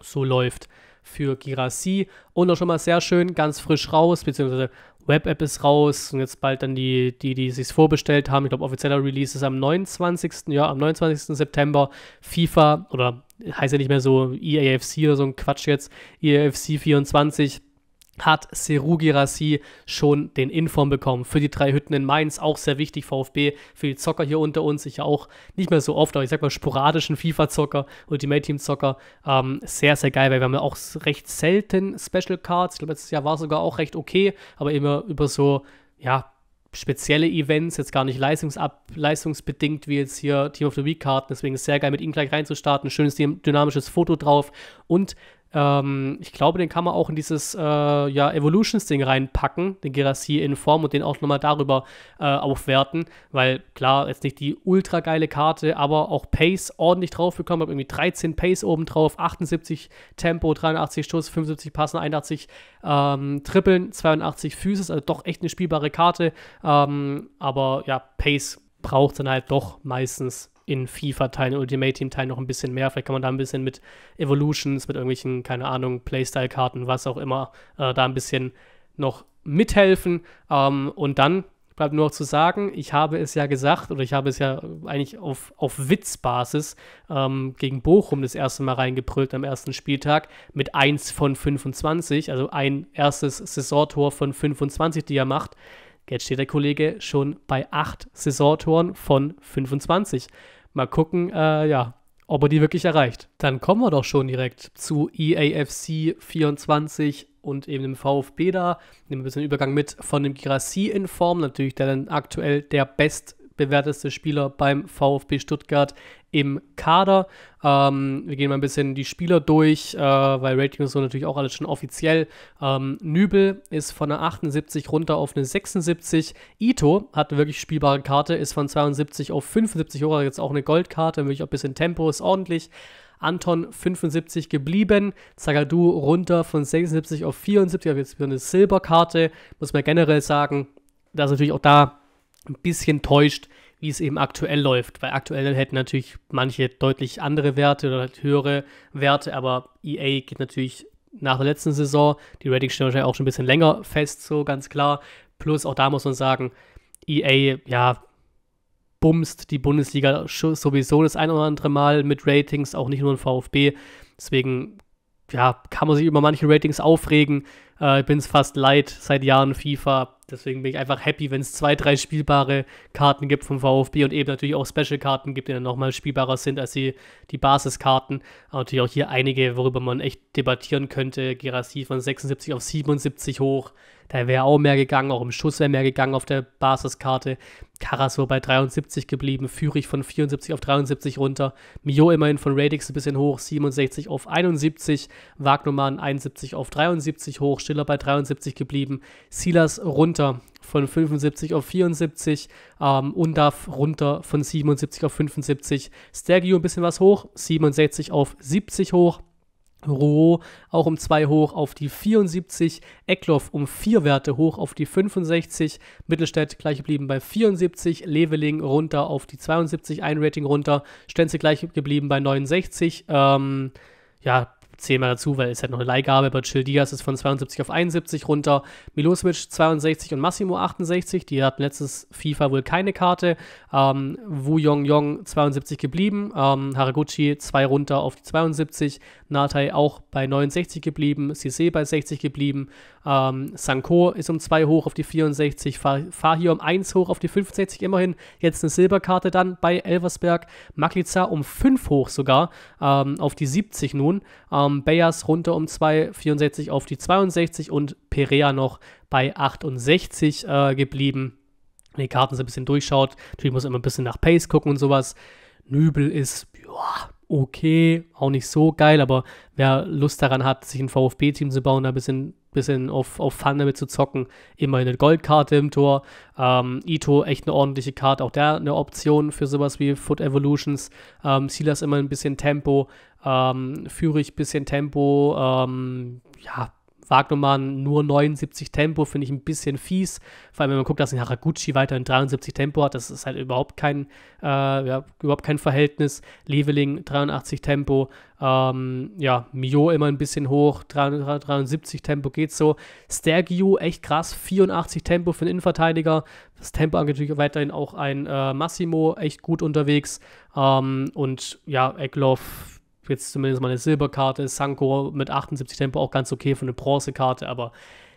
so läuft für Girassi. Und auch schon mal sehr schön, ganz frisch raus, beziehungsweise Web-App ist raus und jetzt bald dann die, die, die sich vorbestellt haben. Ich glaube, offizieller Release ist am 29. Ja, am 29. September. FIFA oder heißt ja nicht mehr so EAFC oder so ein Quatsch jetzt, EAFC 24 hat Seru Girassi schon den Inform bekommen. Für die drei Hütten in Mainz auch sehr wichtig, VfB, für die Zocker hier unter uns, ich ja auch nicht mehr so oft, aber ich sag mal sporadischen FIFA-Zocker, Ultimate-Team-Zocker, ähm, sehr, sehr geil, weil wir haben ja auch recht selten Special Cards, ich glaube, letztes Jahr war es sogar auch recht okay, aber immer über so, ja, spezielle Events, jetzt gar nicht leistungsab leistungsbedingt wie jetzt hier Team of the Week Karten, deswegen sehr geil mit ihnen gleich reinzustarten, schönes dynamisches Foto drauf und ähm, ich glaube, den kann man auch in dieses äh, ja, Evolutions-Ding reinpacken, den Gerassi in Form und den auch nochmal darüber äh, aufwerten, weil klar, jetzt nicht die ultra geile Karte, aber auch Pace ordentlich drauf bekommen, habe irgendwie 13 Pace oben drauf, 78 Tempo, 83 Schuss, 75 Passen, 81 ähm, Trippeln, 82 Füße, also doch echt eine spielbare Karte, ähm, aber ja, Pace braucht dann halt doch meistens in FIFA-Teilen, Ultimate Team-Teilen noch ein bisschen mehr. Vielleicht kann man da ein bisschen mit Evolutions, mit irgendwelchen, keine Ahnung, Playstyle-Karten, was auch immer, äh, da ein bisschen noch mithelfen. Ähm, und dann bleibt nur noch zu sagen, ich habe es ja gesagt, oder ich habe es ja eigentlich auf, auf Witzbasis ähm, gegen Bochum das erste Mal reingebrüllt am ersten Spieltag mit 1 von 25, also ein erstes Saisontor von 25, die er macht. Jetzt steht der Kollege schon bei 8 Saisontoren von 25. Mal gucken, äh, ja, ob er die wirklich erreicht. Dann kommen wir doch schon direkt zu EAFC 24 und eben dem VfB da. Nehmen wir ein bisschen den Übergang mit von dem Girassi in Form, natürlich der dann aktuell der bestbewerteste Spieler beim VfB Stuttgart im Kader. Ähm, wir gehen mal ein bisschen die Spieler durch, äh, weil Rating ist so natürlich auch alles schon offiziell. Ähm, Nübel ist von einer 78 runter auf eine 76. Ito hat eine wirklich spielbare Karte, ist von 72 auf 75 Euro, jetzt auch eine Goldkarte, wirklich auch ein bisschen Tempo, ist ordentlich. Anton 75 geblieben, Zagadou runter von 76 auf 74, habe jetzt wieder eine Silberkarte, muss man generell sagen, dass natürlich auch da ein bisschen täuscht, wie es eben aktuell läuft. Weil aktuell hätten natürlich manche deutlich andere Werte oder halt höhere Werte, aber EA geht natürlich nach der letzten Saison, die Ratings stehen wahrscheinlich auch schon ein bisschen länger fest, so ganz klar. Plus auch da muss man sagen, EA, ja, bumst die Bundesliga sowieso das ein oder andere Mal mit Ratings, auch nicht nur in VfB. Deswegen ja, kann man sich über manche Ratings aufregen. Äh, ich bin es fast leid seit Jahren FIFA. Deswegen bin ich einfach happy, wenn es zwei, drei spielbare Karten gibt vom VfB und eben natürlich auch Special-Karten gibt, die dann nochmal spielbarer sind als die, die Basiskarten. Aber natürlich auch hier einige, worüber man echt debattieren könnte. Gerassi von 76 auf 77 hoch. Da wäre auch mehr gegangen, auch im Schuss wäre mehr gegangen auf der Basiskarte. Karasor bei 73 geblieben, Fürich von 74 auf 73 runter, Mio immerhin von Radix ein bisschen hoch, 67 auf 71, Wagnumann 71 auf 73 hoch, Stiller bei 73 geblieben, Silas runter von 75 auf 74, ähm, Undav runter von 77 auf 75, Stergio ein bisschen was hoch, 67 auf 70 hoch, Roh auch um 2 hoch auf die 74, Eckloff um 4 Werte hoch auf die 65, Mittelstädt gleich geblieben bei 74, Leveling runter auf die 72, ein Rating runter, Stenze gleich geblieben bei 69, ähm, ja, zählen wir dazu, weil es halt noch eine Leihgabe, aber Chill Diaz ist von 72 auf 71 runter, Milosevic 62 und Massimo 68, die hatten letztes FIFA wohl keine Karte, ähm, Wu Yong Yong 72 geblieben, ähm, Haraguchi 2 runter auf die 72, Natai auch bei 69 geblieben, Sise bei 60 geblieben, ähm, Sanko ist um 2 hoch auf die 64, Fahir um 1 hoch auf die 65 immerhin, jetzt eine Silberkarte dann bei Elversberg, Magliza um 5 hoch sogar ähm, auf die 70 nun, ähm, kommen Bayers runter um 2,64 auf die 62 und Perea noch bei 68 äh, geblieben. Wenn die Karten so ein bisschen durchschaut, natürlich muss man immer ein bisschen nach Pace gucken und sowas. Nübel ist, ja, okay, auch nicht so geil, aber wer Lust daran hat, sich ein VfB-Team zu bauen, da ein bisschen bisschen auf, auf Fun damit zu zocken. Immer eine Goldkarte im Tor. Ähm, Ito echt eine ordentliche Karte, auch der eine Option für sowas wie Foot Evolutions. Ähm, Silas immer ein bisschen Tempo, ähm, Führig bisschen Tempo, ähm, ja, Wagnumann nur 79 Tempo finde ich ein bisschen fies. Vor allem, wenn man guckt, dass ein Haraguchi weiterhin 73 Tempo hat, das ist halt überhaupt kein, äh, ja, überhaupt kein Verhältnis. Leveling 83 Tempo, ähm, ja, Mio immer ein bisschen hoch, 73 Tempo geht so. Stergio, echt krass, 84 Tempo für einen Innenverteidiger. Das Tempo angeht natürlich weiterhin auch ein äh, Massimo, echt gut unterwegs. Ähm, und ja, Eckloff jetzt zumindest mal eine Silberkarte. Sanko mit 78 Tempo auch ganz okay für eine Bronzekarte, aber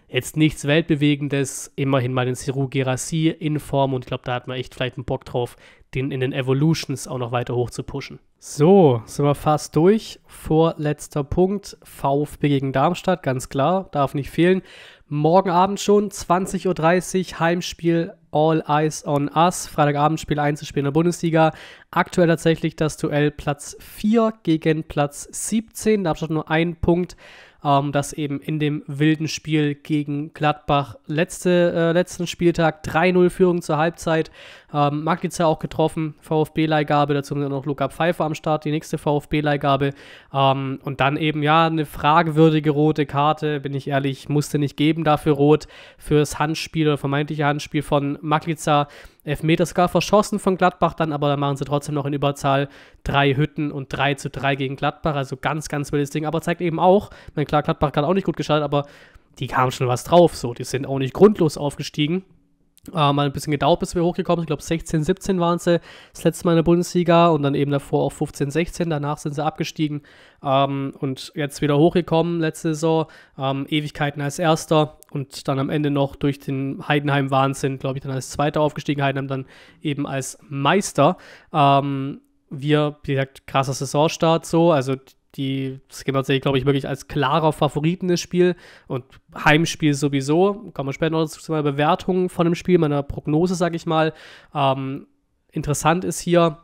jetzt nichts Weltbewegendes. Immerhin mal den Siru Gerassi in Form und ich glaube, da hat man echt vielleicht einen Bock drauf, den in den Evolutions auch noch weiter hoch zu pushen. So, sind wir fast durch. Vorletzter Punkt: VfB gegen Darmstadt, ganz klar, darf nicht fehlen. Morgen Abend schon, 20.30 Uhr, Heimspiel All Eyes on Us. Freitagabend Spiel 1 Spiel in der Bundesliga. Aktuell tatsächlich das Duell Platz 4 gegen Platz 17. Da Abstand nur einen Punkt, ähm, das eben in dem wilden Spiel gegen Gladbach letzte, äh, letzten Spieltag 3-0 Führung zur Halbzeit ähm, Maglitz auch getroffen, VfB-Leihgabe, dazu haben wir noch Luca Pfeiffer am Start, die nächste VfB-Leihgabe. Ähm, und dann eben, ja, eine fragwürdige rote Karte, bin ich ehrlich, musste nicht geben dafür rot, fürs Handspiel oder vermeintliche Handspiel von Maglitzer. Elfmeter sogar verschossen von Gladbach dann, aber da machen sie trotzdem noch in Überzahl drei Hütten und 3 zu 3 gegen Gladbach. Also ganz, ganz wildes Ding. Aber zeigt eben auch, mein klar, Gladbach gerade auch nicht gut geschaltet, aber die kamen schon was drauf. So, die sind auch nicht grundlos aufgestiegen. Äh, mal ein bisschen gedauert, bis wir hochgekommen sind. Ich glaube, 16, 17 waren sie das letzte Mal in der Bundesliga und dann eben davor auch 15, 16. Danach sind sie abgestiegen ähm, und jetzt wieder hochgekommen letzte Saison. Ähm, Ewigkeiten als Erster und dann am Ende noch durch den Heidenheim-Wahnsinn, glaube ich, dann als Zweiter aufgestiegen. Heidenheim dann eben als Meister. Ähm, wir, wie gesagt, krasser Saisonstart so. Also die Skipper sehe ich, glaube ich, wirklich als klarer Favoriten des Spiel und Heimspiel sowieso. Kommen wir später noch zu meiner Bewertung von dem Spiel, meiner Prognose, sage ich mal. Ähm, interessant ist hier,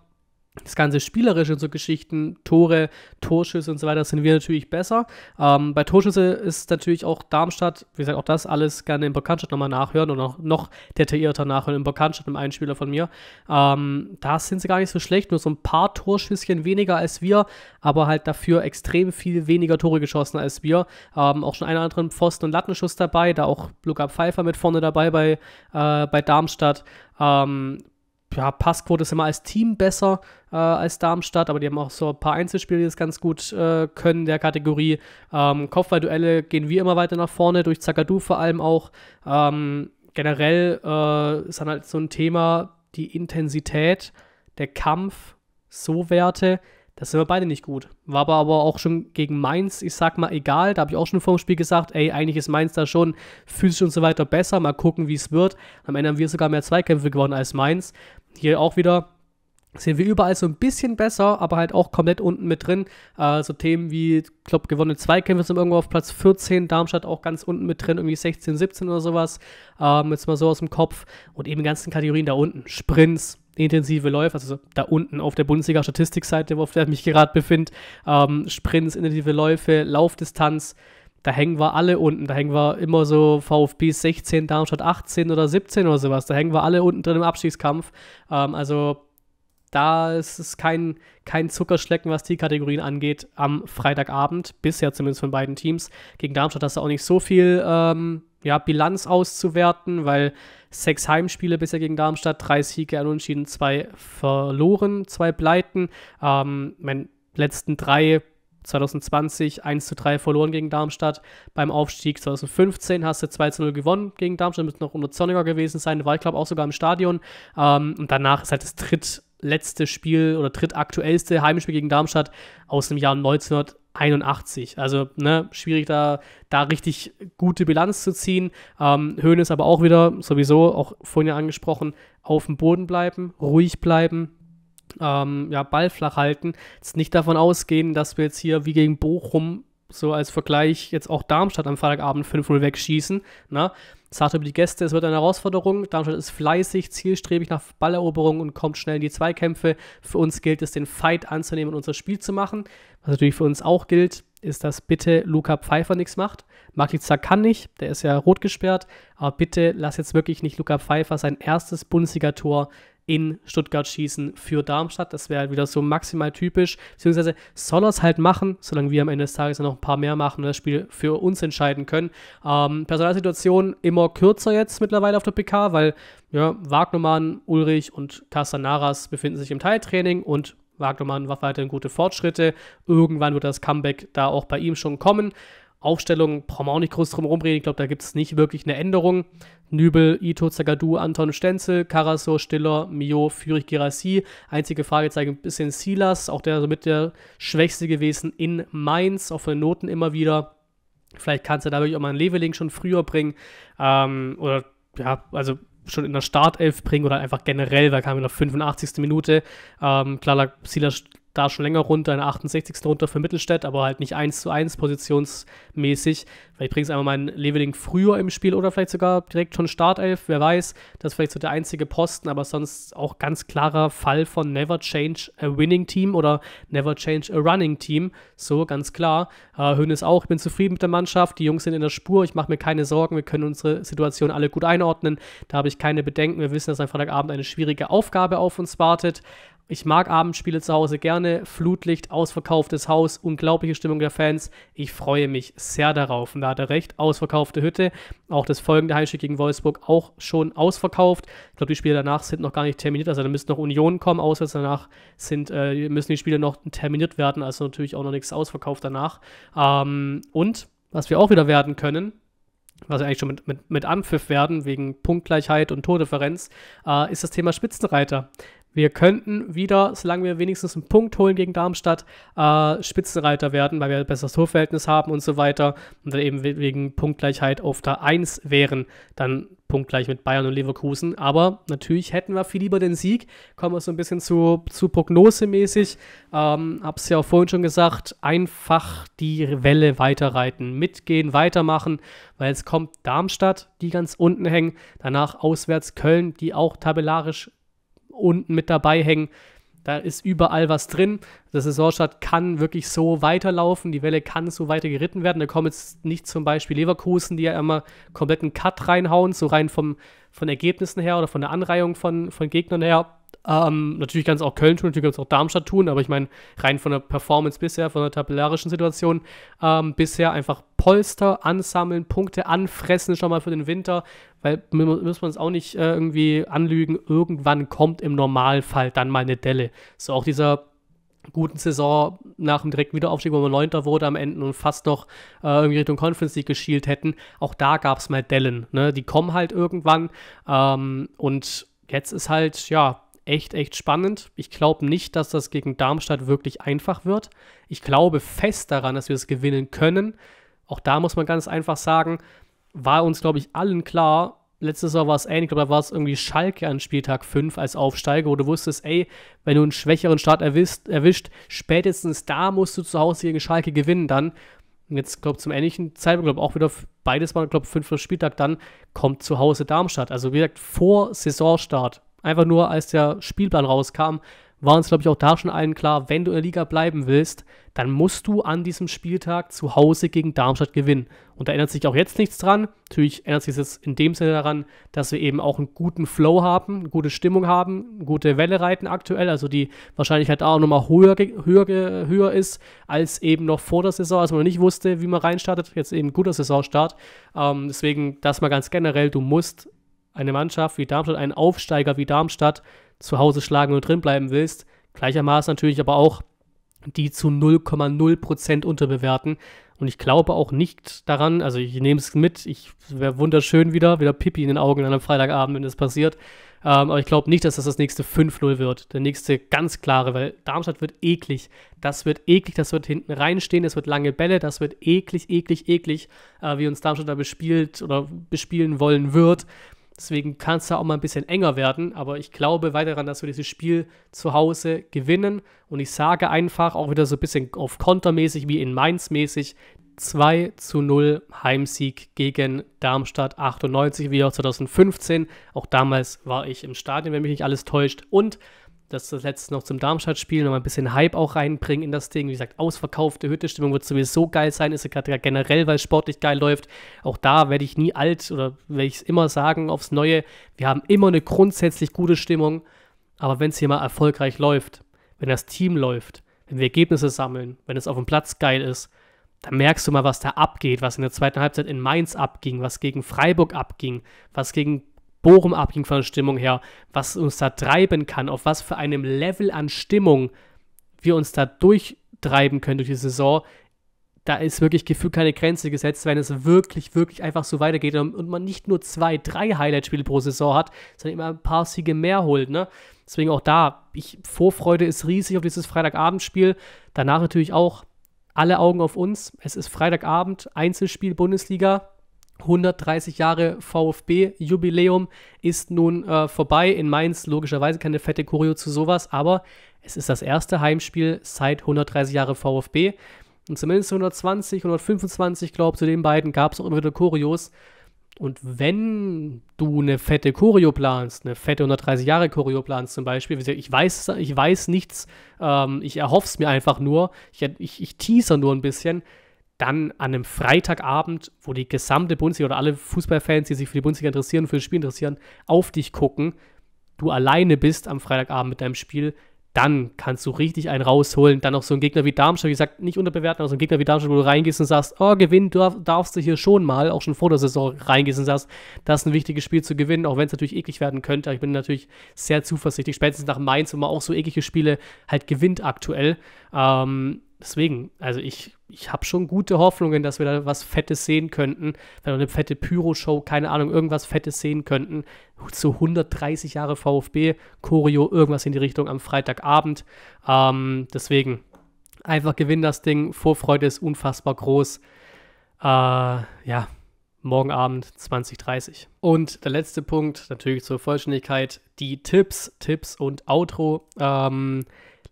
das ganze Spielerische und so Geschichten, Tore, Torschüsse und so weiter, sind wir natürlich besser. Ähm, bei Torschüsse ist natürlich auch Darmstadt, wie gesagt, auch das alles gerne im Bokanstadt nochmal nachhören oder noch, noch detaillierter nachhören im Bokanstadt, im einen Spieler von mir. Ähm, da sind sie gar nicht so schlecht, nur so ein paar Torschüsschen weniger als wir, aber halt dafür extrem viel weniger Tore geschossen als wir. Ähm, auch schon einen anderen Pfosten- und Lattenschuss dabei, da auch Luca Pfeiffer mit vorne dabei bei, äh, bei Darmstadt. Ähm, ja, Passquote ist immer als Team besser äh, als Darmstadt, aber die haben auch so ein paar Einzelspiele, die das ganz gut äh, können der Kategorie. Ähm, Kopfballduelle gehen wir immer weiter nach vorne, durch Zagadou vor allem auch. Ähm, generell äh, ist dann halt so ein Thema die Intensität, der Kampf, so Werte das sind wir beide nicht gut. War aber, aber auch schon gegen Mainz, ich sag mal, egal. Da habe ich auch schon vor dem Spiel gesagt, ey, eigentlich ist Mainz da schon physisch und so weiter besser. Mal gucken, wie es wird. Am Ende haben wir sogar mehr Zweikämpfe gewonnen als Mainz. Hier auch wieder sind wir überall so ein bisschen besser, aber halt auch komplett unten mit drin. Äh, so also Themen wie, ich glaube, gewonnene Zweikämpfe sind irgendwo auf Platz 14, Darmstadt auch ganz unten mit drin, irgendwie 16, 17 oder sowas. Ähm, jetzt mal so aus dem Kopf. Und eben ganzen Kategorien da unten. Sprints, intensive Läufe, also da unten auf der Bundesliga-Statistikseite, auf der ich mich gerade befinde, ähm, Sprints, intensive Läufe, Laufdistanz, da hängen wir alle unten. Da hängen wir immer so VfB 16, Darmstadt 18 oder 17 oder sowas. Da hängen wir alle unten drin im Abstiegskampf. Ähm, also da ist es kein, kein Zuckerschlecken, was die Kategorien angeht, am Freitagabend, bisher zumindest von beiden Teams. Gegen Darmstadt hast du auch nicht so viel ähm, ja, Bilanz auszuwerten, weil sechs Heimspiele bisher gegen Darmstadt, drei Siege, ein Unentschieden, zwei verloren, zwei Pleiten. Ähm, meine letzten drei 2020 1 zu 3 verloren gegen Darmstadt. Beim Aufstieg 2015 hast du 2 zu 0 gewonnen gegen Darmstadt, müsste noch unter Zorniger gewesen sein, war ich glaube auch sogar im Stadion. Ähm, und danach ist halt das drittletzte Spiel oder drittaktuellste Heimspiel gegen Darmstadt aus dem Jahr 1900. 81. Also, ne, schwierig da, da richtig gute Bilanz zu ziehen. Ähm, Höhen ist aber auch wieder, sowieso, auch vorhin ja angesprochen, auf dem Boden bleiben, ruhig bleiben, ähm, ja, Ball flach halten. Jetzt nicht davon ausgehen, dass wir jetzt hier wie gegen Bochum so als Vergleich jetzt auch Darmstadt am Freitagabend 5-0 wegschießen. Na? Ne? Sartre über die Gäste, es wird eine Herausforderung. Darmstadt ist fleißig, zielstrebig nach Balleroberung und kommt schnell in die Zweikämpfe. Für uns gilt es, den Fight anzunehmen und unser Spiel zu machen. Was natürlich für uns auch gilt, ist, dass bitte Luca Pfeiffer nichts macht. Magliza kann nicht, der ist ja rot gesperrt, aber bitte lass jetzt wirklich nicht Luca Pfeiffer sein erstes Bundesligator in Stuttgart schießen für Darmstadt. Das wäre halt wieder so maximal typisch. Beziehungsweise soll er es halt machen, solange wir am Ende des Tages noch ein paar mehr machen und das Spiel für uns entscheiden können. Ähm, Personalsituation immer kürzer jetzt mittlerweile auf der PK, weil ja, Wagnermann, Ulrich und Castanaras befinden sich im Teiltraining und Wagnermann macht weiterhin gute Fortschritte. Irgendwann wird das Comeback da auch bei ihm schon kommen. Aufstellung brauchen wir auch nicht groß drum rumreden. Ich glaube, da gibt es nicht wirklich eine Änderung. Nübel, Ito, Zagadou, Anton Stenzel, Karasor, Stiller, Mio, Fürich, Gerasi. Einzige Fragezeichen, ein bisschen Silas, auch der somit der Schwächste gewesen in Mainz, auch von den Noten immer wieder. Vielleicht kannst du da wirklich auch mal einen Leveling schon früher bringen. Ähm, oder ja, also schon in der Startelf bringen oder einfach generell, weil kam in der 85. Minute. Ähm, klar Silas da schon länger runter, in 68. runter für Mittelstädt, aber halt nicht 1 zu 1 positionsmäßig. Vielleicht bringt es einmal mein Leveling früher im Spiel oder vielleicht sogar direkt schon Startelf, wer weiß. Das ist vielleicht so der einzige Posten, aber sonst auch ganz klarer Fall von Never Change a Winning Team oder Never Change a Running Team. So, ganz klar. Höhn äh, ist auch, ich bin zufrieden mit der Mannschaft, die Jungs sind in der Spur, ich mache mir keine Sorgen, wir können unsere Situation alle gut einordnen. Da habe ich keine Bedenken. Wir wissen, dass am Freitagabend eine schwierige Aufgabe auf uns wartet. Ich mag Abendspiele zu Hause gerne. Flutlicht, ausverkauftes Haus, unglaubliche Stimmung der Fans. Ich freue mich sehr darauf. Und da hat er recht. Ausverkaufte Hütte. Auch das folgende Heimspiel gegen Wolfsburg auch schon ausverkauft. Ich glaube, die Spiele danach sind noch gar nicht terminiert. Also da müssen noch Union kommen. Außer danach sind, äh, müssen die Spiele noch terminiert werden. Also natürlich auch noch nichts ausverkauft danach. Ähm, und was wir auch wieder werden können, was wir eigentlich schon mit, mit, mit Anpfiff werden, wegen Punktgleichheit und Tordifferenz, äh, ist das Thema Spitzenreiter. Wir könnten wieder, solange wir wenigstens einen Punkt holen gegen Darmstadt, äh, Spitzenreiter werden, weil wir ein besseres Torverhältnis haben und so weiter. Und dann eben wegen Punktgleichheit auf der 1 wären, dann punktgleich mit Bayern und Leverkusen. Aber natürlich hätten wir viel lieber den Sieg. Kommen wir so ein bisschen zu, zu prognosemäßig. Ähm, hab's ja auch vorhin schon gesagt, einfach die Welle weiterreiten, mitgehen, weitermachen, weil jetzt kommt Darmstadt, die ganz unten hängen. Danach auswärts Köln, die auch tabellarisch unten mit dabei hängen. Da ist überall was drin. Das Saisonstart kann wirklich so weiterlaufen. Die Welle kann so weiter geritten werden. Da kommen jetzt nicht zum Beispiel Leverkusen, die ja immer kompletten Cut reinhauen, so rein vom, von Ergebnissen her oder von der Anreihung von, von Gegnern her. Ähm, natürlich kann es auch Köln tun, natürlich kann es auch Darmstadt tun, aber ich meine, rein von der Performance bisher, von der tabellarischen Situation, ähm, bisher einfach Polster ansammeln, Punkte anfressen schon mal für den Winter, weil muss man es auch nicht äh, irgendwie anlügen, irgendwann kommt im Normalfall dann mal eine Delle. So auch dieser guten Saison nach dem direkten Wiederaufstieg, wo man Neunter wurde am Ende und fast noch äh, irgendwie Richtung Conference League geschielt hätten, auch da gab es mal Dellen. Ne? Die kommen halt irgendwann ähm, und jetzt ist halt, ja, echt, echt spannend. Ich glaube nicht, dass das gegen Darmstadt wirklich einfach wird. Ich glaube fest daran, dass wir es gewinnen können. Auch da muss man ganz einfach sagen, war uns, glaube ich, allen klar, letztes Jahr war es ähnlich, aber war es irgendwie Schalke an Spieltag 5 als Aufsteiger, wo du wusstest, ey, wenn du einen schwächeren Start erwischt, erwischt spätestens da musst du zu Hause gegen Schalke gewinnen dann. Und jetzt, glaube ich, zum ähnlichen Zeitpunkt, glaube ich, auch wieder beides mal, glaube ich, fünfter Spieltag dann kommt zu Hause Darmstadt. Also, wie gesagt, vor Saisonstart Einfach nur, als der Spielplan rauskam, war uns, glaube ich, auch da schon allen klar, wenn du in der Liga bleiben willst, dann musst du an diesem Spieltag zu Hause gegen Darmstadt gewinnen. Und da ändert sich auch jetzt nichts dran. Natürlich ändert sich jetzt in dem Sinne daran, dass wir eben auch einen guten Flow haben, eine gute Stimmung haben, eine gute Welle reiten aktuell. Also die Wahrscheinlichkeit da auch nochmal höher, höher, höher ist als eben noch vor der Saison, als man noch nicht wusste, wie man reinstartet. Jetzt eben ein guter Saisonstart. Ähm, deswegen das mal ganz generell, du musst eine Mannschaft wie Darmstadt, einen Aufsteiger wie Darmstadt zu Hause schlagen und drinbleiben willst. Gleichermaßen natürlich aber auch die zu 0,0 unterbewerten. Und ich glaube auch nicht daran, also ich nehme es mit, ich wäre wunderschön wieder, wieder Pippi in den Augen an einem Freitagabend, wenn das passiert. Ähm, aber ich glaube nicht, dass das das nächste 5-0 wird. Der nächste ganz klare, weil Darmstadt wird eklig. Das wird eklig, das wird hinten reinstehen, es wird lange Bälle, das wird eklig, eklig, eklig, äh, wie uns Darmstadt da bespielt oder bespielen wollen wird. Deswegen kann es da auch mal ein bisschen enger werden. Aber ich glaube weiter daran, dass wir dieses Spiel zu Hause gewinnen. Und ich sage einfach auch wieder so ein bisschen auf Kontermäßig wie in Mainz mäßig 2 zu 0 Heimsieg gegen Darmstadt 98, wie auch 2015. Auch damals war ich im Stadion, wenn mich nicht alles täuscht. Und das letzte noch zum Darmstadt-Spiel, nochmal ein bisschen Hype auch reinbringen in das Ding. Wie gesagt, ausverkaufte Hütte, Stimmung wird sowieso geil sein, ist ja gerade generell, weil sportlich geil läuft. Auch da werde ich nie alt oder werde ich es immer sagen aufs Neue. Wir haben immer eine grundsätzlich gute Stimmung, aber wenn es hier mal erfolgreich läuft, wenn das Team läuft, wenn wir Ergebnisse sammeln, wenn es auf dem Platz geil ist, dann merkst du mal, was da abgeht, was in der zweiten Halbzeit in Mainz abging, was gegen Freiburg abging, was gegen Bochum abging von der Stimmung her, was uns da treiben kann, auf was für einem Level an Stimmung wir uns da durchtreiben können durch die Saison, da ist wirklich gefühlt keine Grenze gesetzt, wenn es wirklich, wirklich einfach so weitergeht und man nicht nur zwei, drei Highlight-Spiele pro Saison hat, sondern immer ein paar Siege mehr holt. Ne? Deswegen auch da, ich, Vorfreude ist riesig auf dieses Freitagabendspiel. Danach natürlich auch alle Augen auf uns. Es ist Freitagabend, Einzelspiel Bundesliga. 130 Jahre VfB-Jubiläum ist nun äh, vorbei. In Mainz logischerweise keine fette Choreo zu sowas, aber es ist das erste Heimspiel seit 130 Jahre VfB. Und zumindest 120, 125, glaube ich, zu den beiden gab es auch immer wieder Choreos. Und wenn du eine fette Choreo planst, eine fette 130 Jahre Choreo planst zum Beispiel, ich weiß, ich weiß nichts, ähm, ich erhoffe es mir einfach nur, ich, ich, ich teaser nur ein bisschen, dann an einem Freitagabend, wo die gesamte Bundesliga oder alle Fußballfans, die sich für die Bundesliga interessieren, für das Spiel interessieren, auf dich gucken, du alleine bist am Freitagabend mit deinem Spiel, dann kannst du richtig einen rausholen. Dann auch so ein Gegner wie Darmstadt, wie gesagt, nicht unterbewerten, aber so ein Gegner wie Darmstadt, wo du reingehst und sagst, oh, gewinnen darf, darfst du hier schon mal, auch schon vor der Saison reingehst und sagst, das ist ein wichtiges Spiel zu gewinnen, auch wenn es natürlich eklig werden könnte. ich bin natürlich sehr zuversichtlich, spätestens nach Mainz, wo man auch so eklige Spiele halt gewinnt aktuell. Ähm, deswegen, also ich, ich habe schon gute Hoffnungen, dass wir da was Fettes sehen könnten. Wenn wir eine fette Pyro-Show, keine Ahnung, irgendwas Fettes sehen könnten. Zu 130 Jahre VfB, Choreo, irgendwas in die Richtung am Freitagabend. Ähm, deswegen, einfach gewinn das Ding. Vorfreude ist unfassbar groß. Äh, ja, morgen Abend 20.30 Und der letzte Punkt, natürlich zur Vollständigkeit, die Tipps, Tipps und Outro. Ähm,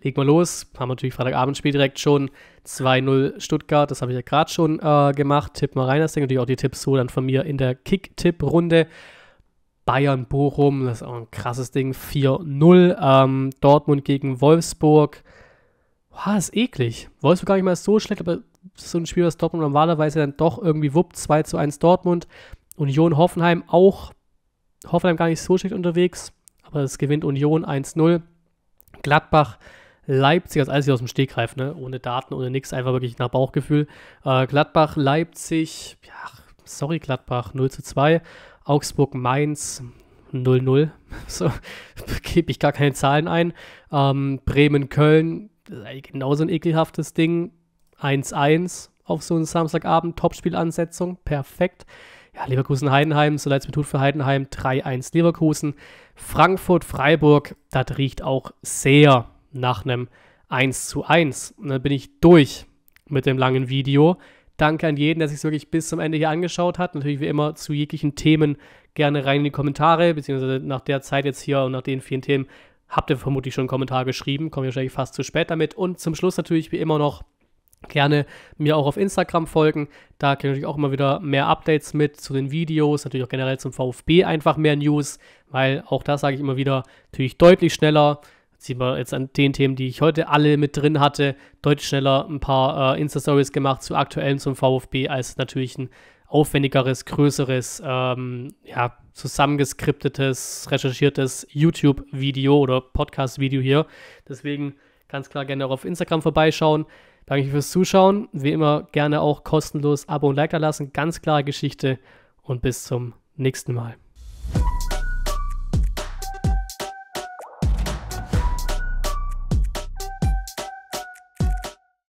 Leg mal los. Haben natürlich Freitagabendspiel direkt schon 2-0 Stuttgart. Das habe ich ja gerade schon äh, gemacht. Tipp mal rein. Das sind natürlich auch die Tipps so dann von mir in der Kick-Tipp-Runde. Bayern-Bochum, das ist auch ein krasses Ding. 4-0. Ähm, Dortmund gegen Wolfsburg. Boah, ist eklig. Wolfsburg gar nicht mal so schlecht, aber so ein Spiel, was Dortmund normalerweise dann doch irgendwie wuppt. 2 1 Dortmund. Union Hoffenheim auch. Hoffenheim gar nicht so schlecht unterwegs, aber es gewinnt Union 1-0. Gladbach Leipzig, das alles aus dem Stegreif, ne? ohne Daten, ohne nichts, einfach wirklich nach Bauchgefühl. Äh, Gladbach, Leipzig, ja, sorry Gladbach, 0 zu 2. Augsburg, Mainz, 0-0. So, gebe ich gar keine Zahlen ein. Ähm, Bremen, Köln, genauso ein ekelhaftes Ding. 1-1 auf so einen Samstagabend, Topspielansetzung, perfekt. Ja, Leverkusen, Heidenheim, so leid es mir tut für Heidenheim, 3-1 Leverkusen. Frankfurt, Freiburg, das riecht auch sehr nach einem 1 zu 1. Und dann bin ich durch mit dem langen Video. Danke an jeden, der sich wirklich bis zum Ende hier angeschaut hat. Natürlich wie immer zu jeglichen Themen gerne rein in die Kommentare, beziehungsweise nach der Zeit jetzt hier und nach den vielen Themen habt ihr vermutlich schon einen Kommentar geschrieben, komme ich wahrscheinlich fast zu spät damit. Und zum Schluss natürlich wie immer noch gerne mir auch auf Instagram folgen. Da kriege ich natürlich auch immer wieder mehr Updates mit zu den Videos, natürlich auch generell zum VfB einfach mehr News, weil auch da sage ich immer wieder, natürlich deutlich schneller sieht man jetzt an den Themen, die ich heute alle mit drin hatte, deutlich schneller ein paar äh, Insta-Stories gemacht zu aktuellen zum VfB, als natürlich ein aufwendigeres, größeres, ähm, ja, zusammengeskriptetes, recherchiertes YouTube-Video oder Podcast-Video hier. Deswegen ganz klar gerne auch auf Instagram vorbeischauen. Danke fürs Zuschauen. Wie immer gerne auch kostenlos Abo und Like da lassen. Ganz klare Geschichte und bis zum nächsten Mal.